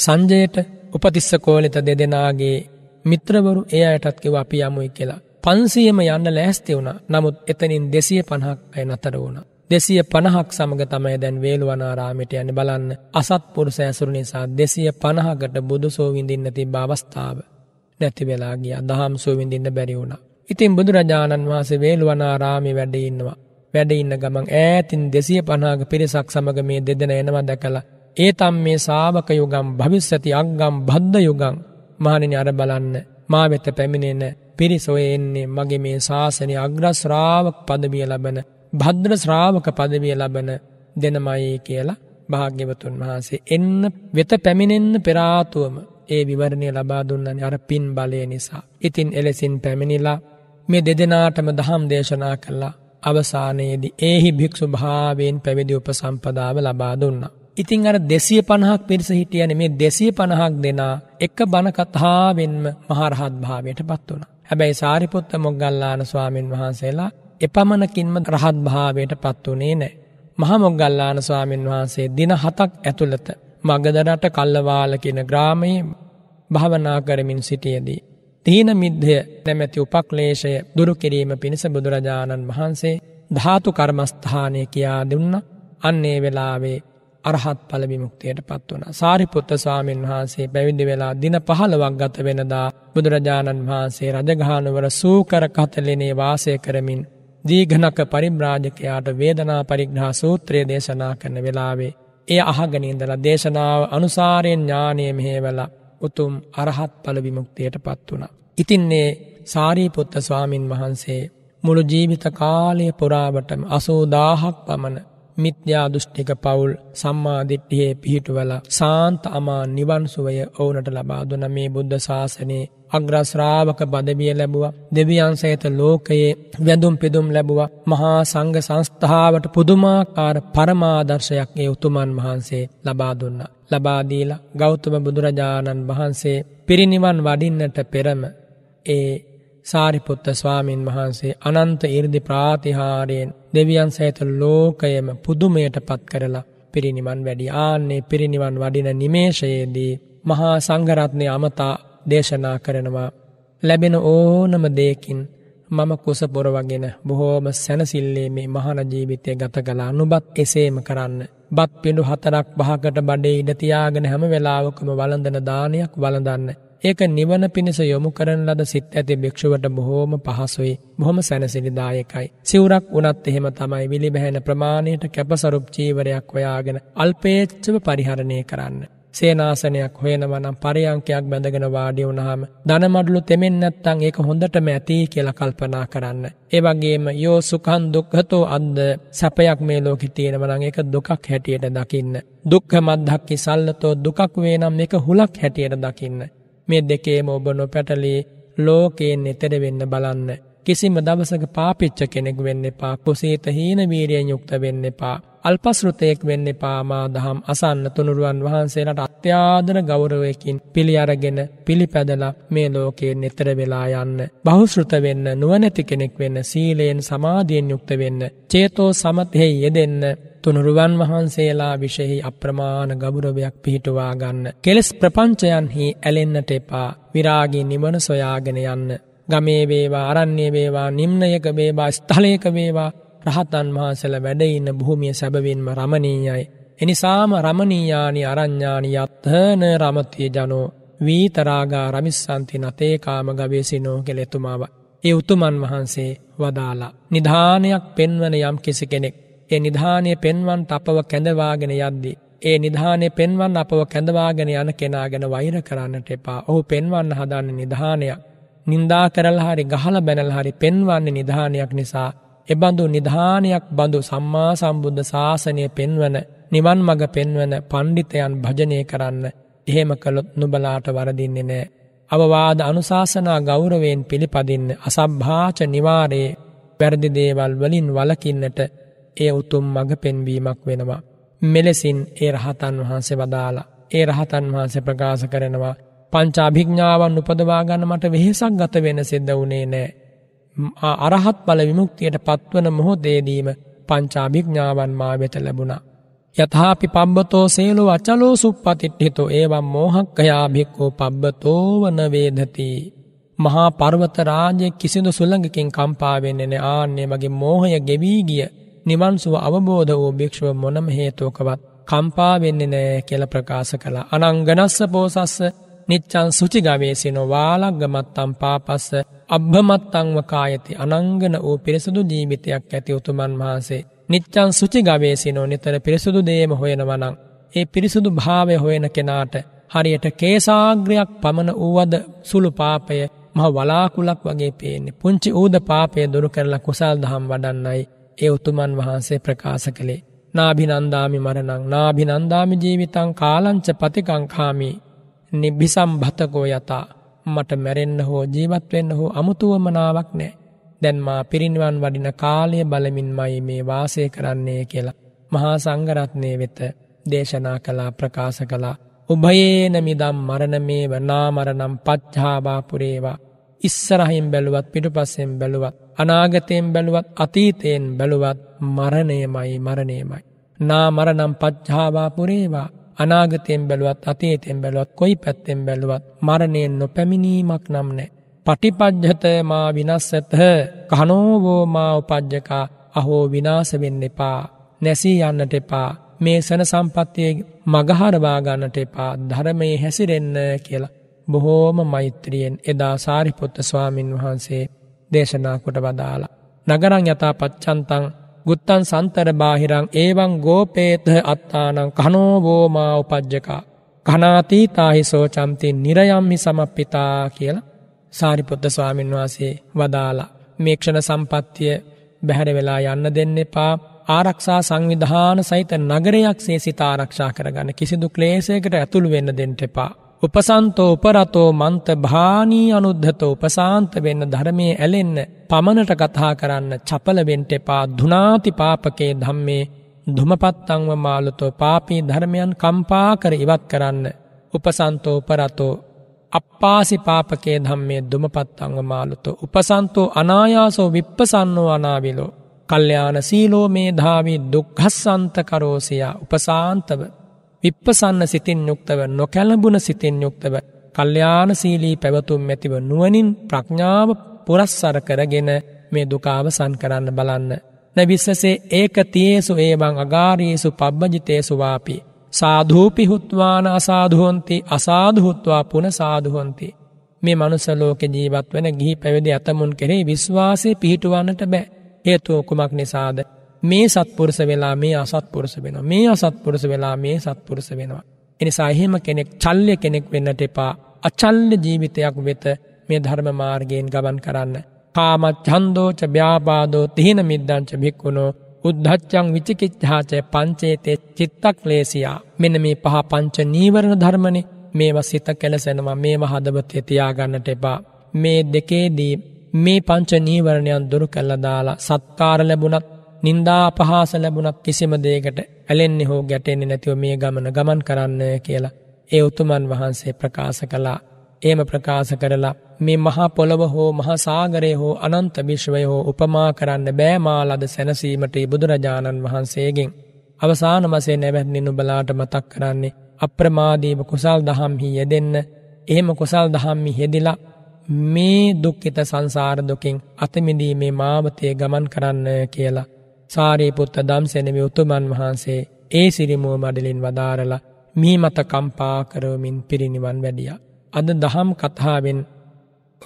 සංජයට උපතිස්ස කෝලිත දෙදෙනගේ මිත්‍රවරු ඒ අයටත් කිව අපි යමුයි කියලා. පන්සියම යන්න ලෑස්ති වුණ නමුත් එතනින් දෙසිය පණහක් අය නතර වුණා. දෙසිය පණහක් සමග තමයි දැන් වේළුවනාරාමිට යන්න බලන්න අසත්පුරුෂ ඇසුරු නිසා දෙසිය පණහකට බුදු සෝවිඳින්න තිබ අවස්ථාව නැති වෙලා ගියා දහම් සෝවිඳින්න බැරි වුණා. ඉතින් බුදුරජාණන් වහන්සේ වේළුවනාරාමේ වැඩ ඉන්නවා. වැඩ ඉන්න ගමන් ඈතින් 250ක පිරිසක් සමග මේ දෙදෙන එනවා දැකලා ඒ තම් මේ ශාවක යුගම් භවිස්සති අංගම් බද්ද යුගම් මහණෙනි අර බලන්න මා වෙත පැමිණෙන පිරිස ඔය එන්නේ මගේ මේ ශාසනයේ අග්‍රශ්‍රාවක පදවිය ලබන භද්‍ර ශ්‍රාවක පදවිය ලබන දෙනමයේ කියලා භාග්‍යවතුන් වහන්සේ එන්න වෙත පැමිණෙන්න පෙරාතුවම ඒ විවරණය ලබා දුන්නනි අර පින් බලය නිසා. ඉතින් එලෙසින් පැමිණිලා මේ දෙදෙනාටම දහම් දේශනා කළා අවසානයේදී ඒහි භික්‍ෂු භාවෙන් පැවිදි උපසම්පදාව ලබා දුන්නා. ඉතිං අර දෙසිය පණහක් පිරිස හිටියන මේ දෙසිය පණහක් දෙනා එක බණකතාවෙන්ම මහරහත් භාවයට පත් වුණ. හැබැයි සාරිපුත්ත මොග්ගල්ලාන ස්වාමීන් වහන්සේලා එපමණකින්ම රහත් භාවයට පත් වුණේ නෑ. මහමොග්ගල්ලාන ස්වාමීන් වහන්සේ දින හතක් ඇතුළත මගදරට කල්ලවාල කියන ග්‍රාමයේ භාවනා කරමින් සිටියදී. තීන මිද්ධය නැමැති උපක්ලේශය දුරු කිරීම පිණිස බුදුරජාණන් වහන්සේ ධාතු කර්මස්ථානය කියා දුන්න අන්නේ වෙලාවේ අරහත් පල විමුක්තියට පත් වන සාරිපුත්ත ස්වාමීන් වහන්සේ පැවිදි වෙලා දින පහළවක් ගත වෙනදා බුදුරජාණන් වහන්සේ රජගානුවර සූකර කතලනේ වාසය කරමින් දීඝනක පරිබ්‍රාජකයාට වේදනා පරිග්‍රහ සූත්‍රය දේශනා කරන වෙලාවේ එය අහගෙන ඉඳලා දේශනාව අනුසාරයෙන් ඥානය මෙහෙවලා උතුම් අරහත් ඵල විමුක්තියටපත් වුණා. ඉතින් මේ සාරිපුත්ත ස්වාමින් වහන්සේ මුළු ජීවිත කාලය පුරාවටම 80000ක් පමණ මිත්‍යා දෘෂ්ටික පවුල් සම්මා දිට්ඨියේ පිහිටුවලා සාන්ත අමා නිවන් සුවය ඔවුන්ට ලබා දුන මේ බුද්ධ ශාසනයේ අග්‍රශ්‍රාවක බදවිය ලැබවා දෙවියන් සහිත ලෝකයේ වැඳුම් පෙදුම් ලැබවා මහා සංඝ සංස්ථාවට පුදුමාකාර පරමාදර්ශයක් ඒ උතුමන් වහන්සේ ලබා දුන්නා. ලබාදීලා ගෞතම බුදුරජාණන් වහන්සේ පිරිනිවන් වඩින්නට පෙරම ඒ සාරිපුත්ත ස්වාමීන් වහන්සේ අනන්ත ඉරිදි ප්‍රාතිහාරයෙන් දෙවියන් සහිත ලෝකයම පුදුමයට පත් කරලා පිරිනිවන් වැඩි ආන්නේ පිරිනිවන් වඩින නිමේෂයේදී මහා සංඝරත්නය අමතා දේශනා කරනවා. ලැබෙන ඕනම දෙයකින් මම කුස පොරවගෙන බොහෝම සැනසිල්ලේ මේ මහන ජීවිතය ගත කලා නුබත් එසේම කරන්න. බත් පිඩු හතරක් පහකට බඩේ ඉඩ තියාගෙන හැම වෙලාවකම වළඳන දානයක් වළඳන්න. ඒක නිවන පිණිස යොමු කරන ලද සිත් ඇති භික්ෂුවට බොහෝම පහසුයි බොහොම සැනසිරිදායකයි. සිවරක් වනත් එහෙම තමයි විලිබැහැන ප්‍රමාණයට කැපසරුප් චීවරයක් ඔයාගෙන අල්පේච්චව පරිහරණය කරන්න. සේනාසනයක් හොයනවා නම් පරියන්කයක් බැඳගෙන වාඩි වුණාම ධනමඩලු තෙමෙන්නේ නැත්නම් ඒක හොඳටම ඇති කියලා කල්පනා කරන්න. ඒ වගේම යෝ සුඛං දුක්ඛතෝ අද්ද සැපයක් මේ ලෝකේ තියෙනවා නම් ඒක දුකක් හැටියට දකින්න. දුක්ඛ මද්ධක්කි සල්ලතෝ දුකක් වේ නම් මේක හුලක් හැටියට දකින්න. මේ දෙකේම ඔබ නොපැටලී ලෝකයෙන් එතෙර වෙන්න බලන්න. කිසිම දවසක පාපිච්ච කෙනෙක් වෙන්න එපා. කුසීත හීන වීරියෙන් යුක්ත වෙන්න එපා. අල්පස්ෘතයෙක් වෙන්න පාමා දහම් අසන්න තුනුරුවන් වහන්සේලට අත්‍යාදන ගෞරවයකින් පිළි අරගෙන පිළිපැදලා මේ ලෝකයේ නෙතර වෙලා යන්න. බහුසෘත වෙන්න නුවනැති කෙනෙක් වෙන්න සීලයෙන් සමාධියෙන් යුක්ත වෙන්න. චේතෝ සමත්හෙහි යෙදෙන්න තුනුරුවන් වහන්සේලා විෂෙහි අප්‍රමාණ ගෞරවයක් පිහිටුවා ගන්න. කෙලෙස් ප්‍රපංචයන්හි ඇලෙන්නට එපා. විරාගී නිවන සොයාගෙන යන්න. ගමේ වේවා අරන්නේ වේවා නිම්නයක වේවා ස්ථලයක වේවා රහතන් වහන්සල වැඩඉන්න භූමිය සැබවින්ම රමණීයයි. එනිසාම රමණීයානි අරං්ඥානි අත්හන රමතිය ජනෝ වීතරාගා රමිස්සන්ති නතේකාම ගවේසිනෝ කෙළෙතුමාව. ඒ උතුමන් වහන්සේ වදාලා. නිධානයක් පෙන්වන යම් කිසි කෙනෙක්. ඒ නිධානය පෙන්වන් අපව කැඳවාගෙන යද්දී. ඒ නිධානය පෙන්වන් අපව කැඳවාගෙන යන කෙනාගෙන වෛර කරන්නට එපා ඔහු පෙන්වන්න හදන්න නිධානයක්. නින්දා කරල් හරි ගහල බැනල් හරි පෙන්වන්නේ නිධානයක් නිසා එබඳු නිධානයක් බඳු සම්මා සම්බුද්ධ ශාසනය පෙන්වන නිවන් මඟ පෙන්වන පණ්ඩිතයන් භජනය කරන්න එහෙම කළොත් නුබලාට වරදින්නේ නෑ. අවවාද අනුශාසනා ගෞරවයෙන් පිළිපදින්න අසභ්භාච නිවාරයේ වැරදිදේවල් වලින් වලකින්නට ඒ උතුම් මඟ පෙන්වීමක් වෙනවා. මෙලෙසින් ඒ රහතන් වහන්සේ වදාලා. ඒ රහතන් වහන්සේ ප්‍රකාශ කරනවා. පංචාභිග්ඥාවන් උපදවාගන්න මට වෙහෙසක් ගත වෙන සිද්ධ වුණේ නෑ. අරහත් බල විමුක්තියට පත්වන මොහොදේදීම පංචාභිඥ්ඥාවන් මා වෙත ලැබුණා. යථාපි පබ්බතෝ සේලු අචලෝ සුප්පතිට්හිතු ඒවම් මෝහක්කයාභික්කෝ පබ්බතෝවන වේදති. මහා පර්වත රාජය කිසිදු සුළඟකින් කම්පාවෙන්නෙන ආන්නේ මගේ මෝහය ගෙවී ගිය නිවන්සුව අවබෝධ වූ භික්ෂුව මොනම හේතෝකවත් කම්පාවෙන්නේ නෑ කෙල ප්‍රකාශ කළ අනංගනස්ස පෝසස්ස නිච්චන් සුචිගවේසිනො වාලක්ගමත්තම් පාපස්ස අබ්භමත්තංව කායති අනංගන වූ පිරිසුදු ජීවිතයක් ඇති උතුමන් වහන්සේ. නිච්චන් සුචි ගවේසිනෝ නිතර පිරිසුදු දේම හොයෙනවනං. ඒ පිරිසුදු භාවය හොයෙන කෙනාට හරියට කේසාග්‍රයක් පමණ වූවද සුළු පාපය මහ වලාකුලක් වගේ පේන්නේ පුංචි ඌද පාපය දුරු කරලා කුසල් දහම් වඩන්නයි ඒ උතුමන් වහන්සේ ප්‍රකාශ කළේ. නාභිනන්දාමි මරණං නාභිනන්දාමි ජීවිතං කාලංච පතිකංකාමි නිබ්බිසම් භතකෝ යතා මට මැරෙන්න හෝ ජීවත් වෙන්න හෝ අමුතුවමනාවක් නෑ. දැන් මා පිරිනිවන් වඩින කාලය බලමින්මයි මේ වාසය කරන්නේ කියලා. මහා සංඝරත්නය වෙත දේශනා කළා ප්‍රකාශ කළා. උභයේනමිදම් මරණමේ වනාමරනම් පච්චාබාපුරේවා. ඉස්සරහින් බැලුවත් පිටුපස්සෙන් බැලුවත්. අනාගතයෙන් බැලුවත් අතීතයෙන් බැලුවත් මරණයමයි මරණයමයි. නා මරනම් පච්චාබාපුරේවා අනාගතයෙන් බැලුවත් අතීතයෙන් බැලුවත් කොයි පැත්තෙන් බැලුවත් මරණයෙන් නොපැමිණීමක් නම් නෑ. පටිපජ්ජත මා විනස්සත කනෝවෝ මා උපජ්ජකා අහෝ විනාස වෙන්න එපා. නැසී යන්නට එපා. මේ සන සම්පත්තිය මගහරවා ගන්නට එපා. ධර්මයේ හැසිරෙන්න කියලා. බොහෝම මෛත්‍රියෙන් එදා සාරිපුත්ත ස්වාමින් වහන්සේ දේශනා කොට වදාලා. නගරං යතා පච්චන්තං ගුත්තන් සන්තර බාහිරං ඒවං ගෝපේත අත්තානං කනෝවෝමා උපජ්ජකා. කනාතීතාහි සෝචම්ති නිරයම්හි සමප්පිතා කියල සාරිපුත්ත ස්වාමින් වහන්සේ වදාලා. මේක්ෂණ සම්පත්තිය බැහැර වෙලා යන්න දෙන්න එපා ආරක්ෂා සංවිධාන සහිත නගරයක් සේ සිතාරක්ෂා කරගන්න කිසිදු ක්ලේසයකට ඇතුළු වෙන්න දෙන්ට එපා. උපසන්තෝ උපරතෝ මන්ත භානී අනුද්ධතෝ උපසාන්ත වෙන්න ධර්මයේ ඇලෙන්න පමණට කතා කරන්න චපලවෙන්ට එපා දුනාති පාපකේ ධම්මේ දුමපත්තංව මාලුතෝ පාපී ධර්මයන් කම්පා කර ඉවත් කරන්න උපසන්තෝ උපරතෝ අප්පාසි පාපකේ ධම්මේ දුමපත්තංව මාලුතෝ උපසන්තෝ අනායාසෝ විප්පසන්නෝ අනාවිලෝ කල්්‍යාන සීලෝ මේ ධාවී දුක්හස්සන්ත කරෝසියා උපසාන්තව විප්පසන්න සිතින් යුක්තව නොකැලඹුණ සිතින් යුක්තව කල්්‍යයාන සීලී පැවතුම් ඇතිව නුවනින් ප්‍රඥාව පුරස්සර කරගෙන මේ දුකාවසන් කරන්න බලන්න. නැවිස්සසේ ඒක තියේසු ඒබං අගාරීසු පබ්බජිතේසුවාපි. සාධූපි හුත්වාන අසාධුවන්ති අසාධහුත්වා පුන සාධුවන්ති. මේ මනුසලෝක ජීවත් වන ගිහි පැවිදි ඇතමුන් කෙරේ විශ්වාසය පිහිටුවන්නට බෑ හේතුවකුමක් නිසාද. මේ සත්පුරුස වෙලා මේ අසත්පුරුස වෙනවා. මේ අසත්පුරුස වෙලා මේ සත්පුරුස වෙනවා. එනිසා එහෙම කෙනෙක් චල්්‍ය කෙනෙක් වෙන්නට එපා අචල්්‍ය ජීවිතයක් වෙත මේ ධර්ම මාර්ගයෙන් ගමන් කරන්න. කාමච්චන්දෝච ්‍යාපාදෝ තිහින මිද්දංච භික්කුණෝ උද්ධච්චං විචිකිච්ඡාච පංචේතේ චිත්තක් ලේසියා මෙන මේ පහ පංච නීවරණ ධර්මණි මේව සිත කෙලසෙනවා මේම හදවතේ තියාගන්නට එපා. මේ දෙකේදී මේ පංච නීවරණයන් දුරු කල්ලදාලා සත්කාර ලැබුණත් නින්දා අපහාස ලැබුණත් කිසිම දෙයකට ඇලෙන්නේ හෝ ගැටෙන්නේ නැතිව මේ ගමන ගමන් කරන්න කියලා ඒ උතුමන් වහන්සේ ප්‍රකාශ කළා. ඒම ප්‍රකාශ කරලා මේ මහා පොළොව හෝ මහා සාගරය හෝ අනන්ත විශ්වය හෝ උපමා කරන්න බෑමාලද සැනසීමට බුදුරජාණන් වහන්සේගෙන්. අවසාන මසේ නැවැත්නි නුබලාට මතක් කරන්නේ අප්‍රමාදීව කුසල් දහම්හි යෙදෙන්න එහෙම කුසල් දහම්මි හෙදිලා මේ දුක්කිත සංසාර දුකින් අතමිදී මේ මාවතය ගමන් කරන්න කියලා සාරීපුත්ත දම්සැනම උතුමන් වහන්සේ ඒ සිරිමුව මඩලින් වදාරලා මී මත කම්පා කරවමින් පිරිනිවන් වැඩිය. අද දහම් කතාවෙන්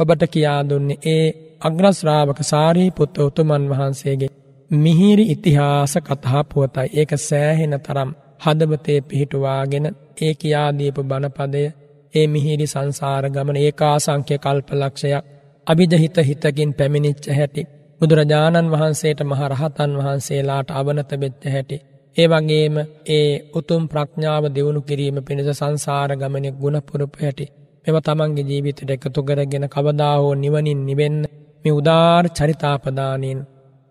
ඔබට කියා දුන්නේ ඒ අග්‍රශ්‍රාවක සාරීපුත්ත උතුමන් වහන්සේගේ මිහිරි ඉතිහාස කතා පුවතයි ඒක සෑහෙන තරම් හදවතේ පිහිටුවාගෙන ඒ කියාදීපු බණපදය ඒ මිහිරි සංසාර ගමන ඒකා සංඛ්‍ය කල්පලක්ෂයක් අභිජහිත හිතකින් පැමිණිච්ච හැටි බුදුරජාණන් වහන්සේට මහරහතන් වහන්සේලාට අවනත බෙත්ත හැටි. ඒ වගේම ඒ උතුම් ප්‍රඥාව දෙවුණු කිරීම පිණිස සංසාර ගමනෙක් ගුණපුරප හැටි. මෙම තමන්ගේ ජීවිතට එකතු කරගෙන කවදා හෝ නිවනින් නිවෙන්න මේ උදාර් චරිතාපදානයෙන්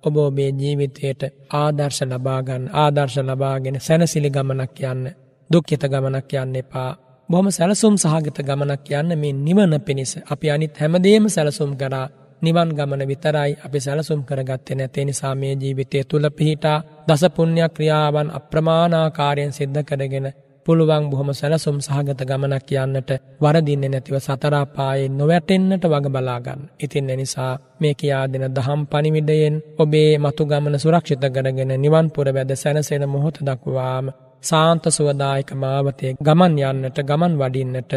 ඔබ ඔබේ ජීවිතයට ආදර්ශ ලබාගන්න ආදර්ශ ලබාගෙන සැනසිලි ගමනක් යන්න දුක්්‍යත ගමනක් යන්න එපා. බොහොම සැලසුම් සහගත ගමනක් යන්න මේ නිවන පිණිස අපි අනිත් හැමදේම සැලසුම් කරා නිවන් ගමන විතරයි අපි සැලසුම් කරගත්තේ නැතේ නිසා මේ ජීවිතය තුළ පිහිටා දස පුණ්‍ය ක්‍රියාවන් අප්‍රමාණාකාරයෙන් සිද්ධ කරගෙන පුළුවන් බොහොම සැලසුම් සහගත ගමනක් යන්නට වරදින්නේ නැතිව සතරාපායේ නොවැටෙන්නට වග බලා ගන්න. ඉතින් ඒ නිසා මේ කියා දෙන දහම් පණිවිඩයෙන් ඔබේ මතු ගමන සුරක්ෂිත කරගෙන නිවන් පුර වැද සැනසෙන මොහොත දක්වාම සාන්ත සුවදායක මාවතේ ගමන් යන්නට ගමන් වඩින්නට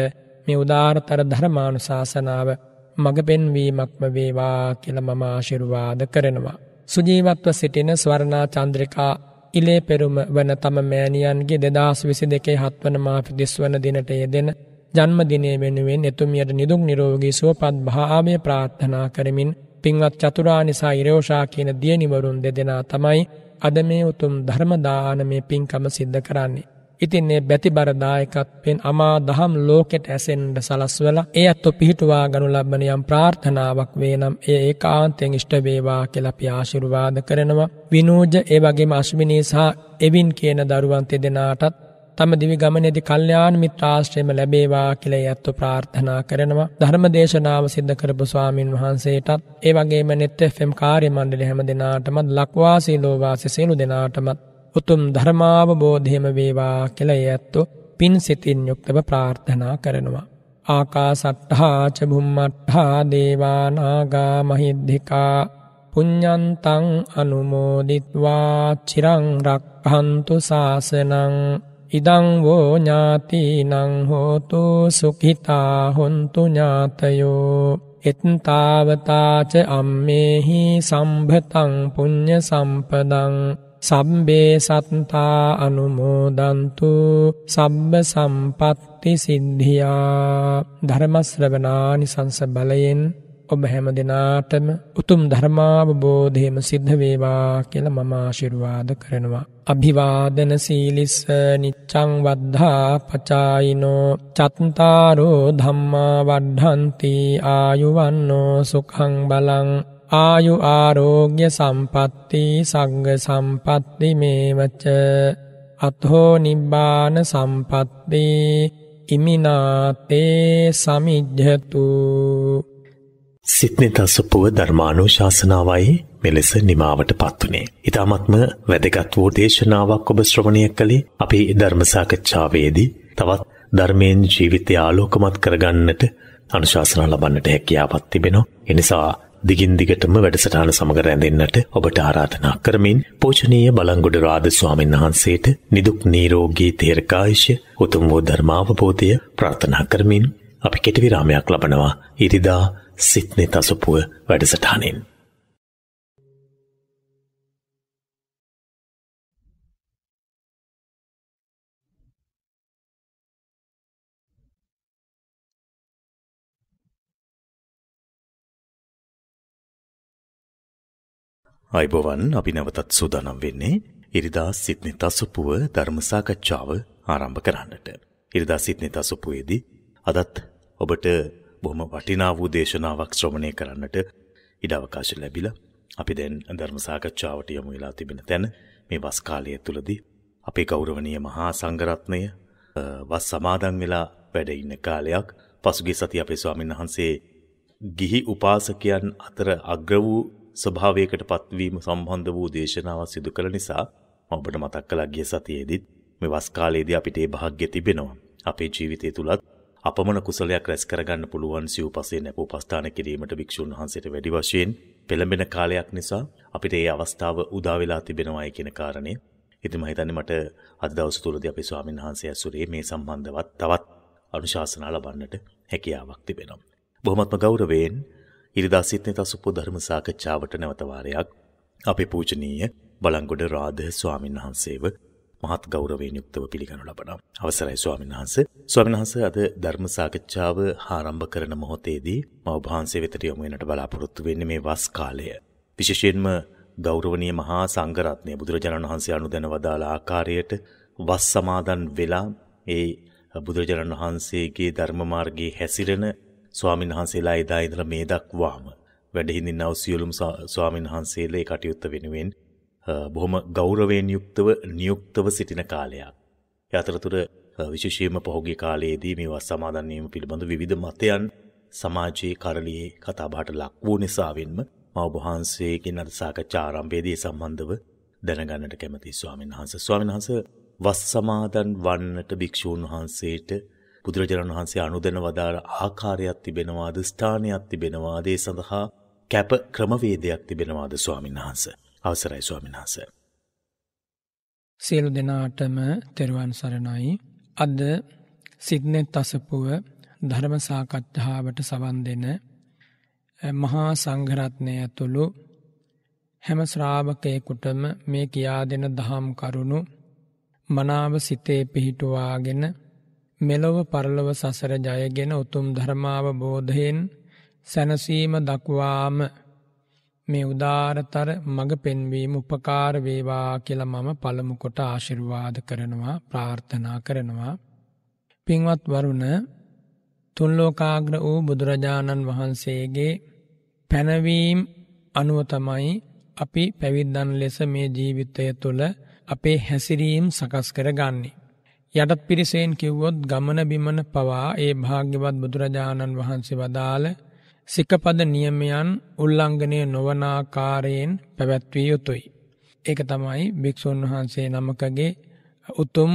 මේ උදාාරතර ධර්මානු ශාසනාව මඟ පෙන්වීමක්ම වේවා කියල මම ආශිරුවාද කරනවා. සුජීවත්ව සිටින ස්වර්ණා චන්ද්‍රිකා ඉලේ පෙරුම වන තම මෑණියන්ගේ දෙදස් විසි දෙකේ හත්වන මාපි දිස්වන දිනට යෙදෙන ජන්මදිනය වෙනුවෙන් එතුමියට නිදුක් නිරෝගී සුවපත් භාාවය ප්‍රාත්ථනා කරමින් පින්වත් චතුරා නිසා ඉරෝෂා කියන දියනිවරුන් දෙදෙනා තමයි අද මේ උතුම් ධර්මදාන මේ පින්කම සිද්ධ කරන්නේ. ඉතින් ඒ බැතිබර දායකත්වයෙන් අමා දහම් ලෝකෙට ඇසෙන්ඩ සලස්වල ඒ අත්තු පිහිටුවා ගනු ලබන යම් ප්‍රාර්ථනාවක් වේ නම් ඒ ඒකාන්තයෙන් ඉෂ්ට වේවා කියලා අපි ආශිර්වාද කරනවා විනෝජ ඒ වගේම අශ්විනී සහ එවින් කියන දරුවන් දෙදෙනාටත් තම දිවි ගමනේදී කල්යාණ මිත්‍රාශ්‍රයම ලැබේවා කියලා යැත්තු ප්‍රාර්ථනා කරනවා ධර්ම දේශනාව සිද්ධ කරපු ස්වාමින් වහන්සේටත් ඒ වගේම net fm කාර්ය මණ්ඩලය හැම දිනාටමත් ලක්වාසී ලෝවාසී සියලු දිනාටමත් උතුම් ධර්මාවබෝධයම වේවා කෙළයි ඇත්තෝ පින් සිතින් යුක්තව ප්‍රාර්ථනා කරනවා. ආකාසට්ටහා චබුම්මට්හා දේවානාගා මහිද්ධිකා පුඤ්ඥන්තං අනුමෝදිත්වා චිරං රක්හන්තු සාසනං ඉදං වෝඥාතිනං හෝතු සුකිතා හොන්තු ඥාතයෝ එත්තාවතාච අම්මේහි සම්භතං පුඤ්ඥ සම්පදං සබ්බේ සත්තා අනුමෝදන්තු සබ්බ සම්පත්ති සිද්ධියා ධර්මශ්‍රවනානි සංස බලයෙන් ඔබ හැම දෙනාටම උතුම් ධර්මාවබෝධයම සිද්ධ වේවා කියල මම ආශිර්වාද කරනවා. අභිවාදන සීලිස්ස නිච්චං වද්ධා පචායිනෝ චත්තාරෝ ධම්මා වඩ්ඩන්ති ආයුවන්නෝ සුකං බලං ආයු ආරෝග්‍ය සම්පත්ති සංග සම්පත්ති මේවච අත්හෝ නිබ්බාන සම්පත්ති ඉමිනාතේ සමිජ්ජතු සිත්නතසපුව ධර්මානුශාසනාවයි මෙලෙස නිමාවට පත්වනේ. ඉතාමත්ම වැදගත් වූ දේශනාවක් ඔබ ශ්‍රවණය කළේ අපි ධර්මසාකච්ඡාවේදී තවත් ධර්මයෙන් ජීවිතය ආලෝකමත් කරගන්නට අනුශාසනා ලබන්නට හැකියාවක් තිබෙනවා. එනිසා දිගින් දිගටම වැඩසටහන සමග රැඳෙන්නට ඔබට ආරාධනා කරමින් පෝෂණීය බලංගොඩ රාද ස්වාමීන් වහන්සේට නිදුක් නිරෝගී දීර්ඝායුෂ උතුම් වූ ධර්මාවබෝධය ප්‍රාර්ථනා කරමින් අපි කෙටි විරාමයක් ලබනවා. ඉරිදා සිත්නේ තසපුව වැඩසටහනෙන් අයිබෝවන් අපි නැවතත් සූදානම් වෙන්නේ ඉරිදා සිත්නිත සුපුව ධර්ම සාකච්ඡාව ආරම්භ කරන්නට. ඉරිදා සිත්නිත සුපුවේදී අදත් ඔබට බොහොම වටිනා වූ දේශනාවක් ශ්‍රවණය කරන්නට ඉඩ අවකාශ ලැබිලා අපි දැන් ධර්ම සාකච්ඡාවට යොමු වෙලා තිබෙන තැන මේ වස් කාලය තුලදී අපේ ගෞරවනීය මහා සංඝරත්නය වස් සමාදන් වෙලා වැඩ ඉන්න කාලයක් පසුගිය සතිය අපේ ස්වාමීන් වහන්සේ ගිහි උපාසකයන් අතර අග්‍ර වූ ස්වභාවයකට පත්වීම සම්බන්ධ වූ දේශනාවක් සිදු කළ නිසා මම ඔබට මතක් කළා ගිය සතියේදීත් මේ වස් කාලයේදී අපිට ඒ වාග්ය තිබෙනවා. අපේ ජීවිතය තුලත් අපමණ කුසලයක් රැස් කරගන්න පුළුවන් සිව්පසේ නැපෝපස්ථාන කිරීමට භික්ෂුන් වහන්සේට වැඩි වශයෙන් පෙළඹෙන කාලයක් නිසා අපිට ඒ අවස්ථාව උදා වෙලා තිබෙනවායි කියන කාරණේ. ඉතින් මම හිතන්නේ මට අද දවස් තුලදී අපේ ස්වාමීන් වහන්සේ ඇසුරේ මේ සම්බන්ධවත් තවත් අනුශාසනා ලබන්නට හැකියාවක් තිබෙනවා. බොහොමත්ම ගෞරවයෙන් ඉරිදා සිත්නේ තසුපු ධර්ම සාකච්ඡාවට නැවත වාරයක් අපේ පූජනීය බලංගොඩ රාධ ස්වාමින් වහන්සේව මහත් ගෞරවයෙන් යුක්තව පිළිගනු ලබනවා. අවසරයි ස්වාමීන් වහන්සේ. ස්වාමීන් වහන්සේ අද ධර්ම සාකච්ඡාව ආරම්භ කරන මොහොතේදී මම ඔබ වහන්සේ වෙතට යොමු වෙනට බලාපොරොත්තු වෙන්නේ මේ වස් කාලය. විශේෂයෙන්ම ගෞරවනීය මහා සංඝරත්නය බුදුරජාණන් වහන්සේ අනුදැන වදාළ ආකාරයට වස් සමාදන් වෙලා ඒ බුදුරජාණන් වහන්සේගේ ධර්ම මාර්ගයේ හැසිරෙන ස්වාමින් වහන්සේලා එදා ඉඳලා මේ දක්වාම වැඩහිඳින්නව සියලුම ස්වාමින් වහන්සේලා කටයුත්ත වෙනුවෙන් බොහොම ගෞරවයෙන් යුක්තව නියුක්තව සිටින කාලයක්. ඒ අතරතුර විශේෂයෙන්ම පහුගිය කාලයේදී මේවා සමාදන් වීම පිළිබඳ විවිධ මතයන් සමාජයේ කරළියේ කතාබහට ලක් වූ නිසාවෙන්ම මම ඔබ වහන්සේගෙන් අද සාකච්ඡා ආරම්භයේදී සම්බන්ධව දැනගන්නට කැමතියි ස්වාමීන් වහන්සේ. ස්වාමීන් වහන්සේ වස් සමාදන් වන්නට භික්ෂූන් වහන්සේට බුදුරජාණන් වහන්සේ අනුදැන වදාළ ආකාරයක් තිබෙනවාද ස්ථානයක් තිබෙනවාද ඒ සඳහා කැප ක්‍රමවේදයක් තිබෙනවාද ස්වාමීන් වහන්ස. අවසරයි ස්වාමීන් වහන්ස. සියලු දෙනාටම තෙරුවන් සරණයි. අද සිද්නෙත් අසපුව ධර්ම සාකච්ඡාවට සවන් දෙන මහා සංඝරත්නය ඇතුළු හැම ශ්‍රාවකයෙකුටම මේ කියා දෙන දහම් කරුණු මනාව සිතේ පිහිටුවාගෙන මෙලොව පරලොව සසර ජයගෙන උතුම් ධර්මාවබෝධයෙන් සැනසීම දක්වාම මේ උදාරතර මඟ පෙන්වීම උපකාර වේවා කියලා මම පළමු කොට ආශිර්වාද කරනවා ප්‍රාර්ථනා කරනවා පින්වත් වරුණ තුන් ලෝකාග්‍ර වූ බුදුරජාණන් වහන්සේගේ පැනවීම අනුව තමයි අපි පැවිද්දන් ලෙස මේ ජීවිතය තුළ අපේ හැසිරීම් සකස් කරගන්නේ යටත් පිරිසයෙන් කිව්වොත් ගමන බිමන පවා ඒ භාග්‍යවත් බුදුරජාණන් වහන්සේ වදාළ සිකපද නියමයන් උල්ලංඝනය නොවනාකාරයෙන් පැවැත්විය යුතුයි. ඒක තමයි භික්‍ෂූන් වහන්සේ නමකගේ උතුම්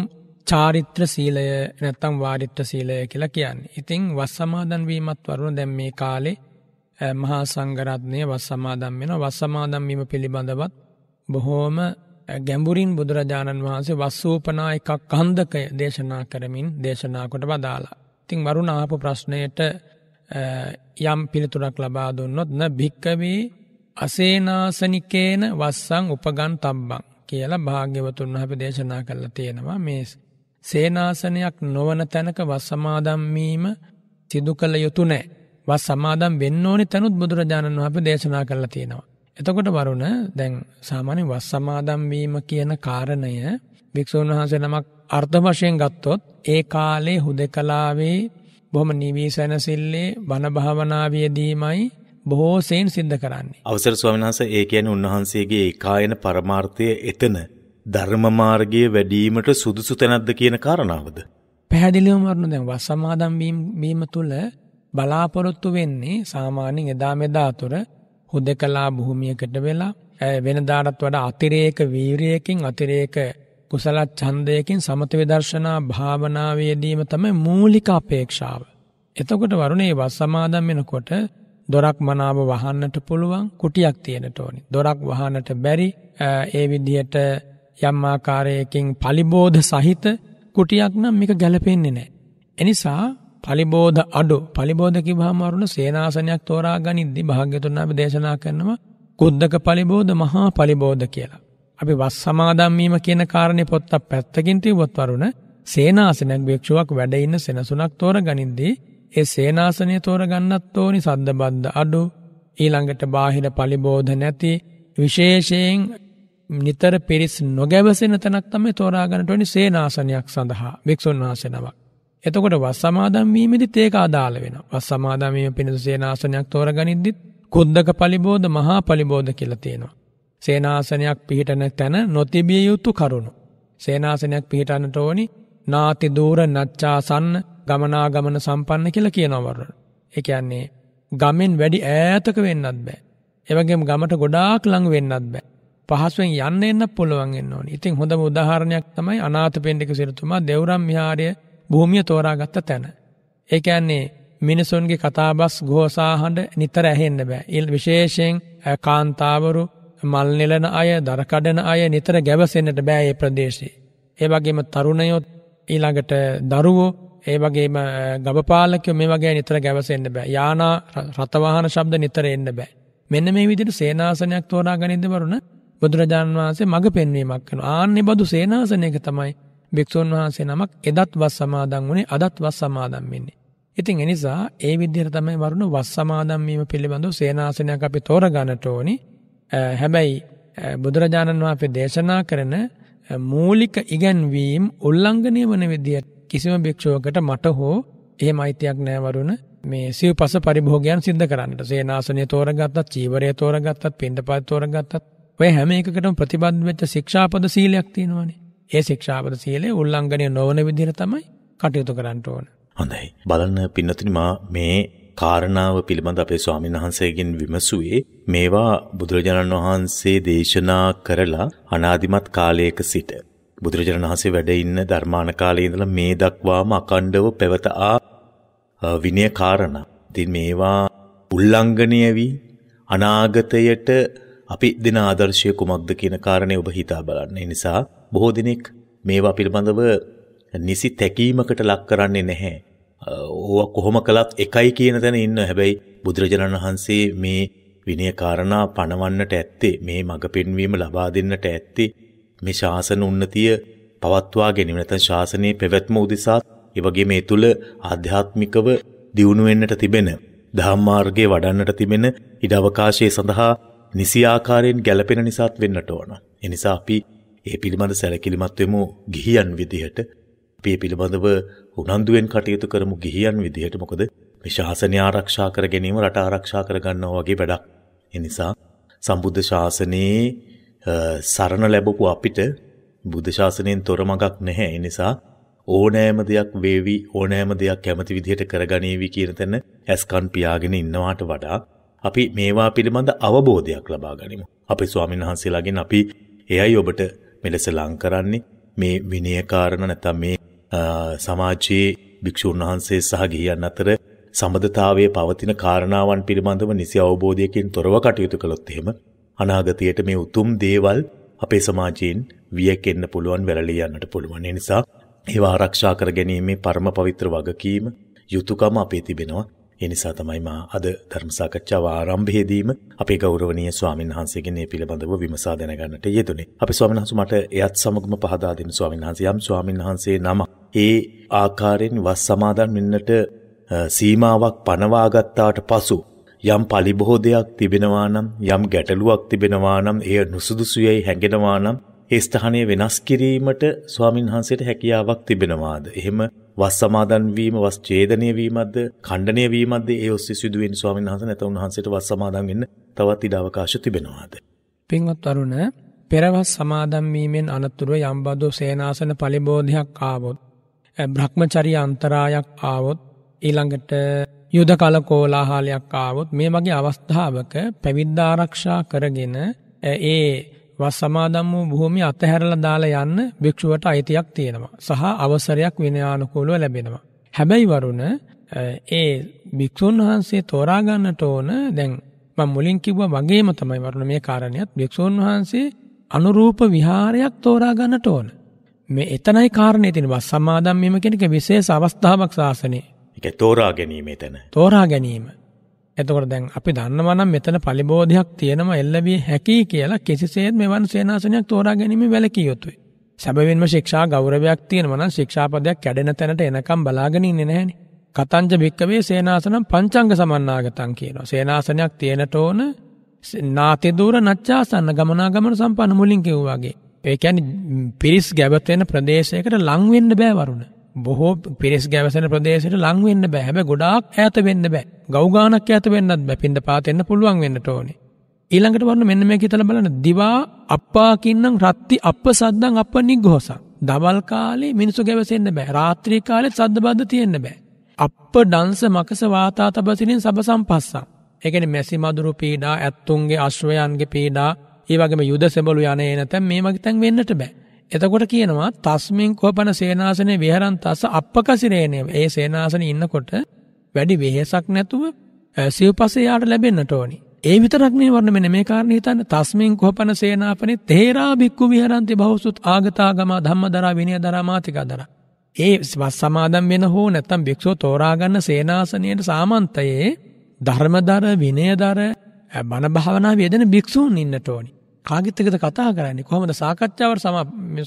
චාරිත්‍ර සීලය නැත්තම් වාරිත්‍ර සීලය කියලා කියන්නේ. ඉතිං වස් සමාදන් වීමත් වරුණ දැම් මේ කාලේ මහා සංගරත්නය වස් සමාදම් වෙන වස් සමාදම් වීම පිළිබඳවත් බොහෝම ගැඹුරින් බුදුරජාණන් වහන්සේ වස්සූපනා එකක් කන්දකය දේශනා කරමින් දේශනාකොට වදාලා. ඉතිං වරුණ ආපු ප්‍රශ්නයට යම් පිළිතුරක් ලබා දුන්නොත් න භික්කවී අසේනාසනිකේන වස්සං උපගන් තබ්බං කියලා භාග්‍යවතුන් අප දේශනා කරලා තියෙනවා මේ සේනාසනයක් නොවන තැනක වස්සමාදම්වීම සිදු කළ යුතු නෑ වස් සමාදම් වෙන්න ඕනි තැනුත් බුදුරජාණන් අප දේශනා කරලා තියෙනවා. එතකොට වරුණ දැන් සාමාන්‍ය වස් සමාදම් වීම කියන කාරණය වික්ෂූන් වහන්සේ නමක් අර්ථ වශයෙන් ගත්තොත් ඒ කාලේ හුදකලාවේ බොහොම නිවිසනසිල්ලේ බණ භාවනාවේදීමයි බොහෝ සෙයින් සිද්ධ කරන්නේ. අවසර ස්වාමීන් වහන්සේ ඒ කියන්නේ උන්වහන්සේගේ ඒකායන පරමාර්ථය එතන ධර්ම මාර්ගයේ වැඩිවීමට සුදුසු තැනක්ද කියන කාරණාවද? පැහැදිලිවම වරුණ දැන් වස් සමාදම් වීම තුළ බලාපොරොත්තු වෙන්නේ සාමාන්‍යයෙන් එදා මෙදා අතර හුද කලා බොහොමියකට වෙලා වෙනදාටත් වඩා අතිරේක වීරයකින් අතිරේක කුසල ඡන්දයකින් සමත විදර්ශනා භාවනාවේදීම තමයි මූලික අපේක්ෂාව. එතකොට වරුණේ වස් සමාදම් වෙනකොට දොරක් මනාව වහන්නට පුළුවන් කුටියක් තියෙනට ඕනි. දොරක් වහන්නට බැරි ඒ විදිහට යම් ආකාරයකින් පලිබෝධ සහිත කුටියක් නම් මේක ගැලපෙන්නේ නැහැ. එනිසා පලිබෝධ අඩු පලිබෝධ කිව්වහම අරුණ සේනාසනයක් තෝරා ගනිද්දී භාග්‍යතුන් අපි දේශනා කරනවා කුද්දක පලිබෝධ මහා පලිබෝධ කියලා. අපි වස් සමාදන් වීම කියන කාරණේ පොත්තක් පැත්තකින් තියුවොත් වරුණ සේනාසනයක් භික්ෂුවක් වැඩ ඉන්න සෙනසුනක් තෝරගනිද්දී ඒ සේනාසනය තෝරගන්නත් ඕනි සද්දබද්ද අඩු ඊළඟට බාහිර පලිබෝධ නැති විශේෂයෙන් නිතර පිරිස් නොගැවසෙන තැනක් තමයි තෝරාගන්නට ඕනි සේනාසනයක් සඳහා වික්ෂුන් වහන්සේනමක් එතකොට වස් සමාදම් වීමෙදිත් ඒක අදාළ වෙනවා. වස් සමාදම් වීම පිණිස සේනාසනයක් තෝරගනිද්දිත් කුද්දක පලිබෝධ මහා පලිබෝධ කියලා තියෙනවා. සේනාසනයක් පිහිටන තැන නොතිබිය යුතු කරුණු. සේනාසනයක් පිහිටන්නට ඕනි නාති දූර නච්චාසන්න ගමනාගමන සම්පන්න කියලා කියනවර. ඒ කියන්නේ ගමෙන් වැඩි ඈතක වෙන්නත් බෑ. එවගේම ගමට ගොඩාක් ළඟ වෙන්නත් බෑ. පහසුවෙන් යන්න එන්න පුළුවන් වෙන්න ඕනි. ඉතින් හොඳම උදාහරණයක් තමයි අනාථපිණ්ඩික සිරිතුමා දෙවුරම් විහාරයේ භූමිය තෝරාගත්ත තැන. ඒ කියන්නේ මිනිසුන්ගේ කතාබස් ගෝසාහඬ නිතර ඇහෙන්න බෑ. ඊළ විශේෂයෙන් කාන්තාවරු මල් නෙලන අය, දරකඩන අය නිතර ගැවසෙන්නට බෑ මේ ප්‍රදේශේ. ඒ වගේම තරුණයෝ ඊළඟට දරුවෝ ඒ වගේම ගබපාලකයෝ මේ වගේ නිතර ගැවසෙන්න බෑ. යානා රථවාහන ශබ්ද නිතර එන්න බෑ. මෙන්න මේ විදිහට සේනාසනයක් තෝරා ගනිද්දී වරුණ බුදුරජාණන් වහන්සේ මඟ පෙන්වීමක් කරනවා. ආන්නේ බදු සේනාසනයක තමයි භික්ෂූන් වහන්සේ නමක් එදත් වස් සමාදන් වුණේ අදත් වස් සමාදන් වෙන්නේ. ඉතින් එනිසා ඒ විදිහට තමයි වරුණ වස් සමාදන් වීම පිළිබඳව සේනාසනයක් අපි තෝරගන්නට ඕනි. හැබැයි බුදුරජාණන් වහන්සේ දේශනා කරන මූලික ඉගැන්වීම් උල්ලංඝනය වන විදිහට කිසිම භික්ෂුවකට මට හෝ එහෙම අයිතියක් නැහැ වරුණ. මේ සිව්පස පරිභෝගයන් සිද්ධ කරන්නට. සේනාසනය තෝරගත්තත්, චීවරය තෝරගත්තත්, පින්ඩපාත තෝරගත්තත් ඔය හැම එකකටම ප්‍රතිබද්ධ වෙච්ච ශික්ෂාපද සීලයක් තියෙනවානේ. ඒ ශික්ෂාපද සීලය උල්ලංඝනය නොවන විදිහට තමයි කටයුතු කරන්න ඕන. හොඳයි. බලන්න පින්නතුනි මා මේ කාරණාව පිළිබඳ අපේ ස්වාමීන් වහන්සේගෙන් විමසුවේ මේවා බුදුරජාණන් වහන්සේ දේශනා කරලා අනාදිමත් කාලයක සිට බුදුරජාණන් වහන්සේ වැඩ ඉන්න ධර්මාන කාලයේ ඉඳලා මේ දක්වාම අකණ්ඩව පැවත ආ විනය කාරණා. ඉතින් මේවා උල්ලංඝනය වී අනාගතයට අපි දෙන ආදර්ශය කුමක්ද කියන කාරණේ ඔබ හිතා බලන්න. ඒ නිසා බොහෝ දිනෙක මේවා පිළිබඳව නිසි තැකීමකට ලක් කරන්නේ නැහැ. ඕවා කොහොම කළත් එකයි කියන තැන ඉන්න. හැබැයි බුදුරජාණන් වහන්සේ මේ විනය කාරණා පණවන්නට ඇත්තේ මේ මඟ පෙන්වීම ලබා දෙන්නට ඇත්තේ මේ ශාසන උන්නතිය පවත්වා ගැනීම නැත්නම් ශාසනයේ පැවැත්ම උදෙසා ඒ වගේම ඒ තුල ආධ්‍යාත්මිකව දියුණු වෙන්නට තිබෙන ධම්මාර්ගයේ වඩන්නට තිබෙන ඉඩ අවකාශය සඳහා නිසි ආකාරයෙන් ගැළපෙන නිසාත් වෙන්නට ඕන. ඒ නිසා අපි ඒ පිළිබඳ සැලකිලිමත් වෙමු ගිහියන් විදිහට. අපි ඒ පිළිබඳව උනන්දුවෙන් කටයුතු කරමු ගිහියන් විදිහට. මොකද මේ ශාසනය ආරක්ෂා කර ගැනීම රට ආරක්ෂා කර ගන්නවා වගේ වැඩක්. ඒ නිසා සම්බුද්ධ ශාසනයේ සරණ ලැබපු අපිට බුද්ධ ශාසනයෙන් තොර මඟක් නැහැ. ඒ නිසා ඕනෑම දෙයක් වේවි ඕනෑම දෙයක් කැමති විදිහට කරගනීවි කියන තැන ඇස්කන් පියාගෙන ඉන්නවාට වඩා අපි මේවා පිළිබඳ අවබෝධයක් ලබා ගනිමු. අපේ ස්වාමීන් වහන්සේලාගෙන් අපි එයයි ඔබට මෙලෙස ලං කරන්නේ මේ විනය කාරණා නැත්නම් මේ සමාජයේ භික්ෂුන් වහන්සේ සහ ගිහියන් අතර සම්බදතාවයේ පවතින කාරණාවන් පිළිබඳව නිසි අවබෝධයකින් තොරව කටයුතු කළොත් එහෙම අනාගතයට මේ උතුම් දේවල් අපේ සමාජයෙන් වියකෙන්න පුළුවන් වැළලී යන්නට පුළුවන්. ඒ නිසා ඒවා ආරක්ෂා කර ගැනීමේ පරම පවිත්‍ර වගකීම යුතුයකම අපේ තිබෙනවා. ඒ නිසා තමයි මා අද ධර්ම සාකච්ඡාව ආරම්භයේදීම අපේ ගෞරවනීය ස්වාමින් වහන්සේගෙන් මේ පිළිබඳව විමසා දැනගන්නට යෙදුනේ. අපේ ස්වාමින් වහන්සේ මට එයත් සමගම පහදා දෙන ස්වාමින් වහන්සේ යම් ස්වාමින් වහන්සේ නම ඒ ආකාරයෙන් වස් සමාදන් වෙන්නට සීමාවක් පනවා ගත්තාට පසු යම් පලිබෝධයක් තිබෙනවා නම් යම් ගැටලුවක් තිබෙනවා නම් එය නුසුදුසුයයි හැඟෙනවා නම් ඒ ස්ථානය වෙනස් කිරීමට ස්වාමින්වහන්සේට හැකියාවක් තිබෙනවාද? එහෙම වස් සමාදන් වීම, වස් ඡේදනය වීමක්ද, ඛණ්ඩණය වීමක්ද ඒ ඔස්සේ සිදුවෙන ස්වාමින්වහන්සේ නැත උන්වහන්සේට වස් සමාදන් වෙන්න තවත් ඉඩ අවකාශ තිබෙනවාද? පින්වත් වරුණ, පෙරවස් සමාදන් වීමෙන් අනතුරුව යම්බදෝ සේනාසන පරිබෝධයක් ආවොත්, භ්‍රමචර්ය අන්තරායක් ආවොත්, ඊළඟට යුද කල කෝලාහලයක් ආවොත් මේ වගේ අවස්ථාවක පැවිද්ද ආරක්ෂා කරගෙන ඒ වස් සමාදම් වූ භූමිය අතහැරලා දාලා යන්න භික්ෂුවට අයිතියක් තියෙනවා සහ අවසරයක් විනයානුකූලව ලැබෙනවා. හැබැයි වරුණ ඒ භික්ෂුන් වහන්සේ තෝරා ගන්නට ඕන දැන් මම මුලින් කිව්වා වගේම තමයි වරුණ මේ කාරණියත් භික්ෂුන් වහන්සේ අනුරූප විහාරයක් තෝරා ගන්නට ඕන. මේ එතනයි කාරණේ තියෙන වස් සමාදම් වීම කියන එක විශේෂ අවස්ථාවක් සාසනේ. ඒක තෝරා ගැනීම එතන. තෝරා ගැනීම. එතකොට දැන් අපි දන්නවා නම් මෙතන පලිබෝධයක් තියෙනවා එල්ලවිය හැකි කියලා කිසිසේත් මෙවන් සේනාසනයක් තෝරා ගැනීම වැළකී යුතුයි. සැබවින්ම ශික්ෂා ගෞරවයක් තියෙනවා නම් ශික්ෂාපදයක් කැඩෙන තැනට එනකම් බලාගෙන ඉන්නේ නැහෙනි. කතංජ භික්කවේ සේනාසනම් පංචංග සමන්නාගතං කියනවා. සේනාසනයක් තියෙනට ඕන නාති දුර නච්චාසන්න ගමනාගමන සම්පන්න මුලින් කිව්වාගේ. ඒ කියන්නේ පිරිස් ගැබත් වෙන ප්‍රදේශයකට ලං වෙන්න බෑ වරුණ. බොහෝ පිරිස් ගැවසෙන ප්‍රදේශයට ලං වෙන්න බෑ. හැබැයි ගොඩාක් ඈත වෙන්න බෑ. ගව් ගානක් ඈත වෙන්නත් බෑ. පින්ඳ පාත එන්න පුළුවන් වෙන්නට ඕනේ. ඊළඟට වන්න මෙන්න මේක හිතලා බලන්න. දිවා අප්පා කින්නම් රත්ති අප්ප සද්දන් අප්ප නිග්ඝෝසක්. දවල් කාලේ මිනිසු ගැවසෙන්න බෑ. රාත්‍රී කාලේ සද්ද බද්ද තියෙන්න බෑ. අප්ප ඩංස මකස වාතා තබසිරින් සබසම්පස්සා. ඒකෙන මැසි මදුරු පීඩා ඇත්තුන්ගේ අශ්වයන්ගේ පීඩා ඒවගේම යුද සෙබලු යන එනතැන් මේ මගතැන් වෙන්නට බෑ. එතකොට කියනවා තස්මින් කොපන සේනාසනේ විහරන් තස්ස අපකසිරේණිය. ඒ සේනාසනේ ඉන්නකොට වැඩි වෙහෙසක් නැතුව සිව්පසේ යාට ලැබෙන්නට ඕනි. ඒ විතරක් නේ වර්ණ මෙන්න මේ කාරණේ හිතන්න තස්මින් කොපන සේනාපනේ තේරා භික්ඛු විහරන්ති බහුසුත් ආගතාගම ධම්මදරා විනයදරා මාතිකදරා ඒ සමාදම් වෙන හෝ නැත්නම් භික්ෂුව තෝරා ගන්න සේනාසනයේ සාමන්තයේ ධර්මදර විනයදර බණ භාවනා වේදෙන භික්ෂූන් ඉන්නට ඕනි කාගෙත් එක්කද කතා කරන්නේ? කොහොමද සාකච්ඡාවට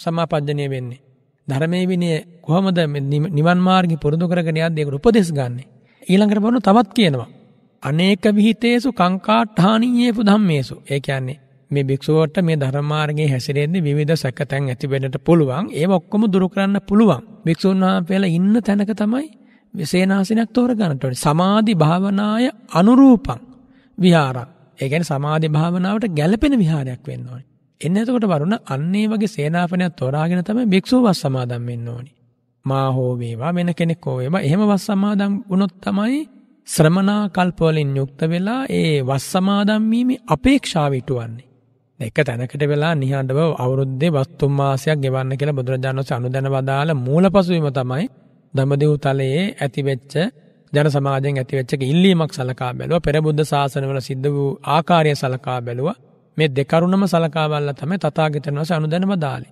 සමාපජ්ජනය වෙන්නේ? ධර්මයේ විනය කොහොමද නිවන් මාර්ගෙ පුරුදු කරගෙන යද්දී ඒකට උපදෙස් ගන්නෙ? ඊළඟට බලන තවත් කියනවා. අනේක විහිතේසු කංකාඨානීයේපු ධම්මේසු. ඒ කියන්නේ මේ භික්ෂුවට මේ ධර්ම මාර්ගයේ හැසිරෙද්දී විවිධ සැකතැන් ඇති වෙන්නට පුළුවන්. ඒව ඔක්කොම දුරු කරන්න පුළුවන්. භික්ෂුන් වහන්සේලා ඉන්න තැනක තමයි විසේනාසනයක් තෝරගන්නට ඕනේ. සමාධි භාවනාය අනුරූපං විහාරං ඒ කියන්නේ සමාධි භාවනාවට ගැළපෙන විහාරයක් වෙන්න ඕනේ. එන්න එතකොට වරුණ අන්නේ වගේ සේනාපනයක් තෝරාගෙන තමයි භික්ෂුව වස් සමාදම් වෙන්න ඕනේ. මා හෝ වේවා වෙන කෙනෙක් හෝ වේවා එහෙම වස් සමාදම් වුණොත් තමයි ශ්‍රමණා කල්ප වලින් යුක්ත වෙලා ඒ වස් සමාදම් වීමේ අපේක්ෂාව ඉටුවන්නේ. එක තැනකට වෙලා නිහඬව අවුරුද්දේ වස් තුන් මාසයක් ගෙවන්න කියලා බුදුරජාණන් වහන්සේ අනුදැන වදාළ මූලපසුවීම තමයි දඹදිව් තලයේ ඇතිවෙච්ච ජන සමාජයෙන් ඇතිවෙච්ච ඉල්ලීමක් සලකා බැලුව පෙරබුද්ධ ශාසන වල සිද්ධ වූ ආකාරය සලකා බැලුව මේ දෙකරුණම සලකාවල්ල තම තතාගතන වස අනුදැනම දාලි.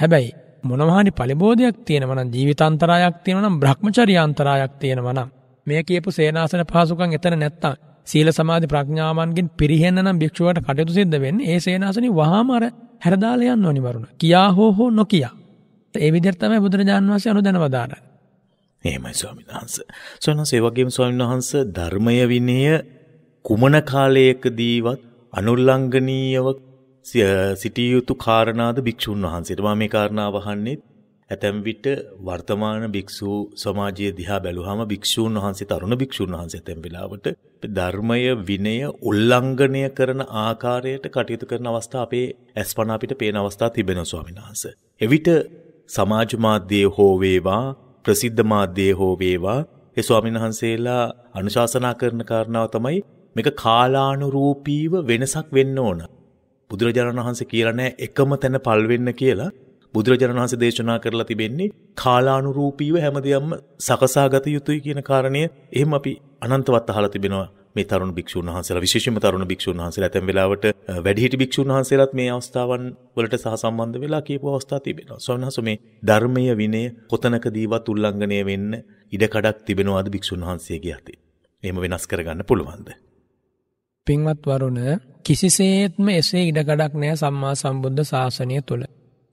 හැබැයි මොනවාහනි පලිබෝධයක් තියෙනවනම් ජීවිතන්තරයක් තියෙනවනම් බ්‍රහ්මචරියන්තරයක් තියෙනවනම් මේ කියපු සේනාසන පහසුකම් එතන නැත්තම් සීල සමාධි ප්‍රඥාවන්ගෙන් පිරිහෙන්න නම් භික්ෂුවට කටයුතු සිද්ධ වෙන්නේ ඒ සේනාසනේ වහාම අර හැරදාලා යන්න ඕනි වරුණ. කියා හෝ හෝ නොකියා. ඒ විදිහට තමයි බුදුරජාන් වහන්සේ අනුදැනවදාරන්නේ. එහෙමයි ස්වාමීන් වහන්ස. ස්වාමීන් වහන්සේ වගේම ස්වාමීන් වහන්ස ධර්මය විනය කුමන කාලයකදීවත් අනුල්ලංඝනීයව සිටිය යුතු කාරණාද භික්ෂුන් වහන්සේට. මම මේ කාරණාව අහන්නේ ඇතැම් විට වර්තමාන භික්ෂු සමාජයේ දිහා බැලුවාම භික්ෂුන් වහන්සේ තරුණ භික්ෂුන් වහන්සේ ඇතැම් වෙලාවට ධර්මය විනය උල්ලංඝනය කරන ආකාරයට කටයුතු කරන අවස්ථා අපේ ඇස්පනා පිට පේන අවස්ථා තිබෙනවා ස්වාමීන් වහන්සේ. එවිට සමාජ මාධ්‍යයේ හෝ වේවා ප්‍රසිද්ධ මාධ්‍යයේ හෝ වේවා ඒ ස්වාමීන් වහන්සේලා අනුශාසනා කරන කාරණාව තමයි මේක කාලානුරූපීව වෙනසක් වෙන්න ඕන. බුදුරජාණන් වහන්සේ කියලා නෑ එකම තැන පල් වෙන්න කියලා. බුදුරජාණන් වහන්සේ දේශනා කරලා තිබෙන්නේ කාලානුරූපීව හැමදේම සකසා ගත යුතුයි කියන කාරණය. එහෙම අපි අනන්තවත් අහලා තිබෙනවා. මේ තරුණ භික්ෂුන් වහන්සේලා විශේෂයෙන්ම තරුණ භික්ෂුන් වහන්සේලා ඇතැම් වෙලාවට වැඩිහිටි භික්ෂුන් වහන්සේලාත් මේ අවස්ථාවන් වලට සහසම්බන්ධ වෙලා කියපු අවස්ථා තිබෙනවා. ස්වාමීන් වහන්සේ මේ ධර්මය විනය කොතනකදීවත් උල්ලංඝනය වෙන්න ඉඩ කඩක් තිබෙනවාද භික්ෂුන් වහන්සේගේ අතේ? එහෙම වෙනස් කරගන්න පුළුවන්ද? පින්වත් වරුණ කිසිසේත්ම එසේ ඉඩකඩක් නෑ සම්මා සම්බුද්ධ ශාසනය තුළ.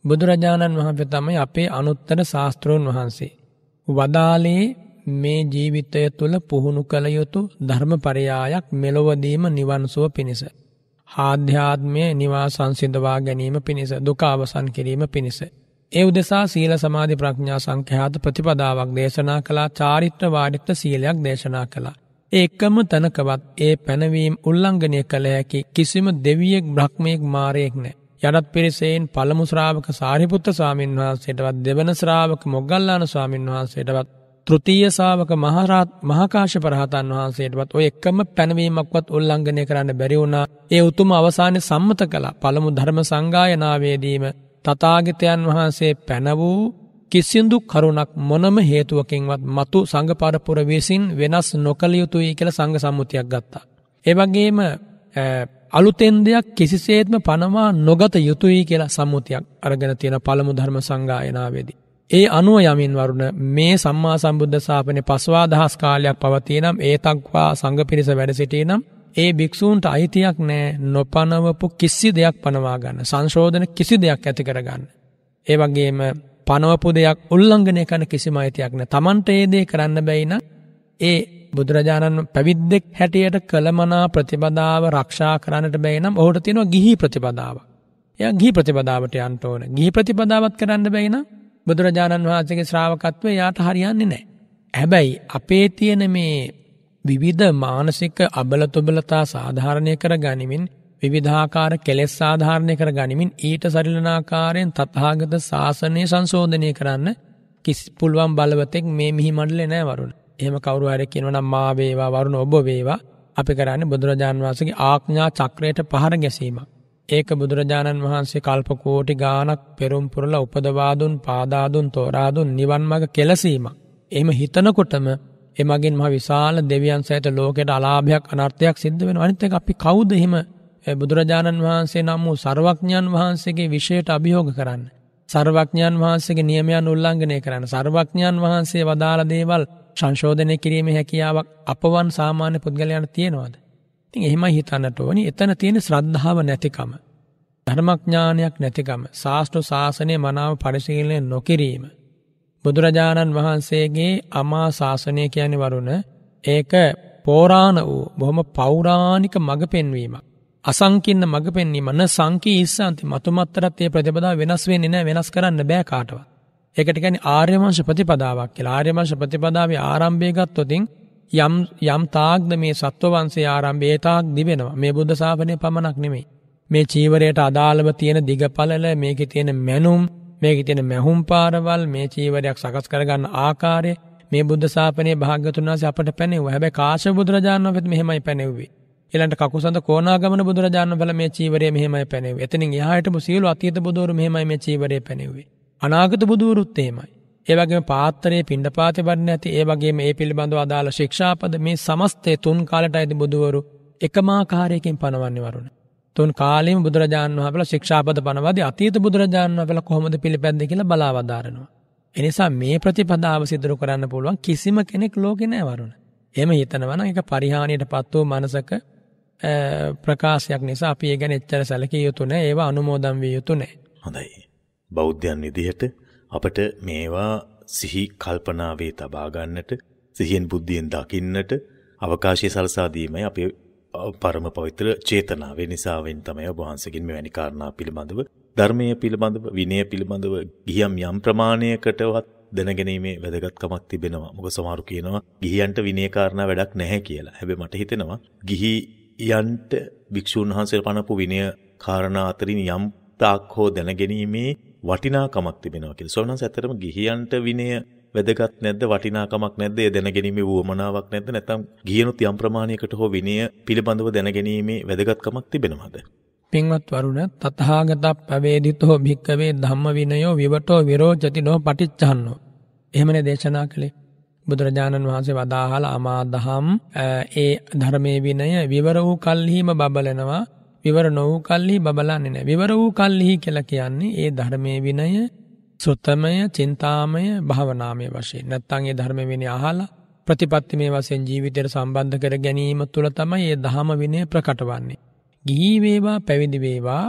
බුදුරජාණන් වහන්සේ තමයි අපේ අනුත්තර ශාස්ත්‍රෝන් වහන්සේ. වදාලේ මේ ජීවිතය තුළ පුහුණු කළ යුතු ධර්මපරයායක් මෙලොවදීම නිවන්සුව පිණිස. ආධ්‍යාත්මය නිවා සංසිඳවා ගැනීම පිණිස දුකාවසන් කිරීම පිණිස. ඒ උදෙසා සීල සමාධි ප්‍රඥා සංඛ්‍යාත ප්‍රතිපදාවක් දේශනා කළා චාරිත්‍ර වාඩිත්‍ර සීලයක් දේශනා කළා. ඒකම තනකවත් ඒ පැනවීම් උල්ලංඝනය කළ හැකි කිසිම දෙවියෙක් බ්‍රහ්මයෙක් මාරයෙක් නෑ. යටත් පිරිසයෙන් පළමු ශ්‍රාවක සාරිපුත්ත ස්වාමීන් වහන්සේටවත් දෙවන ශ්‍රාවක මොග්ගල්ලාන ස්වාමීන් වහන්සේටවත් තෘතිය ශාවක මහරහත් මහකාශ්‍යප රහතන් වහන්සේටවත් ඔය එකම පැනවීමක්වත් උල්ලංඝනය කරන්න බැරි වුණා. ඒ උතුම් අවසානයේ සම්මත කළා. පළමු ධර්ම සංගායනාවේදීම තථාගතයන් වහන්සේ පැන වූ කිසිඳු කරුණක් මොනම හේතුවකින්වත් మతు සංඝ පරපුර විසින් වෙනස් නොකළ යුතුයි කියලා සංඝ සම්මුතියක් ගත්තා. ඒ වගේම අලුතෙන් දෙයක් කිසිසේත්ම පනවා නොගත යුතුයි කියලා සම්මුතියක් අරගෙන තියෙන පළමු ධර්ම සංගායනාවේදී ඒ අනුව යමින් වරුණ මේ සම්මා සම්බුද්ධ ශාසනය පස්වා දහස් කාලයක් පවතී නම් ඒ තක්වා සංඝ පිරිස වැඩ සිටී නම් ඒ භික්ෂූන්ට අයිතියක් නෑ නොපනවපු කිසි දෙයක් පනවා ගන්න සංශෝධන කිසි දෙයක් ඇති කරගන්න. ඒ වගේම පනවපු දෙයක් උල්ලංඝනය කරන කිසිම අයිතියක් නෑ. Tamanට ඒ දේ කරන්න බැයි නම් ඒ බුදුරජාණන් පැවිද්දෙක් හැටියට කළමනා ප්‍රතිපදාව රක්ෂා කරන්නට බැයි නම් ඔහුට තියෙනවා ගිහි ප්‍රතිපදාව. එයා ගිහි ප්‍රතිපදාවට යන්න ඕන. ගිහි ප්‍රතිපදාවත් කරන්න බැයි නම් බුදුරජාණන් වහන්සේගේ ශ්‍රාවකත්වය යාට හරියන්නේ නැහැ. හැබැයි අපේ තියෙන මේ විවිධ මානසික අබල තොබලතා සාධාරණය කර ගනිමින් විවිධාකාර කෙලෙස් සාධාරණය කර ගනිමින් ඊට සරිලනාකාරයෙන් තත්හාගත ශාසනය සංශෝධනය කරන්න කිස් පුළුවන් බලවතෙක් මේ මිහි මඩලේ නෑ වරුණ. එහෙම කවරු අර කියනවනම් මා වේවා වරුණ ඔබ වේවා අපි කරන්නේ බුදුරජාන් වහන්සේගේ ආඥා චක්‍රයට පහර ගැසීමක්. ඒක බුදුරජාණන් වහන්සේ කල්පකෝටි ගානක් පෙරුම්පුරල උපදවාදුන් පාදාදුන් තෝරාදුන් නිවන් මඟ කෙලසීම. එම හිතනකොටම එමගින් මහ විශාල දෙවියන් සෑට ලෝකෙට අලාභයක් අනර්ථයක් සිද්ධ වෙන අනිතක අපි කවුද එහෙම බුදුරජාණන් වහන්සේ නම් වූ සර්වඥන් වහන්සේගේ විෂයට අභියෝග කරන්න. සර්වඥන් වහන්සේගේ නියමයන් උල්ලංඝනය කරන්න සර්වඥන් වහන්සේ වදාළ දේවල් සංශෝධනය කිරීමේ හැකියාවක් අපවන් සාමාන්‍ය පුද්ගලයන්ට තියෙනවාද. ඉතින් එහෙමයි හිතන්නට ඕනි. එතන තියෙන ශ්‍රද්ධාව නැතිකම. ධර්මඥානයක් නැතිකම. ශාස්ත්‍ර ශාසනය මනාව පරිශීලනය නොකිරීම. බුදුරජාණන් වහන්සේගේ අමා ශාසනය කියන්නේ වරුණ ඒක පෝරාණ වූ බොහොම පෞරාණික මඟ පෙන්වීමක්. අසංකින්න මඟ පෙන්වීම න සංකී ඉස්සන්ති මතුමත්තරත් ඒ ප්‍රතිපදාව වෙනස් වෙන්නේ නැහැ වෙනස් කරන්න බෑ කාටවත්. ඒකට කියන්නේ ආර්යවංශ ප්‍රතිපදාවක් කියලා. ආර්යවංශ ප්‍රතිපදාවේ ආරම්භය ගත්තොතින් යම් යම් තාක්ද මේ සත්වවන්සේ ආරම්භ ඒ තාක් දිවෙනවා මේ බුද්ධ ශාපනය පමණක් නෙමෙයි. මේ චීවරයට අදාළව තියෙන දිගපලල මේකේ තියෙන මැනුම් මේක තියෙන මැහුම් පාරවල් මේ චීවරයක් සකස් කරගන්න ආකාරය මේ බුද්ධ ශාපනයේ භාග්‍යතුන් වහන්සේ අපට පැනෙව්වා. හැබැයි කාශ්‍යප බුදුරජාණන් වහන්සේත් මෙහෙමයි පැනෙව්වේ. ඊළඟට කකුසඳ කොණාගමන බුදුරජාණන් වහන්සේ මේ චීවරය මෙහෙමයි පැනෙව්වේ. එතනින් එහාටම සියලු අතීත බුදවරු මෙහෙමයි මේ චීවරය පැනෙව්වේ. අනාගත බුදවරුත් එහෙමයි. ඒවගේ පාත්තරයේ පිණ්ඩපාති වරණ ඇති ඒවගේ ඒ පිළිබඳව අදාළ ශික්ෂාපද මේ සමස්තේ තුන් කාලට ඇති බුදුවරු එකමාකාරයකින් පනවන්නේ වරුණ. තුන් කාලීම බුදුරජාණන් වහපල ශික්ෂාපද පනවද අතීත බුදුරජාණන් වහපල කොහොමද පිළිපැද්ද කියලා බලාවදාරනවා. එනිසා මේ ප්‍රතිපදාව සිදුරු කරන්න පුළුවන් කිසිම කෙනෙක් ලෝකෙ නෑ වරුණ. එම හිතනවන එක පරිහානියට පත් වූ මනසක ප්‍රකාශයක් නිසා අපි ඒ ගැන එච්චර සැලකිය යුතු නෑ ඒවා අනුමෝදන් විය යුතු නෑ. හොඳයි. බෞද්ධයන් විදිහට අපට මේවා සිහි කල්පනාවේ තබා ගන්නට සිහියෙන් බුද්ධියෙන් දකින්නට අවකාශය සලසා දීමයි අපේ පරම පවිත්‍ර චේතනාවේ නිසාවෙන් තමයි ඔබ වහන්සේගෙන් මෙවැනි කාරණා පිළිබඳව ධර්මයේ පිළිබඳව විනය පිළිබඳව ගිහියම් යම් ප්‍රමාණයකටවත් දැනගැනීමේ වැදගත්කමක් තිබෙනවා. මොකද සමහරු කියනවා ගිහියන්ට විනය කාරණා වැඩක් නැහැ කියලා. හැබැයි මට හිතෙනවා ගිහියන්ට භික්ෂුන් වහන්සේලා පනපු විනය කාරණා අතරින් යම් තාක් හෝ දැනගැනීමේ වටිනාකමක් තිබෙනවා කියලා. සෝනන්ස ඇත්තටම ගිහියන්ට විනය වැදගත් නැද්ද වටිනාකමක් නැද්ද ඒ දැනගැනීමේ වුවමනාවක් නැද්ද නැත්නම් ගියනුත් යම් ප්‍රමාණයකට හෝ විනය පිළිබඳව දැනගැනීමේ වැදගත්කමක් තිබෙනවද? පින්වත් වරුණ තථාගත පවේදිතෝ භික්කවේ ධම්ම විනයෝ විවටෝ විරෝජති නො පටිච්චහන්නෝ එහෙමනේ දේශනා කළේ බුදුරජාණන් වහන්සේ වදාහලා අමා දහම් ඒ ධර්මයේ විනය විවර වූ කල්හිම බබලනවා විවර නොවූ කල්හි බබලන්නේ නෑ. විවර වූ කල්හි කියලා කියන්නේ ඒ ධර්මයේ විනය සුත්තමය, චින්තාමය, භාවනාමය වශයෙන්. නැත්තම් ඒ ධර්ම විනය අහලා ප්‍රතිපත්ති මේ වශයෙන් ජීවිතයට සම්බන්ධ කර ගැනීම තුළ තමයි ඒ ධහම විනය ප්‍රකට වන්නේ. ගිහි වේවා පැවිදි වේවා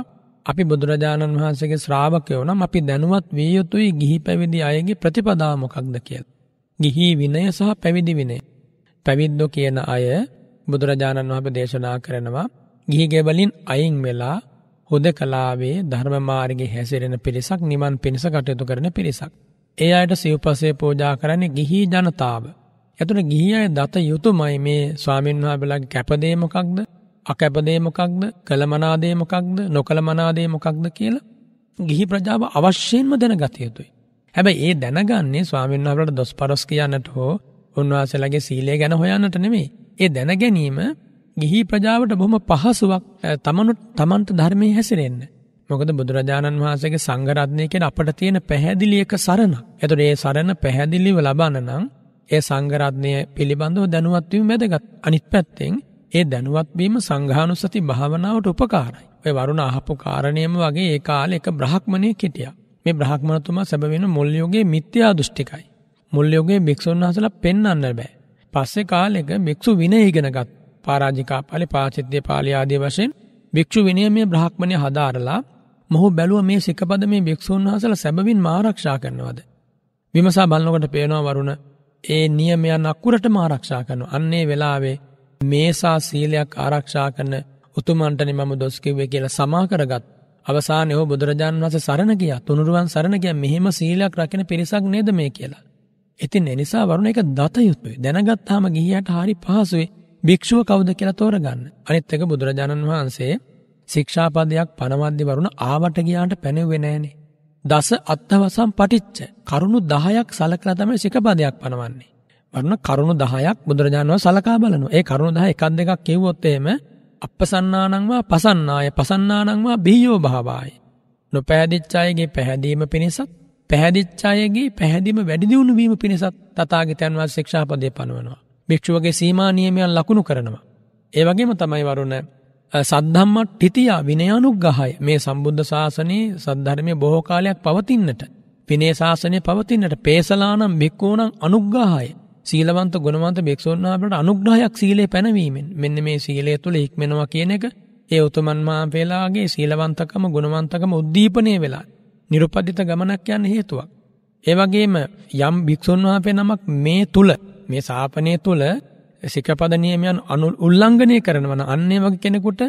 අපි බුදුරජාණන් වහන්සේගේ ශ්‍රාවකයෝ නම් අපි දැනුවත් විය යුතුයි ගිහි පැවිදි අයගේ ප්‍රතිපදා මොකක්ද කියලා. ගිහි විනය සහ පැවිදි විනය. පැවිද්දෝ කියන අය බුදුරජාණන් වහන්සේ දේශනා කරනවා ගිහි ගැබලින් අයින් වෙලා හොද කලාවේ ධර්මමාර්ගේ හැසිරෙන පිරිසක් නිමන් පිණිස කටයුතු කරන පිරිසක්. ඒ අයට සිව්පසේ පෝජා කරන්නේ ගිහි ජනතාව. ඇතුළ ගිහි අය දත යුතුමයි මේ ස්වාමීන්වා බෙලා කැපදේමකක්ද අකැපදේමකක්ද කළමනාදේමකක්ද නොකළමනාදේමකක්ද කියලා ගිහි ප්‍රජාව අවශ්‍යයෙන්ම දැන ගතයුතුයි. හැබැයි ඒ දැනගන්නේ ස්වාමීන්වාලට දොස් පරස් කියන්නට හෝ උන්වහසලගේ සීලේ ගැන හොයන්නට නෙමේ. ඒ දැන ගැනීම ගිහි ප්‍රජාවට බොහොම පහසුවක් තමනුත් තමන්ට ධර්මය හැසිරෙන්න්න. මොකද බුදුරජාණන් වහන්සේගේ සංගරත්නය කෙන අපට තියෙන පැහැදිලියක සරණ. ඇතුට ඒ සරණ පැහැදිල්ලිව ලබානනම් ඒ සංගරත්නය පිළිබඳව දැනුවත්වීම වැදගත් අනිත් පැත්තෙන් ඒ දැනුවත්වීම සංඝානුසති භාවනාවට උපකාරයි. ඔය වරුණ අහපු කාරණයම වගේ ඒ කාල එක බ්‍රහක්්මණය කෙටිය. මේ බ්‍රහක්්මණතුමා සැබවෙන මුල්යෝගේ මිත්‍යා දෘෂ්ටිකයි. මුල්යෝගේ භික්ෂූන් වහසල පෙන්න්න බෑ. පස්සෙ කාලෙක භික්ෂු වින ඉගෙනගත් පාරාජිකා පාලි පාචිත්‍ය පාලි ආදී වශයෙන් භික්ෂු විනයමය බ්‍රහ්මණය හදාරලා මොහු බැලුව මේ සිකපද මේ භික්ෂූන් වහන්සේලා සැබවින්ම ආරක්ෂා කරනවද විමසා බලනකොට පේනවා වරුණ ඒ නියමයන් අකුරටම ආරක්ෂා කරනවා අන්නේ වෙලාවේ මේසා සීලයක් ආරක්ෂා කරන උතුමන්ටනි මම දොස් කිව්වේ කියලා සමා කරගත් අවසානයේ ඔහු බුදුරජාණන් වහන්සේ සරණ ගියා තුනුරුවන් සරණ ගියා මෙහෙම සීලයක් රකින පිරිසක් නේද මේ කියලා ඉතින් ඒ නිසා වරුණ එක දත යුතුයි දැනගත්තාම ගිහියට හරි පහසුයි භික්ෂුව කවුද කියලා තෝරගන්න. අනිත් එක බුදුරජාණන් වහන්සේ ශික්ෂාපදයක් පනවද්දි වරුණ ආවට ගියාට පැනෙව්වේ නෑනේ. දස අත්තවසම් පටිච්ච කරුණු 10ක් සලකලා තමයි ශික්ෂාපදයක් පනවන්නේ. වරුණ කරුණු 10ක් බුදුරජාණන් වහන්සේ සලකා බලනවා. ඒ කරුණු 10 එකක් දෙකක් කියවොත් එහෙම අප්පසන්නානංවා පසන්නාය පසන්නානංවා බිහියෝ භාවාය. නොපැහැදිච්ච අයගේ පැහැදීම පිණිසත් පැහැදිච්ච අයගේ පැහැදීම වැඩි දියුණු වීම පිණිසත් තථාගතයන් වහන්සේ ශික්ෂාපදේ පනවනවා. භික්ෂුවගේ සීමා නියමයන් ලකුණු කරනවා. ඒ වගේම තමයි වරුණ සද්ධම්මත් ටිතියා විනයානුග්ගහය මේ සම්බුද්ධ ශාසනයේ සද්ධර්මය බොහෝ කාලයක් පවතින්නට පිනේ ශාසනය පවතින්නට පේසලානම් භික්කෝනම් අනුග්ගහය සීලවන්ත ගුණවන්ත භික්ෂූන් වහන්සේට අනුග්‍රහයක් සීලේ පැනවීමෙන් මෙන්න මේ සීලය තුළ හික්මෙනවා කියන එක ඒ උතුමන් මහන්සේලාගේ සීලවන්තකම ගුණවන්තකම උද්දීපනය වෙලා නිරුපදිත ගමනක් යන්න හේතුවක් ඒ වගේම යම් භික්ෂුන් වහන්සේ නමක් මේ තුල මේ ශාපනය තුළ සිකපද නියමයන් අනු උල්ලංඝනය කරනවා නම් අන්නේ වගේ කෙනෙකුට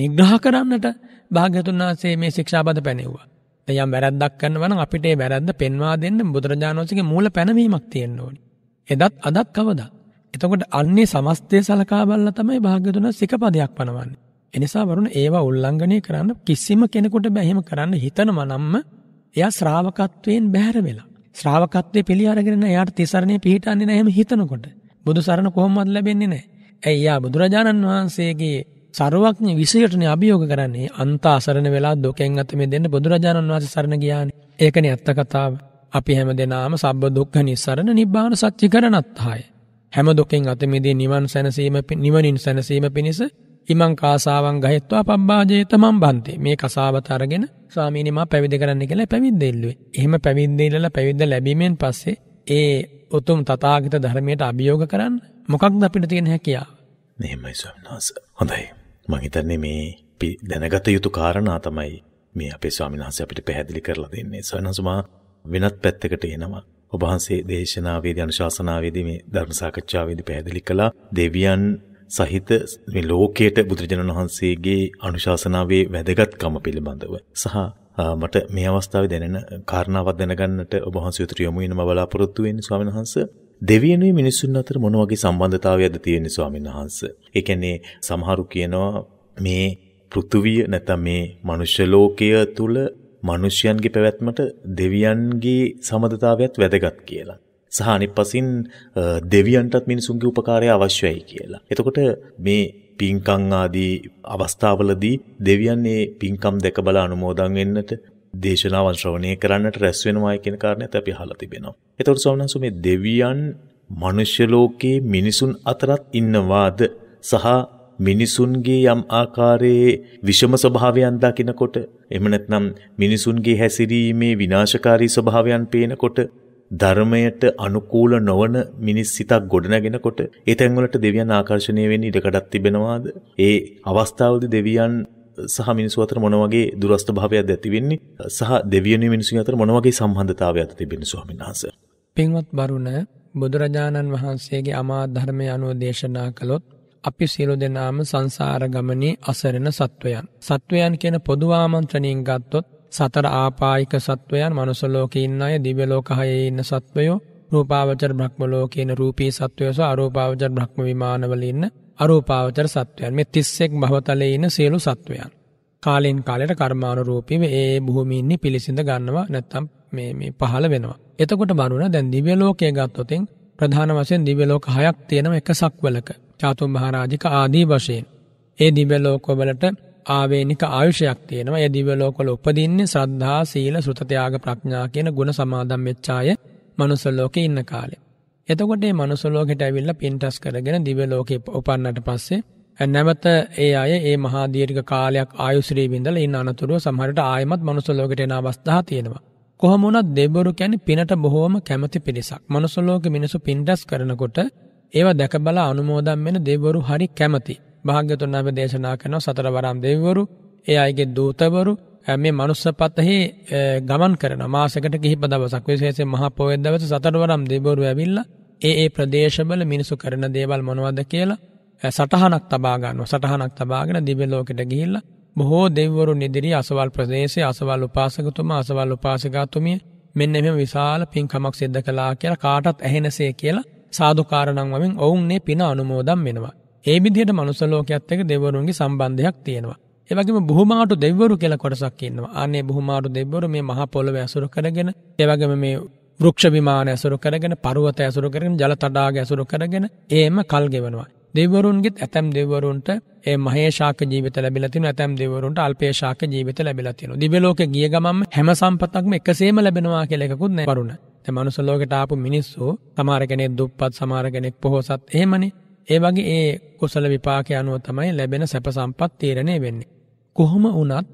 නිග්‍රහ කරන්නට භාග්‍යතුන් වහන්සේ මේ ශික්ෂාපද පැනෙව්වා. යම් වැරද්දක් කරනවා නම් අපිට ඒ වැරද්ද පෙන්වා දෙන්න බුදුරජාණන් වහන්සේගේ මූල පැනවීමක් තියෙන්න ඕනි. එදත් අදත් කවදා. එතකොට අන්නේ සමස්තය සලකා බලලා තමයි භාග්‍යතුන් සිකපදයක් පනවන්නේ. එනිසා වරුණ ඒවා උල්ලංඝනය කරන්න කිසිම කෙනෙකුට බැහැම කරන්න හිතනවා නම්ම එයා ශ්‍රාවකත්වයෙන් බැහැර වෙලා ශ්‍රාවකත්වයේ පිළි අරගෙන එයාට තිසරණේ පිහිටන්නේ නැහැ එහෙම හිතනකොට බුදු සරණ කොහොමවත් ලැබෙන්නේ නැහැ. ඇයි යා බුදුරජාණන් වහන්සේගේ සරුවක්ඥ විශේෂයටනේ අභියෝග කරන්නේ අන්ත අසරණ වෙලා දුකෙන් අත මේ දෙන්න බුදුරජාණන් වහන්සේ සරණ ගියානේ. ඒකනේ අත්ත කතාව. අපි හැම දෙනාම සබ්බ දුක්ඛ නිස්සරණ නිබ්බාන සත්‍ය කරණත්හාය. හැම දුකෙන් අත මිදී නිවන් සැනසීම නිවනින් සැනසීම පිණිස ඉමං කාසාවන් ගහෙත්වා පබ්බාජේත මම් බන්තේ මේ කසාවත අරගෙන ස්වාමීනිමා පැවිදි කරන්න කියලා පැවිද්දෙල්ලුවේ. එහෙම පැවිද්දෙල්ලලා පැවිද්ද ලැබීමෙන් පස්සේ ඒ උතුම් තථාගත ධර්මයට අභියෝග කරන්න මොකක්ද අපිට තියෙන හැකියාව? මෙහෙමයි ස්වාමීන් වහන්සේ. හොඳයි. මම හිතන්නේ මේ අපි දැනගත යුතු කාරණා තමයි මේ අපේ ස්වාමීන් වහන්සේ අපිට පැහැදිලි කරලා දෙන්නේ. ස්වාමීන් වහන්සේ වෙනත් පැත්තකට එනවා. ඔබහන්සේ දේශනාවේදී අනුශාසනාවේදී මේ ධර්ම සාකච්ඡාවේදී පැහැදිලි කළා දෙවියන් සහිත මේ ලෝකයට බුදුරජාණන් වහන්සේගේ අනුශාසනාවේ වැදගත්කම පිළිබඳව සහ මට මේ අවස්ථාවේ දැනෙන කාරණාවක් දැනගන්නට ඔබ වහන්සේ උතුරු යොමු වෙන මම බලාපොරොත්තු වෙන්නේ ස්වාමීන් වහන්සේ දෙවියනුයි මිනිසුන් අතර මොන වගේ සම්බන්ධතාවයක්ද තියෙන්නේ ස්වාමීන් වහන්ස. ඒ කියන්නේ සමහරු කියනවා මේ පෘථුවිය නැත්නම් මේ මනුෂ්‍ය ලෝකය තුල මිනිසයන්ගේ පැවැත්මට දෙවියන්ගේ සමදතාවයත් වැදගත් කියලා. සහ අනිපසින් දෙවියන්ටත් මිනිසුන්ගේ උපකාරය අවශ්‍යයි කියලා. එතකොට මේ පින්කං ආදී අවස්ථාවලදී දෙවියන් මේ පින්කම් දැක බලා අනුමෝදන් වෙන්නට දේශනාවන් ශ්‍රවණය කරන්නට රැස් වෙනවා කියන කාරණේත් අපි අහලා තිබෙනවා. එතකොට ස්වාමීන් මේ දෙවියන් මනුෂ්‍ය ලෝකයේ මිනිසුන් අතරත් ඉන්නවාද සහ මිනිසුන්ගේ යම් ආකාරයේ විෂම ස්වභාවයන් දකිනකොට එහෙම නැත්නම් මිනිසුන්ගේ හැසිරීමේ විනාශකාරී ස්වභාවයන් පේනකොට ධර්මයට අනුකූල නොවන මිනිස් සිතක් ගොඩනගෙනකොට ඒ තැන්වලට දෙවියන් ආකර්ෂණය වෙන්න ඉඩකඩක් තිබෙනවාද? ඒ අවස්ථාවලදී දෙවියන් සහ මිනිස්සු අතර මොන වගේ දුරස්ත භාවයක්ද ඇති වෙන්නේ? සහ දෙවියන් මිනිස්සු අතර මොන වගේ සම්බන්ධතාවයක්ද තිබෙන්නේ ස්වාමීන් වහන්සේ? පින්වත් බරුණ බුදුරජාණන් වහන්සේගේ අමා ධර්මය අනුව දේශනා කළොත් අපි සියලු දෙනාම සංසාර ගමනේ අසරණ සත්වයන්. සත්වයන් කියන පොදු ආමන්ත්‍රණයෙන් ගත්තොත් සතර ආපායික සත්වයන් මනුසලෝකෙ ඉන්න අය දිවලෝකහයේ ඉන්න සත්වයෝ රූපාවචර බ්‍රහ්මලෝකයන රූපී සත්වයෝස අරෝපාවචර බ්‍රහ්ම විමානවල ඉන්න අරෝපාවචර සත්වයන් මෙ තිස්සෙක් භවතලේ ඉන්න සියලු සත්වයන්. කාලෙන් කාලයට කර්මාණු රූපීව ඒ බොහොමින්න්නේ පිළිසිඳ ගන්නවා නැත්තම් මේ පහළ වෙනවා. එතකොට බරුණ දැන් දිවලෝකය ගත්තොතින් ප්‍රධාන වශයෙන් දිවලෝක හයක් තියෙනව එක සක්වලක චාතුම් මහරාජික ආදී වශයෙන්. ඒ දිවලෝකවලට ආවේනික ආයුෂයක් තියෙනවා. ඒ දිව්‍ය ලෝකවල උපදින්නේ ශ්‍රද්ධා, සීල, සුත ත්‍යාග, ප්‍රඥා කියන ගුණ සමාදම් වෙච්ච අය මනුස්ස ලෝකේ ඉන්න කාලේ. එතකොට මේ මනුස්ස ලෝකෙට ඇවිල්ලා පින්ටස් කරගෙන දිව්‍ය ලෝකේ උපන්නට පස්සේ නැවත ඒ අය ඒ මහා දීර්ඝ කාලයක් ආයුශ්‍රී විඳලා ඉන්න අනතුරුව සමහරට ආයමත් මනුස්ස ලෝකෙට එන අවස්ථා තියෙනවා. කොහොම වුණත් දෙවිවරු කියන්නේ පිනට බොහෝම කැමති පිරිසක්. මනුස්ස ලෝකෙ මිනිසු පින් රැස් කරනකොට ඒවා දැක බලා අනුමෝදන් වෙන දෙවිවරු හරි කැමති. භාග්‍යතුන් අප දේශනා කරන සතරවරම් දෙවරු ඒ අයගේ දූතවරු මේ මනුස්සපත්තහි ගමන් කරන මාසකට කිහිප දවසක් විශේෂේ මහ පොවෙද්දවස සතරවරම් දෙවරු ඇවිල්ල ඒ ඒ ප්‍රදේශවල මිනිසු කරන දේවල් මොනවද කියලා සටහනක් තබාගන්න සටහනක් තබාගෙන දිවලෝකට ගිහිල්ල බොහෝ දෙවරු නිදිරි අසවල් ප්‍රදේශය අසවල් උපාසකතුම අසවල් උපාසගාතුමිය මෙන්න එම විශාල පින්කමක් සිද්ධ කලා කියලා කාටත් ඇහෙනසේ කියලා සාධකාරණංවමින් ඔවුන්නේ පින අනුමෝදම් වෙනවා. ඒ විදිහට මනුසලෝකයක්ත් එක දෙවරුන්ගේ සම්බන්ධයක් තියෙනවා. ඒවගේම බොහමාට දෙවරු කියල කොටසක් ඉන්නවා අනේ බොහමාට දෙවරු මේ මහ පොළොව ඇසුරු කරගෙන ඒවගේම මේ ෘක්ෂ විමාන ඇසුරු කරගෙන පරුවත ඇසුරු කරගෙන ජල තඩාග ඇසුරු කරගෙන ඒම කල් ගෙවනවා. දෙවරුන්ගෙත් ඇතැම් දෙවරුන්ට ඒ මහේෂාක ජීවිත ලැබිලතින ඇතැම් දෙවරුන්ට අල්පේශාක ජීවිත ලැබිලතින දිවලෝක ගිය ගමම් හැම සම්පතක්ම එකසේම ලැබෙනවා කෙලෙකුත් නැවරුණ මනුසලෝකට ආපු මිනිස්සු සමාරගෙනෙක් දුප්පත් සමාරගෙනෙක් පොහොසත් ඒමනි ඒ වගේ ඒ කුසල විපාකය අනුව තමයි ලැබෙන සැප සම්පත් තීරණය වෙන්නේ. කොහොම වුණත්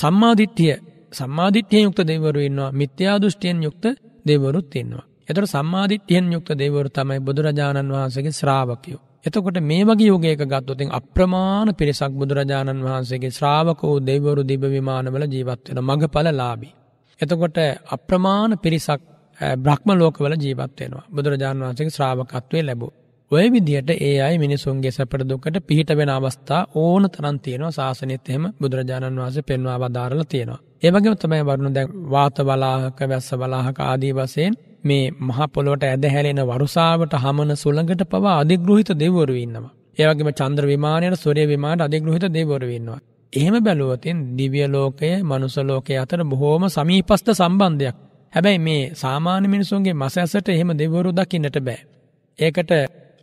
සම්මාධිත්‍යය සම්මාධිත්‍යයෙන් යුක්ත දෙවරු ඉන්නවා මිත්‍යා දෘෂ්ටියෙන් යුක්ත දෙවරුත් ඉන්නවා. එතකොට සම්මාධිත්‍යයෙන් යුක්ත දෙවරු තමයි බුදුරජාණන් වහන්සේගේ ශ්‍රාවකයෝ. එතකොට මේ වගේ යෝගයක ගත්තොතින් අප්‍රමාණ පිරිසක් බුදුරජාණන් වහන්සේගේ ශ්‍රාවක වූ දෙවිවරු දිබ විමානවල ජීවත් වෙන මඟඵලලාභී. එතකොට අප්‍රමාණ පිරිසක් බ්‍රහ්ම ලෝකවල ජීවත් වෙනවා. බුදුරජාණන් වහන්සේගේ ශ්‍රාවකත්වයේ ලැබුවා. ඔය විදිහට ඒ අයි මිනිසුන්ගේ සැපට දුකට පිහිට වෙන අවස්ථා ඕන තරන් තියෙනවා ශාසනයත් එහෙම බුදුරජාණන් වහන්සේ පෙන්වා වදාරලා තියෙනවා. ඒ වගේම තමයි වරුණ දැන් වාත වලාහක වැස්ස වලාහක ආදී වශයෙන් මේ මහ පොළොවට ඇද හැලෙන වරුසාවට හමන සුළඟට පවා අධිග්‍රහිත දෙවිවරු ඉන්නවා. ඒ වගේම චන්ද්‍ර විමානයේ සූර්ය විමානයේ අධිග්‍රහිත දෙවිවරු ඉන්නවා. එහෙම බැලුවතින් දිව්‍ය ලෝකය මනුස්ස ලෝකය අතර බොහෝම සමීපස්ත සම්බන්ධයක්. හැබැයි මේ සාමාන්‍ය මිනිසුන්ගේ මස ඇසට එහෙම දෙවිවරු දකින්නට බෑ. ඒකට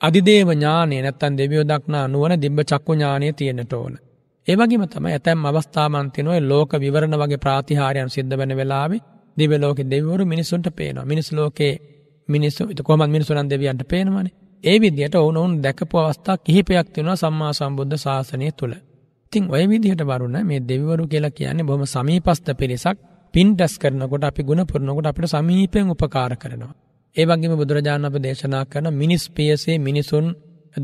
අධිදේව ඥානය නැත්තන් දෙවියෝ දක්නා නුවන දිබ්බ චක්කු ඥානය තියෙනට ඕන. ඒවගේම තම ඇතැම් අවස්ථාමන්තිනොයි ලෝක විවරණ වගේ ප්‍රාතිහාරයන් සිද්ධ වන වෙලාවි දිවලෝක දෙවරු මිනිසුන්ට පේන මිනිස් ලෝකේ මිනිස්සු කොම මිනිසුනන් දෙවියන්ට පේනවන ඒ විදියට ඔවුනොවුන් දැකපු අවස්ථා කිහිපයක් තිෙනවා සම්මා සම්බුද්ධ ශාසනය තුළ. ඉතින් ඔය විදිහට බරුණ මේ දෙවිවරු කියලා කියන්නේ බොම සමීපස්ත පිරිසක් පින් ටැස් කරනකොට අපි ගුණ පුරණකොට අපිට සමීපයෙන් උපකාර කරනවා. ඒ වගේම බුදුරජාණන් අප දේශනා කරන මිනිස් පියසේ මිනිසුන්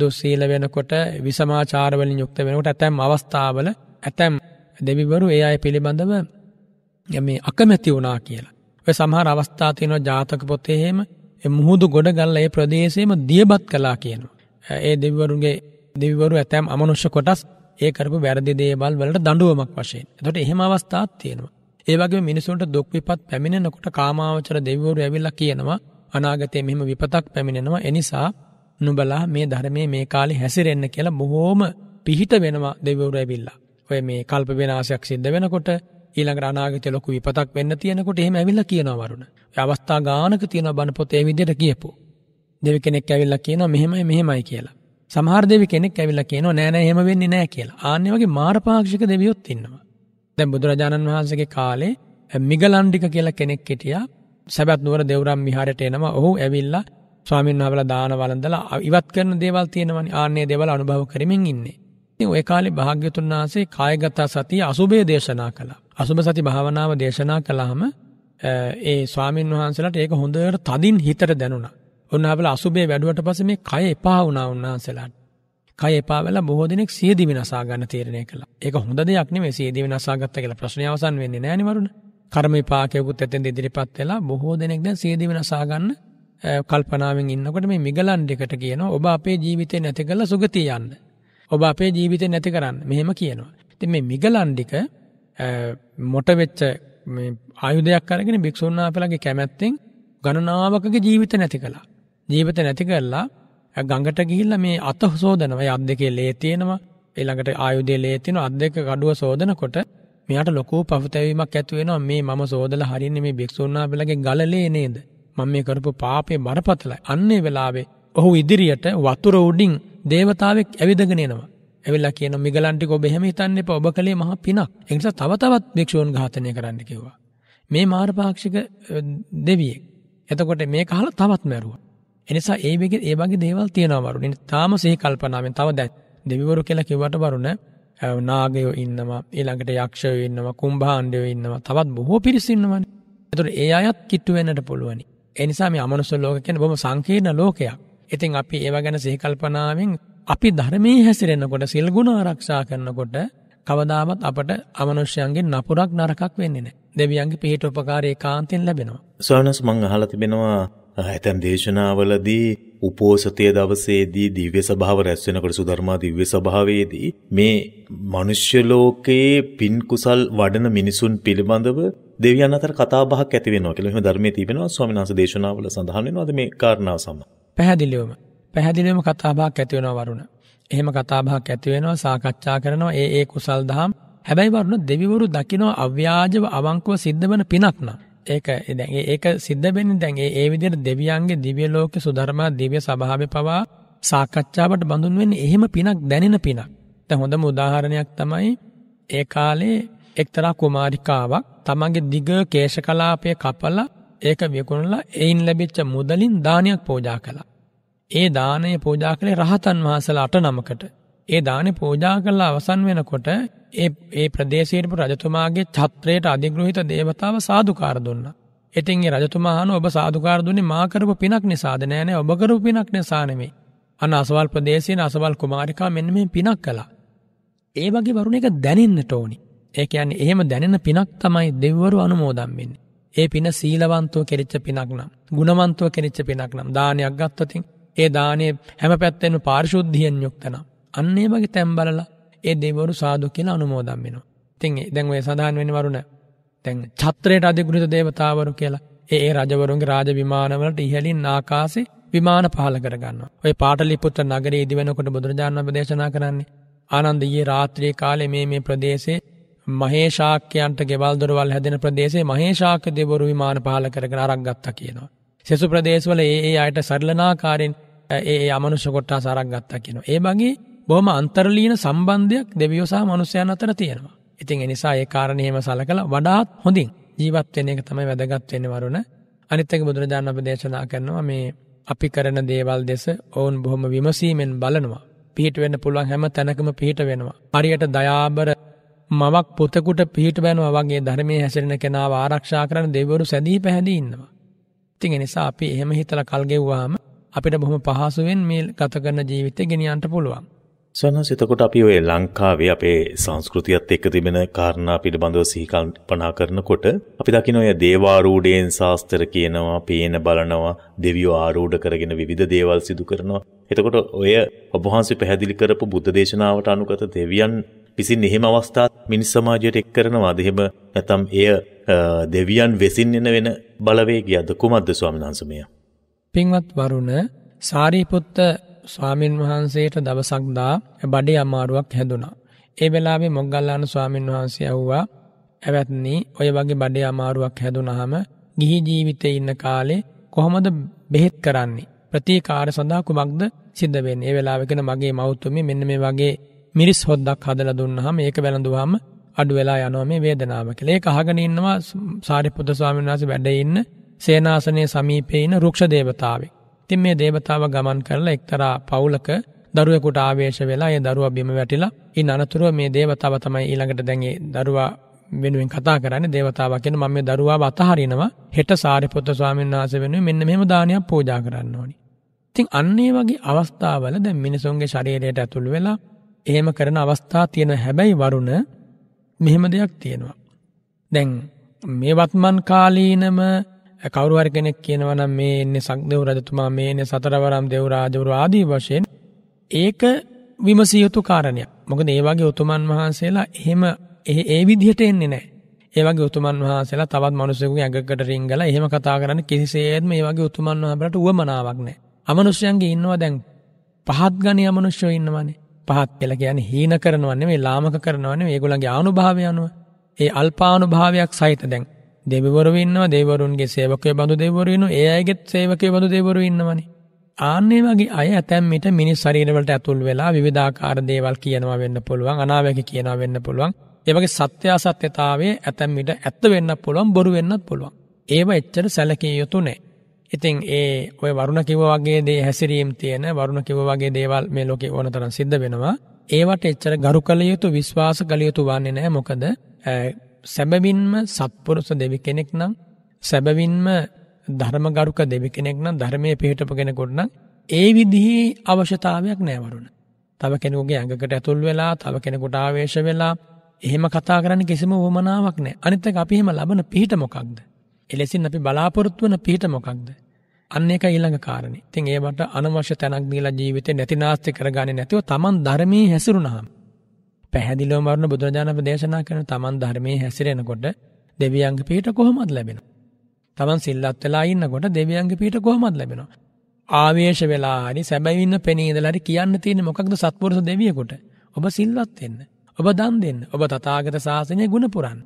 දු සීල වෙනකොට විසමාචාරවලින් යුක්ත වෙනකොට ඇතැම් අවස්ථාවල ඇතැම් දෙවිවරු ඒ අය පිළිබඳව මේ අකමැති වුණා කියලා. ඔය සමහර අවස්ථා තියෙනවා ජාතක පොතේ එහෙම මුහුදු ගොඩ ගල්ලා ඒ ප්‍රදේශයේම දියබත් කළා කියනවා. ඒ දෙවිවරුන්ගේ දෙවිවරු ඇතැම් අමනුෂ්‍ය කොටස් ඒ කරපු වැරදි දේවල් වලට දඬුවමක් වශයෙන්. එතකොට එහෙම අවස්ථාවක් තියෙනවා. ඒ වගේම මිනිසුන්ට දුක් විපත් පැමිණෙනකොට කාමාවචර දෙවිවරු ඇවිල්ලා කියනවා අනාගතයේ මෙහෙම විපතක් පැමිණෙනවා එනිසා නුබලා මේ ධර්මයේ මේ කාලේ හැසිරෙන්න කියලා බොහෝම පිහිට වෙනවා දෙවිවරු ඇවිල්ලා. ඔය මේ කල්ප විනාශයක් සිද්ධ වෙනකොට ඊළඟට අනාගතේ ලොකු විපතක් වෙන්න තියෙනකොට එහෙම ඇවිල්ලා කියනවා වරුණ. ඒ අවස්ථා ගානක තියෙන බණ පොතේ විදිහට කියපෝ. දෙවි කෙනෙක් ඇවිල්ලා කියනවා මෙහෙමයි මෙහෙමයි කියලා. සමහර දෙවි කෙනෙක් ඇවිල්ලා කියනවා නෑ නෑ එහෙම වෙන්නේ නෑ කියලා. ආන්නේ වගේ මාරපාක්ෂික දෙවියොත් ඉන්නවා. දැන් බුදුරජාණන් වහන්සේගේ කාලේ මිගලන්ඩික කියලා කෙනෙක් හිටියා. සැබත් නුවර දෙවරම් විහාරයට එනවා. ඔහු ඇවිල්ලා ස්වාමීන් වහන්සේලා දාන වළඳලා ඉවත් කරන දේවල් තියෙනවනේ. ආන්නේ දේවල් අනුභව කරමින් ඉන්නේ. ඉතින් ওই කාලේ භාග්‍යතුන් වහන්සේ කායගත සතිය අසුභය දේශනා කළා. අසුභ සති භාවනාව දේශනා කළාම ඒ ස්වාමීන් වහන්සේලාට ඒක හොඳට තදින් හිතට දැනුණා. උන්වහන්සේලා අසුභය වැඩුවට පස්සේ මේ කය එපා වුණා උන්වහන්සේලාට. කය එපා වෙලා බොහෝ දෙනෙක් සියදිවි නසා ගන්න තීරණය කළා. ඒක හොඳ දෙයක් නෙමෙයි සියදිවි නසාගත්ත කියලා ප්‍රශ්නේ අවසන් වෙන්නේ නැහැ නේ වරුණ. කර්ම විපාකයකුත් ඇතෙන් ඉදිරිපත් වෙලා බොහෝ දෙනෙක් දැන් සියදිව නසා ගන්න කල්පනාවෙන් ඉන්නකොට මේ මිගලන් දෙකට කියනවා ඔබ අපේ ජීවිතේ නැති කරලා සුගතිය යන්න. ඔබ අපේ ජීවිතේ නැති කරන්න. මෙහෙම කියනවා. ඉතින් මේ මිගලන් ඩික මොට වෙච්ච මේ ආයුධයක් අරගෙන භික්ෂුන් වහන්සේලාගේ කැමැත්තෙන් ගණනාවකගේ ජීවිත නැති කළා. ජීවිත නැති කරලා ගඟට ගිහිල්ලා මේ අත සෝදනවා. අත් දෙකේ ලේ තියෙනවා. ඊළඟට ආයුධය ලේ තියෙනවා. අත් දෙක කඩුව සෝදනකොට මෙයාට ලොකු පසුතැවීමක් ඇති වෙනවා මේ මම සෝදලා හරින්නේ මේ භික්ෂුන්වහන්සේලාගේ ගලලේ නේද මම මේ කරපු පාපේ බරපතලයි අන්නේ වෙලාවේ ඔහු ඉදිරියට වතුර උඩින් දේවතාවෙක් ඇවිදගෙන එනවා ඇවිල්ලා කියන මිගලන්ටික ඔබ එහෙම හිතන්න එපා ඔබ කලේ මහා පිනක් ඒ නිසා තව තවත් භික්ෂූන් ඝාතනය කරන්න කිව්වා මේ මාර්ගපාක්ෂික දෙවියෙක් එතකොට මේක අහලා තවත් මැරුවා එනිසා ඒ වගේ ඒ වගේ දේවල් තියෙනවා වරුනේ තාම සිහි කල්පනාවෙන් තව දැත් දෙවිවරු කියලා කිව්වට වරුනේ නාගයෝ ඉන්නවා ඊළඟට යක්ෂයෝ ඉන්නවා කුම්භාණ්ඩයෝ ඉන්නවා තවත් බොහෝ පිරිස ඉන්නවනේ. ඒතකොට ඒ අයත් කිට්ටු වෙන්නට පුළුවනි. ඒ නිසා මේ අමනුෂ්‍ය ලෝක කියන්නේ බොහොම සංකීර්ණ ලෝකයක්. ඉතින් අපි ඒව ගැන සිහි කල්පනාවෙන් අපි ධර්මයේ හැසිරෙනකොට සිල් ගුණ ආරක්ෂා කරනකොට කවදාමත් අපට අමනුෂ්‍යයන්ගේ නපුරක් නරකක් වෙන්නේ නැහැ. දෙවියන්ගේ පිහිට උපකාරය කාන්තෙන් ලැබෙනවා. ස්වාමිනස් මං අහලා තිබෙනවා ඇතැම් දේශනාවලදී උපෝසතය දවසේදී දිව්‍ය සභාව රැස් වෙනකොට සුධර්මා දිව්‍ය සභාවේදී මේ මනුෂ්‍ය ලෝකයේ පින් කුසල් වඩන මිනිසුන් පිළිබඳව දෙවියන් අතර කතා බහක් ඇති වෙනවා කියලා එහෙම ධර්මයේ තිබෙනවා ස්වාමීන් වහන්සේ දේශනාවල සඳහන් වෙනවාද මේ කාරණාව සම්බන්ධ? පැහැදිලිවම පැහැදිලිවම කතා බහක් ඇති වෙනවා වරුණ. එහෙම කතා බහක් ඇති වෙනවා සාකච්ඡා කරනවා ඒ ඒ කුසල් දහම්. හැබැයි වරුණ දෙවිවරු දකිනවා අව්‍යාජව අවංකව සිද්ධ වෙන පිනක් නම්. ඒක දැන් ඒක සිද්ධ වෙන්නේ දැන් ඒ ඒ විදිහට දෙවියන්ගේ දිව්‍ය ලෝකේ සුධර්මා දිව්‍ය ස්වභාවය පවා සාකච්ඡාවට බඳුන් වෙන්නේ එහෙම පිනක් දැනෙන පිනක්. දැන් හොඳම උදාහරණයක් තමයි ඒ කාලේ එක්තරා කුමාරිකාවක් තමන්ගේ දිග කේශ කලාපය කපලා ඒක විකුණලා එයින් ලැබිච්ච මුදලින් දානයක් පෝජා කළා. ඒ දානය පෝජා කළේ රහතන් වහන්සේලා අට නමකට. ඒ දානේ පූජා කරලා අවසන් වෙනකොට ඒ ඒ ප්‍රදේශයේ රජතුමාගේ ඡත්‍රයට අධිග්‍රහිත දේවතාව සාදුකාර දුන්නා. ඉතින් ඒ රජතුමා අහන ඔබ සාදුකාර දුන්නේ මා කරපු පිනක් නිසාද නෑ නෑ ඔබ කරපු පිනක් නිසා නෙමෙයි. අන්න අසවල් ප්‍රදේශයේ අසවල් කුමාරිකා මෙන්න මේ පිනක් කළා. ඒ වගේ වරුණ එක දැනෙන්නට ඕනි. ඒ කියන්නේ එහෙම දැනෙන පිනක් තමයි දෙවිවරු අනුමෝදන් වෙන්නේ. ඒ පින සීලවන්තව කෙරිච්ච පිනක් නම්, ගුණවන්තව කෙරිච්ච පිනක් නම් දානයක් ගත්තොතින් ඒ දානය හැම පැත්තෙම පාරිශුද්ධියෙන් යුක්ත නම් අන්නේ වගේ තැම්බලලා ඒ දෙවරු සාදු කියලා අනුමෝදම් වෙනවා. ඉතින් දැන් ඔය සඳහන් වෙන්නේ වරුණ දැන් ඡත්‍රයට අධිගෘහිත දේවතාවරු කියලා ඒ ඒ රජවරුන්ගේ රාජ විමානවලට ඉහළින් ආකාශේ විමාන පහළ කරගන්නවා. ඔය පාටලිපුත්‍ර නගරයේ ඉදිවෙනකොට බුදුරජාණන් වහන්සේ දේශනා කරන්නේ ආනන්ද ඊයේ රාත්‍රියේ කාලේ මේ මේ ප්‍රදේශේ මහේශාක්‍යයන්ට ගෙවල් දොරවල් හැදෙන ප්‍රදේශේ මහේශාක්‍ය දෙවරු විමාන පහළ කරගෙන අරන් ගත්තා කියනවා. සෙසු ප්‍රදේශවල ඒ ඒ අයට සරලනාකාරයෙන් ඒ අමනුෂ්‍ය කොට්ටාස අරන් ගත්තා කියනවා. ඒ වගේ බොහොම අන්තර්ලීන සම්බන්ධයක් දෙවියෝ සහ මනුස්සයන් අතර තියෙනවා. ඉතින් ඒ නිසා ඒ කාරණේ එහෙම සලකලා වඩාත් හොඳින් ජීවත් වෙන එක තමයි වැදගත් වෙන්නේ වරුණ. අනිත් එක බුදුරජාණන් අප දේශනා කරනවා මේ අපි කරන දේවල් දෙස ඔවුන් බොහොම විමසීමෙන් බලනවා. පිහිට වෙන්න පුළුවන් හැම තැනකම පිහිට වෙනවා. හරියට දයාබර මවක් පුතකුට පිහිට වෙනවා වගේ ධර්මයේ හැසිරෙන කෙනාව ආරක්ෂා කරන දෙවිවරු සැදී පැහැදී ඉන්නවා. ඉතින් ඒ නිසා අපි එහෙම හිතලා කල් ගෙව්වාම අපිට බොහොම පහසුවෙන් මේ ගත කරන ජීවිතය ගෙනියන්න පුළුවන්. සනස් එතකොට අපි ඔය ලංකාවේ අපේ සංස්කෘතියත් එක්ක තිබෙන කාරණා පිළිබඳව සිහිකල්පනා කරනකොට අපි දකින ඔය දේවාරූඪයෙන් ශාස්ත්‍ර කියනවා, පේන බලනවා, දෙවියෝ ආරූඪ කරගෙන විවිධ දේවල් සිදු කරනවා. එතකොට ඔය ඔබ වහන්සේ පැහැදිලි කරපු බුද්ධ දේශනාවට අනුගත දෙවියන් විසින් එහෙම අවස්ථාත් මිනිස් සමාජයට එක් කරනවාද? එහෙම නැත්නම් එය දෙවියන් වෙසින් එන වෙන බලවේගයක්ද කුමක්ද ස්වාමීන් වහන්සේ මෙය? පින්වත් වරුණ සාරිපුත්ත ස්වාමින් වහන්සේට දවසක් දා බඩේ අමාරුවක් හැදුනා. ඒ වෙලාවේ මොග්ගල්ලාන ස්වාමින් වහන්සේ ඇහුවා "ඇවැත්නි, ඔය වගේ බඩේ අමාරුවක් හැදුනහම ගිහි ජීවිතේ ඉන්න කාලේ කොහොමද බෙහෙත් කරන්නේ? ප්‍රතිකාර සඳහා කුමක්ද සිද්ධ වෙන්නේ?" ඒ වෙලාවෙකන මගේ මව්තුමිය මෙන්න මේ වගේ මිරිස් හොද්දක් හදලා දුන්නාම ඒක වැළඳුවාම අඩු වෙලා යනවා මේ වේදනාව කියලා. ඒක අහගෙන ඉන්නවා සාරිපුත්‍ර ස්වාමීන් වහන්සේ වැඩ ඉන්න සේනාසනයේ සමීපේ ඉන්න රුක්ෂ දේවතාවෙක්. ඉතින් මේ දේවතාව ගමන් කරලා එක්තරා පවුලක දරුවෙකුට ආවේශ වෙලා ඒ දරුවා බිම වැටිලා ඉන් අනතුරුව මේ දේවතාව තමයි ඊළඟට දැන් ඒ දරුවා වෙනුවෙන් කතා කරන්නේ දේවතාවා කියන මම මේ දරුවාව අතහරිනවා හෙට සාරිපුත්‍ර ස්වාමීන් වහන්සේ වෙනුවෙන් මෙන්න මෙහෙම දානයක් පූජා කරන්න ඕනි. ඉතින් අන්න ඒ වගේ අවස්ථාවල දැන් මිනිසුන්ගේ ශරීරයට ඇතුළු වෙලා එහෙම කරන අවස්ථා තියෙන හැබැයි වරුණ මෙහෙම දෙයක් තියෙනවා. දැන් මේ වත්මන් කාලීනම කවුරු හරි කෙනෙක් කියනවා නම් මේ එන්නේ සක්දෙව් රජතුමා මේ එන්නේ සතරවරම් දෙව් රාජවරු ආදී වශයෙන් ඒක විමසිය යුතු කාරණයක්. මොකද ඒ වගේ උතුමන් වහන්සේලා එහෙම ඒ විදිහට එන්නේ නැහැ. ඒ වගේ උතුමන් වහන්සේලා තවත් මිනිසෙකුගේ ඇඟකට රිංගලා එහෙම කතා කරන්න කිසිසේත්ම ඒ වගේ උතුමන් වහන්සේලාට උවමනාවක් නැහැ. අමනුෂ්‍යයන්ගේ ඉන්නවා දැන් පහත් ගණේ අමනුෂ්‍යයෝ ඉන්නවනේ. පහත් කියලා කියන්නේ හීන කරනව නෙමෙයි ලාමක කරනව නෙමෙයි ඒගොල්ලන්ගේ ආනුභාවය අනුව. ඒ අල්පානුභාවයක් සහිත දැන් දෙවිවරු ඉන්නවා දෙවිවරුන්ගේ සේවකයෝ බඳු දෙවිවරු ඉන්නවා ඒ අයගේත් සේවකයෝ බඳු දෙවිවරු ඉන්නවනේ ආන්නේ වගේ අය ඇතැම් විට මිනිස් ශරීරවලට ඇතුල් වෙලා විවිධාකාර දේවල් කියනවා වෙන්න පුළුවන් අනාවැකි කියනවා වෙන්න පුළුවන් ඒ වගේ සත්‍ය අසත්‍යතාවයේ ඇතැම් විට ඇත්ත වෙන්න පුළුවන් බොරු වෙන්නත් පුළුවන් ඒව එච්චර සැලකිය යුතු නැහැ ඉතින් ඒ ඔය වරුණ කිව වගේ දේ හැසිරීම් තියෙන වරුණ කිව වගේ දේවල් මේ ලෝකේ ඕන තරම් සිද්ධ වෙනවා. ඒවට එච්චර ගරු කළ යුතු විශ්වාස කළ යුතු වන්නේ නැහැ. මොකද සැබවින්ම සත්පුරුස දෙවි කෙනෙක් නම් සැබවින්ම ධර්මගරුක දෙවි කෙනෙක් නම් ධර්මයේ පිහිටපු කෙනෙකුට නම් ඒ විදිහේ අවශ්‍යතාවයක් නෑ වරුණ. තව කෙනෙකුගේ ඇඟකට ඇතුල් වෙලා තව කෙනෙකුට ආවේශ වෙලා එහෙම කතා කරන්න කිසිම වමනාවක් නෑ. අනිත් එක අපි එහෙම ලබන පිහිට මොකක්ද? එලෙසින් අපි බලාපොරොත්තු වෙන පිහිට මොකක්ද? අන්න එක ඊළඟ කාරණේ. ඉතින් ඒවට අනවශ්‍ය තැනක් දීලා ජීවිතේ නැතිනාස්ති කරගන්නේ නැතිව Taman ධර්මයේ හැසිරුණාම පැහැදිලිවම වරුණ බුදුරජාණන් දේශනා කරන තමන් ධර්මයේ හැසිරෙනකොට දෙවියන්ගේ පිහිට කොහොමද ලැබෙනවා? තමන් සිල්වත් වෙලා ඉන්නකොට දෙවියන්ගේ පිහිට කොහොමද ලැබෙනවා? ආවේශ වෙලා හරි සැබවින්ම පෙනී ඉඳලා හරි කියන්න තියෙන්නේ මොකක්ද සත්පුරුෂ දෙවියෙකුට? ඔබ සිල්වත් වෙන්න. ඔබ දන් දෙන්න. ඔබ තථාගත ශාසනයේ ගුණ පුරන්න.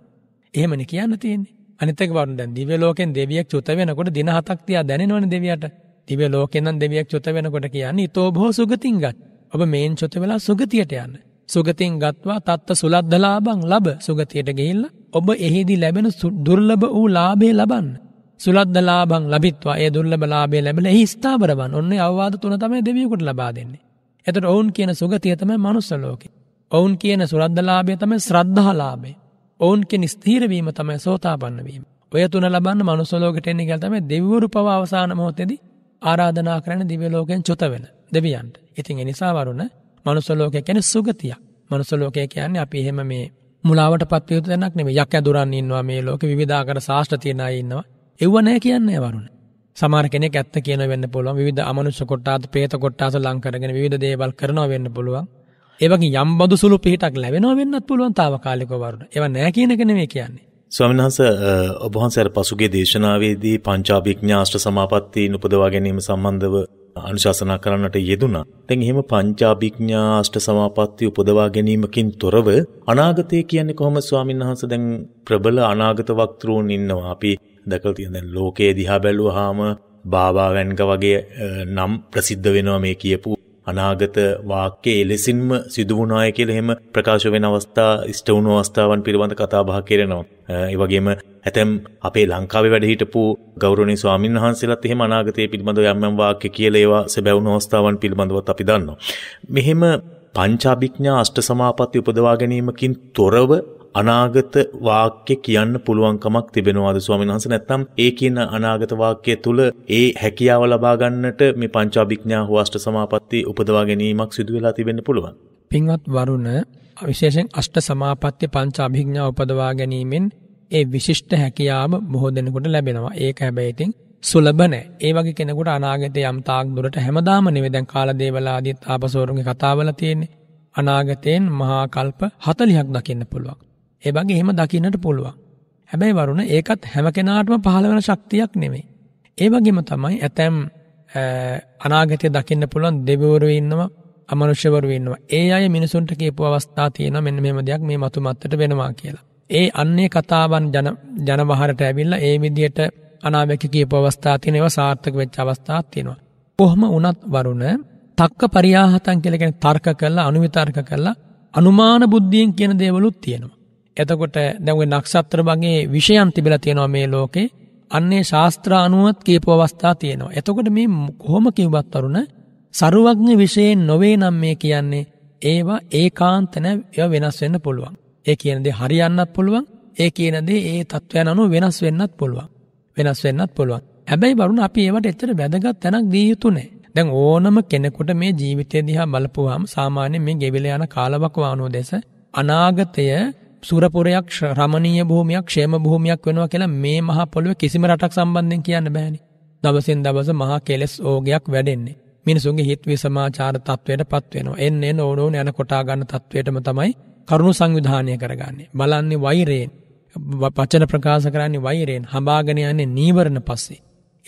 එහෙමනේ කියන්න තියෙන්නේ. අනිත් එක වරුණ දැන් දිව්‍ය ලෝකෙන් දෙවියෙක් චුත වෙනකොට දින හතක් තියා දැනෙනවනේ දෙවියට. දිව්‍ය ලෝකෙන් නම් දෙවියෙක් චුත වෙනකොට කියන්නේ ඊතෝ භෝ සුගතිංගත්. ඔබ මේන් චුත වෙලා සුගතියට යන්න. සුගතින් ගත්වා තත්ත සුලද්දලාබං ලබ සුගතියට ගෙල්ල ඔබ එහිදී ලැබෙන දුර්ලභ වූ ලාබේ ලබන්. සුලද්දලාබං ලබිත්වා ඒ දුර්ලභ ලාබේ ලැබෙන එහි ස්ථාවරවන් ඔන්න අවවාද තුන තමයි දෙවියකුට ලබා දෙන්නේ. එතට ඔවුන් කියන සුගතිය තමයි මනුස්සලෝකෙ. ඔවුන් කියන සුරද්දලාභය තමයි ශ්‍රද්ධහලාබේ. ඔවුන් කියෙන ස්තීරවීම තමයි සෝතාපන්නවීම. ඔය තුන ලබන්න මනුසලෝකට එන්නේ ගැතම දෙවරු පව අවසාන මොහොතෙදී ආරාධනා කරන දිවලෝකෙන් චුත වෙන දෙවියන්ට. ඉතින් එනිසාවරුණ මනුසලෝකය කැන සුගතියක් මනුසලෝකය කියන්නේ අපි එහෙම මේ මුලාවට පත්වයුතු තැනක් නෙම යක් ඇදුරන්න ඉන්නවා මේ ලෝක විධාකර ශාෂ්ට තියෙනයි ඉන්නවා එව්ව නෑ කියන්නේ වරුණ සමාර කෙනෙක් ඇත්ත කියන වෙන්න පුළුවන් විධ අමනුෂ්‍ය කොට්ටාත් ප්‍රේත කොට්ටාස ලංකරගෙන විධ දේවල් කරනවා වෙන්න පුළුවන් ඒවගේ යම්බදු සුළු පිහිටක් ලැබෙනවා වෙන්නත් පුළුවන් තාවකාලික වරුණ ඒව නෑ කියනක නෙමේ කියන්නේ ස්වමිනහස ඔබහන්සර පසුගේ දේශනාවේදී පංචාභිඥාෂ්ට සමාපත්තිී උපදවා ගැනීම සම්බන්ධව අනුශාසනා කරන්නට යෙදුනා. දැන් එහෙම පංචාභිඥා අෂ්ට සමාපatti උපදවා ගැනීමකින් තොරව අනාගතය කියන්නේ කොහොමද ස්වාමීන් වහන්සේ දැන් ප්‍රබල අනාගත වක්තෘන් ඉන්නවා. අපි දැකලා තියෙන දැන් ලෝකයේ දිහා බැලුවාම බාබා වැන්ග වගේ නම් ප්‍රසිද්ධ වෙනවා මේ කියපු අනාගත වාක්‍යයේ එලෙසින්ම සිදුවුණා කියලා එහෙම ප්‍රකාශ වෙන අවස්ථා ඉෂ්ට වුණු අවස්ථාවන් පිළිබඳ කතා බහ කරනවා. ඒ වගේම ඇතැම් අපේ ලංකාවේ වැඩ හිටපු ගෞරවනීය ස්වාමින් වහන්සේලාත් එහෙම අනාගතයේ පිළිබඳව යම් යම් වාක්‍ය කියලා ඒවා සැබෑවුණු අවස්ථාවන් පිළිබඳවත් අපි දන්නවා. මෙහෙම පංචාභිඥා අෂ්ට සමාපatti උපදවා ගැනීමකින් තොරව අනාගත වාක්‍ය කියන්න පුළුවන්කමක් තිබෙනවාද ස්වාමීන් වහන්සේ නැත්නම් ඒ කියන අනාගත වාක්‍ය තුල ඒ හැකියාව ලබා ගන්නට මේ පංචාභිඥා හුවස්ට සමාපatti උපදවා ගැනීමක් සිදු වෙලා තිබෙන්න පුළුවන්. පින්වත් වරුණ විශේෂයෙන් අෂ්ට සමාපatti පංචාභිඥා උපදවා ගැනීමෙන් ඒ විශිෂ්ට හැකියාව බොහෝ දෙනෙකුට ලැබෙනවා. ඒක හැබැයි ඉතින් සුලබ නෑ. ඒ වගේ කෙනෙකුට අනාගතය යම් තාක් දුරට හැමදාම නෙවෙයි දැන් කාලදේවලාදීත් ආපසෝරුන්ගේ කතාවල තියෙන්නේ. අනාගතයෙන් මහා කල්ප 40ක් දකින්න පුළුවන්. ඒ වගේ එහෙම දකින්නට පුළුවන්. හැබැයි වරුණ ඒකත් හැම කෙනාටම පහළ වෙන ශක්තියක් නෙමෙයි. ඒ වගේම තමයි ඇතැම් අනාගතය දකින්න පුළුවන් දෙවිවරු ඉන්නවා අමනුෂ්‍යවරු ඉන්නවා. ඒ අය මිනිසුන්ට කියපු අවස්ථා තියෙනවා මෙන්න මෙහෙම දෙයක් මේ මතු මතට වෙනවා කියලා. ඒ අන්නේ කතාවන් ජන ජනවහරට ඇවිල්ලා ඒ විදිහට අනාවැකි කියපු අවස්ථා තියෙන ඒවා සාර්ථක වෙච්ච අවස්ථාත් තියෙනවා. කොහොම වුණත් වරුණ තක්ක පරියාහතන් කියලා කියන්නේ තර්ක කරලා අනුවිතර්ක කරලා අනුමාන බුද්ධියෙන් කියන දේවලුත් තියෙනවා. එතකොට දැන්ගේ නක්ෂත්‍ර වගේ විෂයන් තිබිලා තියෙනවා මේ ලෝකේ. අන්නේ ශාස්ත්‍ර අනුවත් කියපු අවස්ථා තියෙනවා. එතකොට මේ කොහොම කිව්වත් අරුණ සරුවඥ විශයෙන් නොවේ නම් මේ කියන්නේ ඒවා ඒකාන්ත නැ වෙනස් වෙන්න පුළුවන්. ඒ කියන දේ හරියන්නත් පුළුවන්. ඒ කියන දේ ඒ තත්වයන් අනුව වෙනස් වෙන්නත් පුළුවන්. වෙනස් වෙන්නත් පුළුවන්. හැබැයි වරුණ අපි ඒවට එච්චර වැදගත් තැනක් දී යුතු නැහැ. දැන් ඕනම කෙනෙකුට මේ ජීවිතය දිහා බලපුවාම සාමාන්‍ය මේ ගෙවිල යන කාලවකවානුව දෙස අනාගතය සුරපුරයක් රමණීය භූමියක් ක්ෂේම භූමියක් වෙනවා කියලා මේ මහා පොළොවේ කිසිම රටක් සම්බන්ධයෙන් කියන්න බෑනේ. දවසින් දවස මහා කෙලස් ඕගයක් වැඩෙන්නේ. මිනිසුන්ගේ හිත් විසමාචාර තත්වයට පත් වෙනවා. එන්න එන ඕනෝන යන කොටා ගන්න තත්වයටම තමයි කරුණු සංවිධානය කරගන්නේ. බලන්නේ වෛරයෙන්. වචන ප්‍රකාශ කරන්නේ වෛරයෙන්. හඹාගෙන යන්නේ නීවරණ පස්සේ.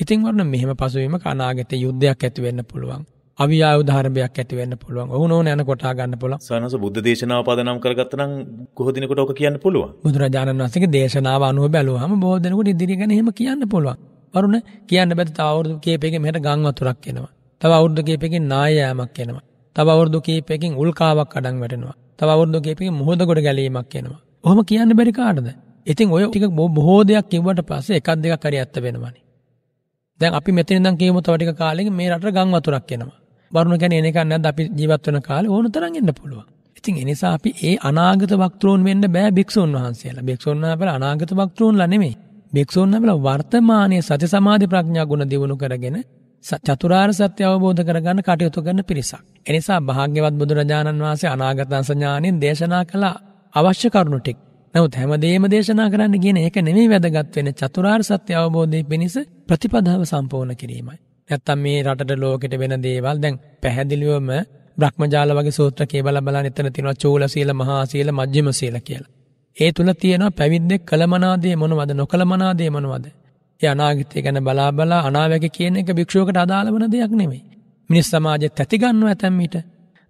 ඉතින් වරණ මෙහෙම පසුවීම අනාගතයේ යුද්ධයක් ඇති වෙන්න පුළුවන්. අවියාවධාරභයක් ඇතිවන්න පුළුවන් ඔහු නෝන යන කොටා ගන්න පුළුවන් සනස බුද්ධ දේශනාව පදනම් කරගත්ත නම් කොහොදිනකොට ඕක කියන්න පුළුවන් බුදුරජාණන් වහන්සේගේ දේශනාව අනුව බැලුවාම බොහෝ දෙනෙකුට ඉදිරිය ගැන එහෙම කියන්න පුළුවන් වරුණ කියන්න බැරි තව අවුරුදු කීපයකින් මෙහෙට ගම් වතුරක් එනවා තව අවුරුදු කීපයකින් නායෑමක් එනවා තව අවුරුදු කීපයකින් උල්කාවක් අඩන් වැටෙනවා තව අවුරුදු කීපයකින් මුහුද ගොඩ ගැලීමක් එනවා ඔහොම කියන්න බැරි කාටද ඉතින් ඔය ටික බොහෝ දෙයක් කිව්වට පස්සේ එකක් දෙකක් හරි ඇත්ත වෙනවනේ දැන් අපි මෙතනින් ඉඳන් කියමු තව ටික කාලෙකින් මේ රටට ගම් වතුරක් එනවා වරුණ ගැන එන එකක් නැද්ද අපි ජීවත් වෙන කාලේ ඕන තරම් එන්න පුළුවන්. ඉතින් ඒ නිසා අපි ඒ අනාගත වක්ත්‍රෝන් වෙන්න බෑ භික්ෂුන් වහන්සේලා. භික්ෂුන් වහන්සේලා අනාගත වක්ත්‍රෝන්ලා නෙමෙයි. භික්ෂුන් වහන්සේලා වර්තමානයේ සති සමාධි ප්‍රඥා ගුණ දියුණු කරගෙන චතුරාර්ය සත්‍ය අවබෝධ කරගන්න කටයුතු කරන පිරිසක්. එනිසා භාග්‍යවත් බුදුරජාණන් වහන්සේ අනාගතංස ඥාණයෙන් දේශනා කළ අවශ්‍ය කරුණු ටික. නමුත් හැමදේම දේශනා කරන්න කියන එක නෙමෙයි වැදගත් වෙන්නේ චතුරාර්ය සත්‍ය අවබෝධයේ පිණිස ප්‍රතිපදාව සම්පූර්ණ කිරීමයි. නැත්තම් මේ රටට ලෝකෙට වෙන දේවල් දැන් පැහැදිලිවම බ්‍රහ්මජාල වගේ සූත්‍ර කේබල බලන්න එතන තියෙනවා චූල සීල මහා සීල මජ්ක්‍ධිම සීල කියලා. ඒ තුල තියෙනවා පැවිද්දෙක් කළමනාදේ මොනවද නොකළමනාදේ මොනවද? ඒ අනාගතය ගැන බලා බලා අනාවැකි කියන එක භික්ෂුවකට අදාළ වන දෙයක් නෙමෙයි. මිනිස් සමාජෙත් ඇති ගන්නවා ඇතැම් ඊට.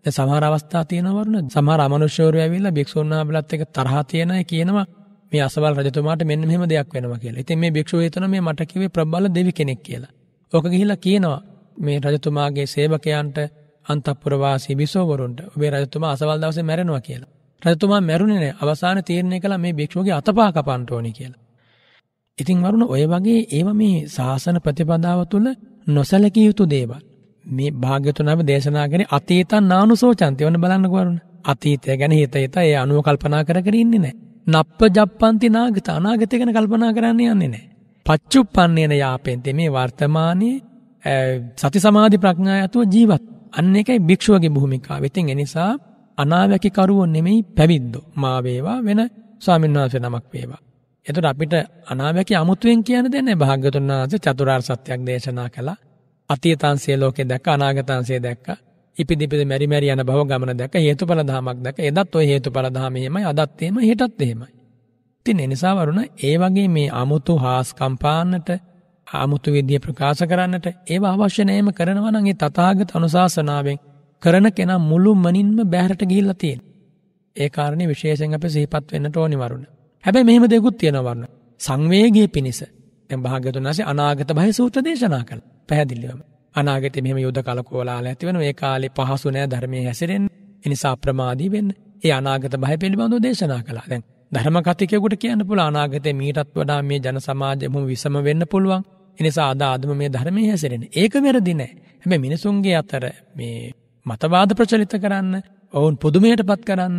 දැන් සමහර අවස්ථා තියෙනවරුන සමහර අමනුෂ්‍යවරු ඇවිල්ලා භික්ෂුන් වහන්සේලාත් එක්ක තරහ තියෙන අය කියනවා මේ අසවල් රජතුමාට මෙන්න මෙහෙම දෙයක් වෙනවා කියලා. ඉතින් මේ භික්ෂුව හිතනවා මේ මට කිව්වේ ප්‍රබල දෙවි කෙනෙක් කියලා. ඕක ගිහිලා කියනවා මේ රජතුමාගේ සේවකයන්ට අන්තපුරවාසී බිසෝවරුන්ට ඔබේ රජතුමා අසවල් දවසේ මැරෙනවා කියලා. රජතුමා මැරුණේ නැහැ. අවසාන තීරණය කළා මේ භික්ෂුවගේ අතපා කපන්න ඕනි කියලා. ඉතින් වරුණ ඔය වගේ ඒව මේ ශාසන ප්‍රතිපදාව තුළ නොසැලකිය යුතු දේවල්. මේ භාග්‍යතුනාව දේශනා කරේ අතීතං නානුසෝචන්ති. ඔන්න බලන්නකො වරුණ. අතීතය ගැන හිත හිත ඒ අනුව කල්පනා කර කර ඉන්නේ නැහැ. නප්ප ජප්පන්ති නාගත අනාගතය ගැන කල්පනා කරන්න යන්නේ නැහැ. පච්චුප්පන්නේන යාපෙන්ති මේ වර්තමානයේ සති සමාධි ප්‍රඥා ඇතුව ජීවත්. අන්න එකයි භික්ෂුවගේ භූමිකා. වෙතින් එනිසා අනාවැකිකරුවෝ නෙමෙයි පැවිද්දෝ. මා වේවා වෙන ස්වාමීන් වහන්සේ නමක් වේවා. එතකොට අපිට අනාවැකි අමුතුවෙන් කියන දෙන්නේ භාග්‍යතුන් වහන්සේ චතුරාර්ය සත්‍යයක් දේශනා කළා. අතීතංසයේ ලෝකේ දැක්ක අනාගතංසයේ දැක්ක ඉපිදිපිද මෙරි මෙරි යන භව ගමන දැක හේතුඵල ධමයක් දැක එදත් ওই හේතුඵල ධම එහෙමයි අදත් එහෙමයි හෙටත් එහෙමයි ඉතින් එනිසා වරුණ ඒ වගේ මේ අමුතු හාස්කම්පාන්නට ආමුතු විද්‍ය ප්‍රකාශ කරන්නට ඒව අවශ්‍ය නෑම කරනවා නම් ඒ තථාගත අනුශාසනාවෙන් කරන කෙනා මුළු මනින්ම බැහැරට ගිහිල්ලා තියෙන. ඒ කාරණේ විශේෂයෙන් අපි සිහිපත් වෙන්නට ඕනි වරුණ. හැබැයි මෙහෙම දෙකුත් තියෙනවා වරුණ. සංවේගයේ පිනිස දැන් භාග්‍යතුන් වහන්සේ අනාගත භය සූත්‍ර දේශනා කළා. පැහැදිලිවම. අනාගතේ මෙහෙම යුද කලකෝලාල ඇති වෙනවා. ඒ කාලේ පහසු නෑ ධර්මයේ හැසිරෙන්න. ඒ නිසා ප්‍රමාදී වෙන්න. ඒ අනාගත භය පිළිබඳව දේශනා කළා. දැන් ධර්ම කතිකයෙකුට කියන්න පුළුවන් අනාගතේ මීටත් වඩා මේ ජන සමාජය බොහොම විසම වෙන්න පුළුවන්. ඒ නිසා අද ආදම මේ ධර්මයේ හැසිරෙන. ඒක වැරදි නෑ. හැබැයි මිනිසුන්ගේ අතර මේ මතවාද ප්‍රචලිත කරන්න, ඔවුන් පුදුමයටපත් කරන්න,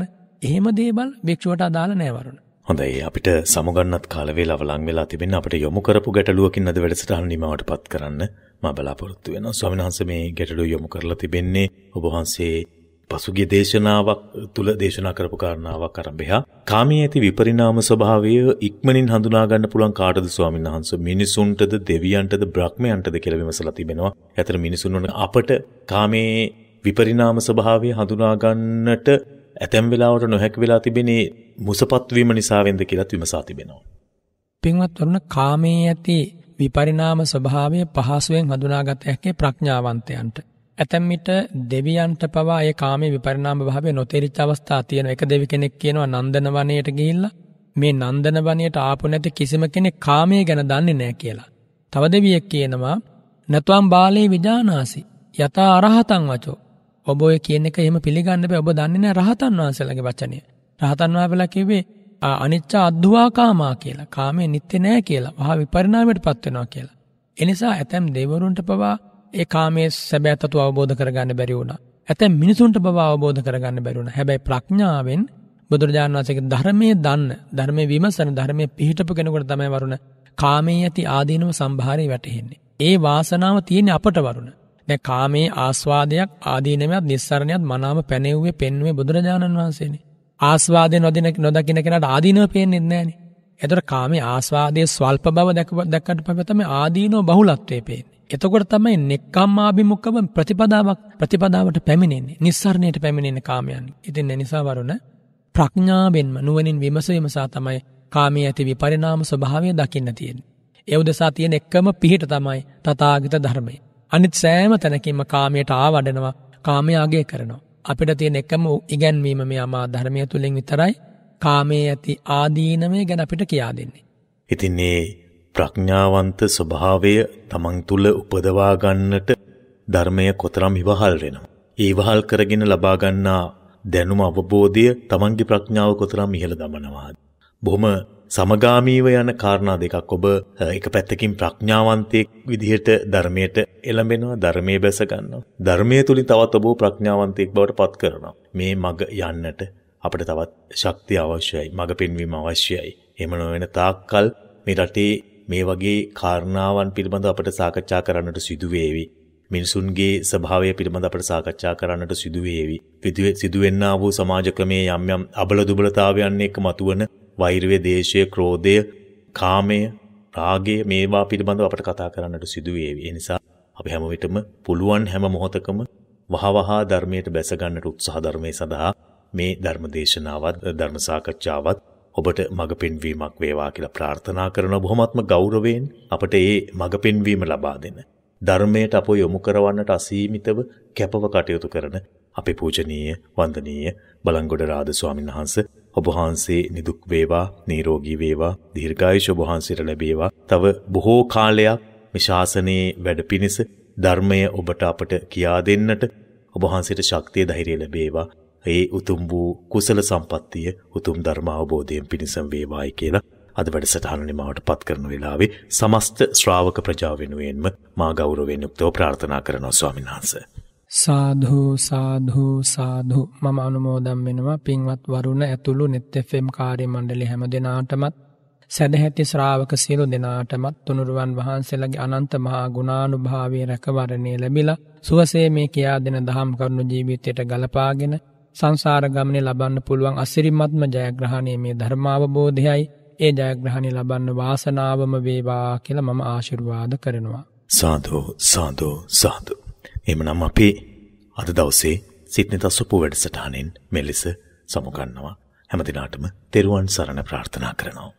එහෙම දේවල් භික්ෂුවට අදාළ නෑ වරුණ. හොඳයි අපිට සමුගන්නත් කාලවේලාව ලං වෙලා තිබෙන අපිට යොමු කරපු ගැටලුවකින් අද වැඩසටහන නිමවටපත් කරන්න මම බලාපොරොත්තු වෙනවා ස්වාමීන් වහන්සේ මේ ගැටලුව යොමු කරලා තිබෙන්නේ ඔබ වහන්සේ පසුගිය දේශනාවක් තුළ දේශනා කරපු කාරණාවක් අරඹෙහා කාමයේ ඇති විපරිණාම ස්වභාවය ඉක්මනින් හඳුනා ගන්න පුළුවන් කාටද ස්වාමීන් වහන්සේ මිනිසුන්ටද දෙවියන්ටද බ්‍රහ්මයන්ටද කියලා විමසලා තිබෙනවා. ඇතර මිනිසුන් වන අපට කාමයේ විපරිණාම ස්වභාවය හඳුනා ගන්නට ඇතැම් වෙලාවට නොහැකි වෙලා තිබෙනේ මුසපත් වීම නිසාවෙන්ද කියලාත් විමසා තිබෙනවා. පින්වත් වරුණ කාමයේ ඇති විපරිණාම ස්වභාවය පහසුවෙන් හඳුනාගත හැකි ප්‍රඥාවන්තයන්ට ඇතැම් විට දෙවියන්ට පවා ඒ කාමයේ විපරිණාම භාවය නොතේරිච්ච අවස්ථා තියෙන එක දෙවි කෙනෙක් කියනවා නන්දන වනයේට ගිහිල්ලා මේ නන්දන වනයේට ආපු නැති කිසිම කෙනෙක් කාමයේ ගැන දන්නේ නැහැ කියලා. තව දෙවියෙක් කියනවා නත්වම් බාලේ විජානාසි යතා අරහතන් වචෝ ඔබ ඔය කියන එක එහෙම පිළිගන්න බෑ ඔබ දන්නේ නැහැ රහතන් වහන්සේලාගේ වචනය. රහතන් වහන්සේලා කිව්වේ අනිච්ච අද්දුවා කාමා කියලා. කාමයේ නිත්‍ය නැහැ කියලා. වහා විපරිණාමයටපත් වෙනවා කියලා. එනිසා ඇතැම් දෙවරුන්ට පවා ඒ කාමයේ සැබෑ තතු අවබෝධ කරගන්න බැරි වුණා. ඇතැම් මිනිසුන්ට බව අවබෝධ කරගන්න බැරි වුණා. හැබැයි ප්‍රඥාවෙන් බුදුරජාණන් වහන්සේගේ ධර්මයේ දන්න, ධර්මයේ විමසන, ධර්මයේ පිහිටපු කෙනෙකුට තමයි වරුණ කාමයේ ඇති ආදීනව සම්භාරේ වැටහෙන්නේ. ඒ වාසනාව තියෙන අපට වරුණ. දැන් කාමයේ ආස්වාදයක් ආදීනමයක් නිස්සරණයක් මනාව පැනෙව්වේ පෙන්වුවේ බුදුරජාණන් වහන්සේනේ. ආස්වාදේ නොදින නොදකින්න කෙනාට ආදීනව පේන්නේ නැහනේ. එතකොට කාමයේ ආස්වාදයේ ස්වල්ප බව දැක්කට පස්සේ තමයි ආදීනෝ බහුලත්වයේ පේන්නේ. එතකොට තමයි නෙක්කම්මාභිමුඛව ප්‍රතිපදාවක් ප්‍රතිපදාවට පැමිණෙන්නේ. නිස්සරණයට පැමිණෙන කාමයන්. ඉතින් ඒ නිසා වරුණ ප්‍රඥාවෙන්ම නුවණින් විමස විමසා තමයි කාමයේ ඇති විපරිණාම ස්වභාවය දකින්න තියෙන්නේ. ඒ උදෙසා තියෙන එකම පිහිට තමයි තථාගත ධර්මය. අනිත් සෑම තැනකින්ම කාමයට ආවඩනවා, කාමයේ අගය කරනවා. අපිට තියෙන එකම ඉගැන්වීම මේ අමා ධර්මය තුලින් විතරයි කාමයේ ඇති ආදීනමය ගැන අපිට කියා දෙන්නේ. ඉතින් මේ ප්‍රඥාවන්ත ස්වභාවය තමන් තුළ උපදවා ගන්නට ධර්මය කොතරම් ඉවහල් වෙනවා. ඒ ඉවහල් කරගෙන ලබා ගන්නා දැනුම අවබෝධය තමන්ගේ ප්‍රඥාව කොතරම් ඉහළ දමනවාද. බොහොම සමගාමීව යන කාරණා දෙකක් ඔබ එක පැත්තකින් ප්‍රඥාවන්තයෙක් විදිහට ධර්මයට එළඹෙනවා ධර්මයේ බැස ගන්නවා. ධර්මයේ තුලින් තවත් ඔබ ප්‍රඥාවන්තයෙක් බවට පත් කරනවා. මේ මග යන්නට අපිට තවත් ශක්තිය අවශ්‍යයි. මග පෙන්වීම අවශ්‍යයි. එහෙම නොවන තාක්කල් මේ රටේ මේ වගේ කාරණාවන් පිළිබඳ අපට සාකච්ඡා කරන්නට සිදු වේවි. මිනිසුන්ගේ ස්වභාවය පිළිබඳ අපට සාකච්ඡා කරන්නට සිදු වේවි. සිදුවෙන්නා වූ සමාජ ක්‍රමේ යම් යම් අබල දුබලතාවයන් එක්ක මතුවන වෛරය, දේශය, ක්‍රෝධය, කාමය, රාගය මේවා පිළිබඳව අපට කතා කරන්නට සිදු වේවි. ඒ නිසා අපි හැම විටම පුළුවන් හැම මොහොතකම වහවහා ධර්මයට බැස ගන්නට උත්සාහ ධර්මයේ සඳහා මේ ධර්ම දේශනාවත් ධර්ම සාකච්ඡාවත් ඔබට මඟ පෙන්වීමක් වේවා කියලා ප්‍රාර්ථනා කරන බොහොමත්ම ගෞරවයෙන් අපට ඒ මඟ පෙන්වීම ලබා දෙන ධර්මයට අප යොමු කරවන්නට අසීමිතව කැපව කටයුතු කරන අපේ පූජනීය වන්දනීය බලංගොඩ රාද ස්වාමීන් වහන්සේ ඔබ වහන්සේ නිදුක් වේවා නිරෝගී වේවා දීර්ඝායුෂ ඔබ වහන්සේට ලැබේවා තව බොහෝ කාලයක් මේ ශාසනයේ වැඩ පිණිස ධර්මය ඔබට අපට කියා දෙන්නට ඔබ වහන්සේට ශක්තිය ධෛර්යය ලැබේවා ඒ උතුම් වූ කුසල සම්පත්තිය උතුම් ධර්ම අවබෝධයෙන් පිණිසම වේවායි කියලා අද වැඩසටහන නිමාවට පත් කරන වෙලාවේ සමස්ත ශ්‍රාවක ප්‍රජාව වෙනුවෙන්ම මා ගෞරවයෙන් යුක්තව ප්‍රාර්ථනා කරනවා ස්වාමීන් වහන්සේ. සාධූ සාධූ සාධු මම අනුමෝදම් වෙනවා පින්වත් වරුණ ඇතුළු net FM කාර්ය මණ්ඩලය හැම දෙනාටමත් සැදැහැති ශ්‍රාවක සියලු දෙනාටමත් තුනුරුවන් වහන්සේලගේ අනන්ත මහා ගුණානුභාවය රැකවරණය ලැබිලා සුවසේ මේ කියා දෙන දහම් කරුණු ජීවිතයට ගලපාගෙන සංසාර ගමනේ ලබන්න පුළුවන් අසිරිමත්ම ජයග්‍රහණය මේ ධර්මාවබෝධයයි ඒ ජයග්‍රහණය ලබන්න වාසනාවම වේවා කියලා මම ආශිර්වාද කරනවා. සාදෝ සාදෝ සාදු. එමනම් අපේ අද දවසේ සිත්නි තස්සපු වැඩසටහනෙන් මෙලෙස සමුගන්නවා. හැමදිනාටම තෙරුවන් සරණ ප්‍රාර්ථනා කරනවා.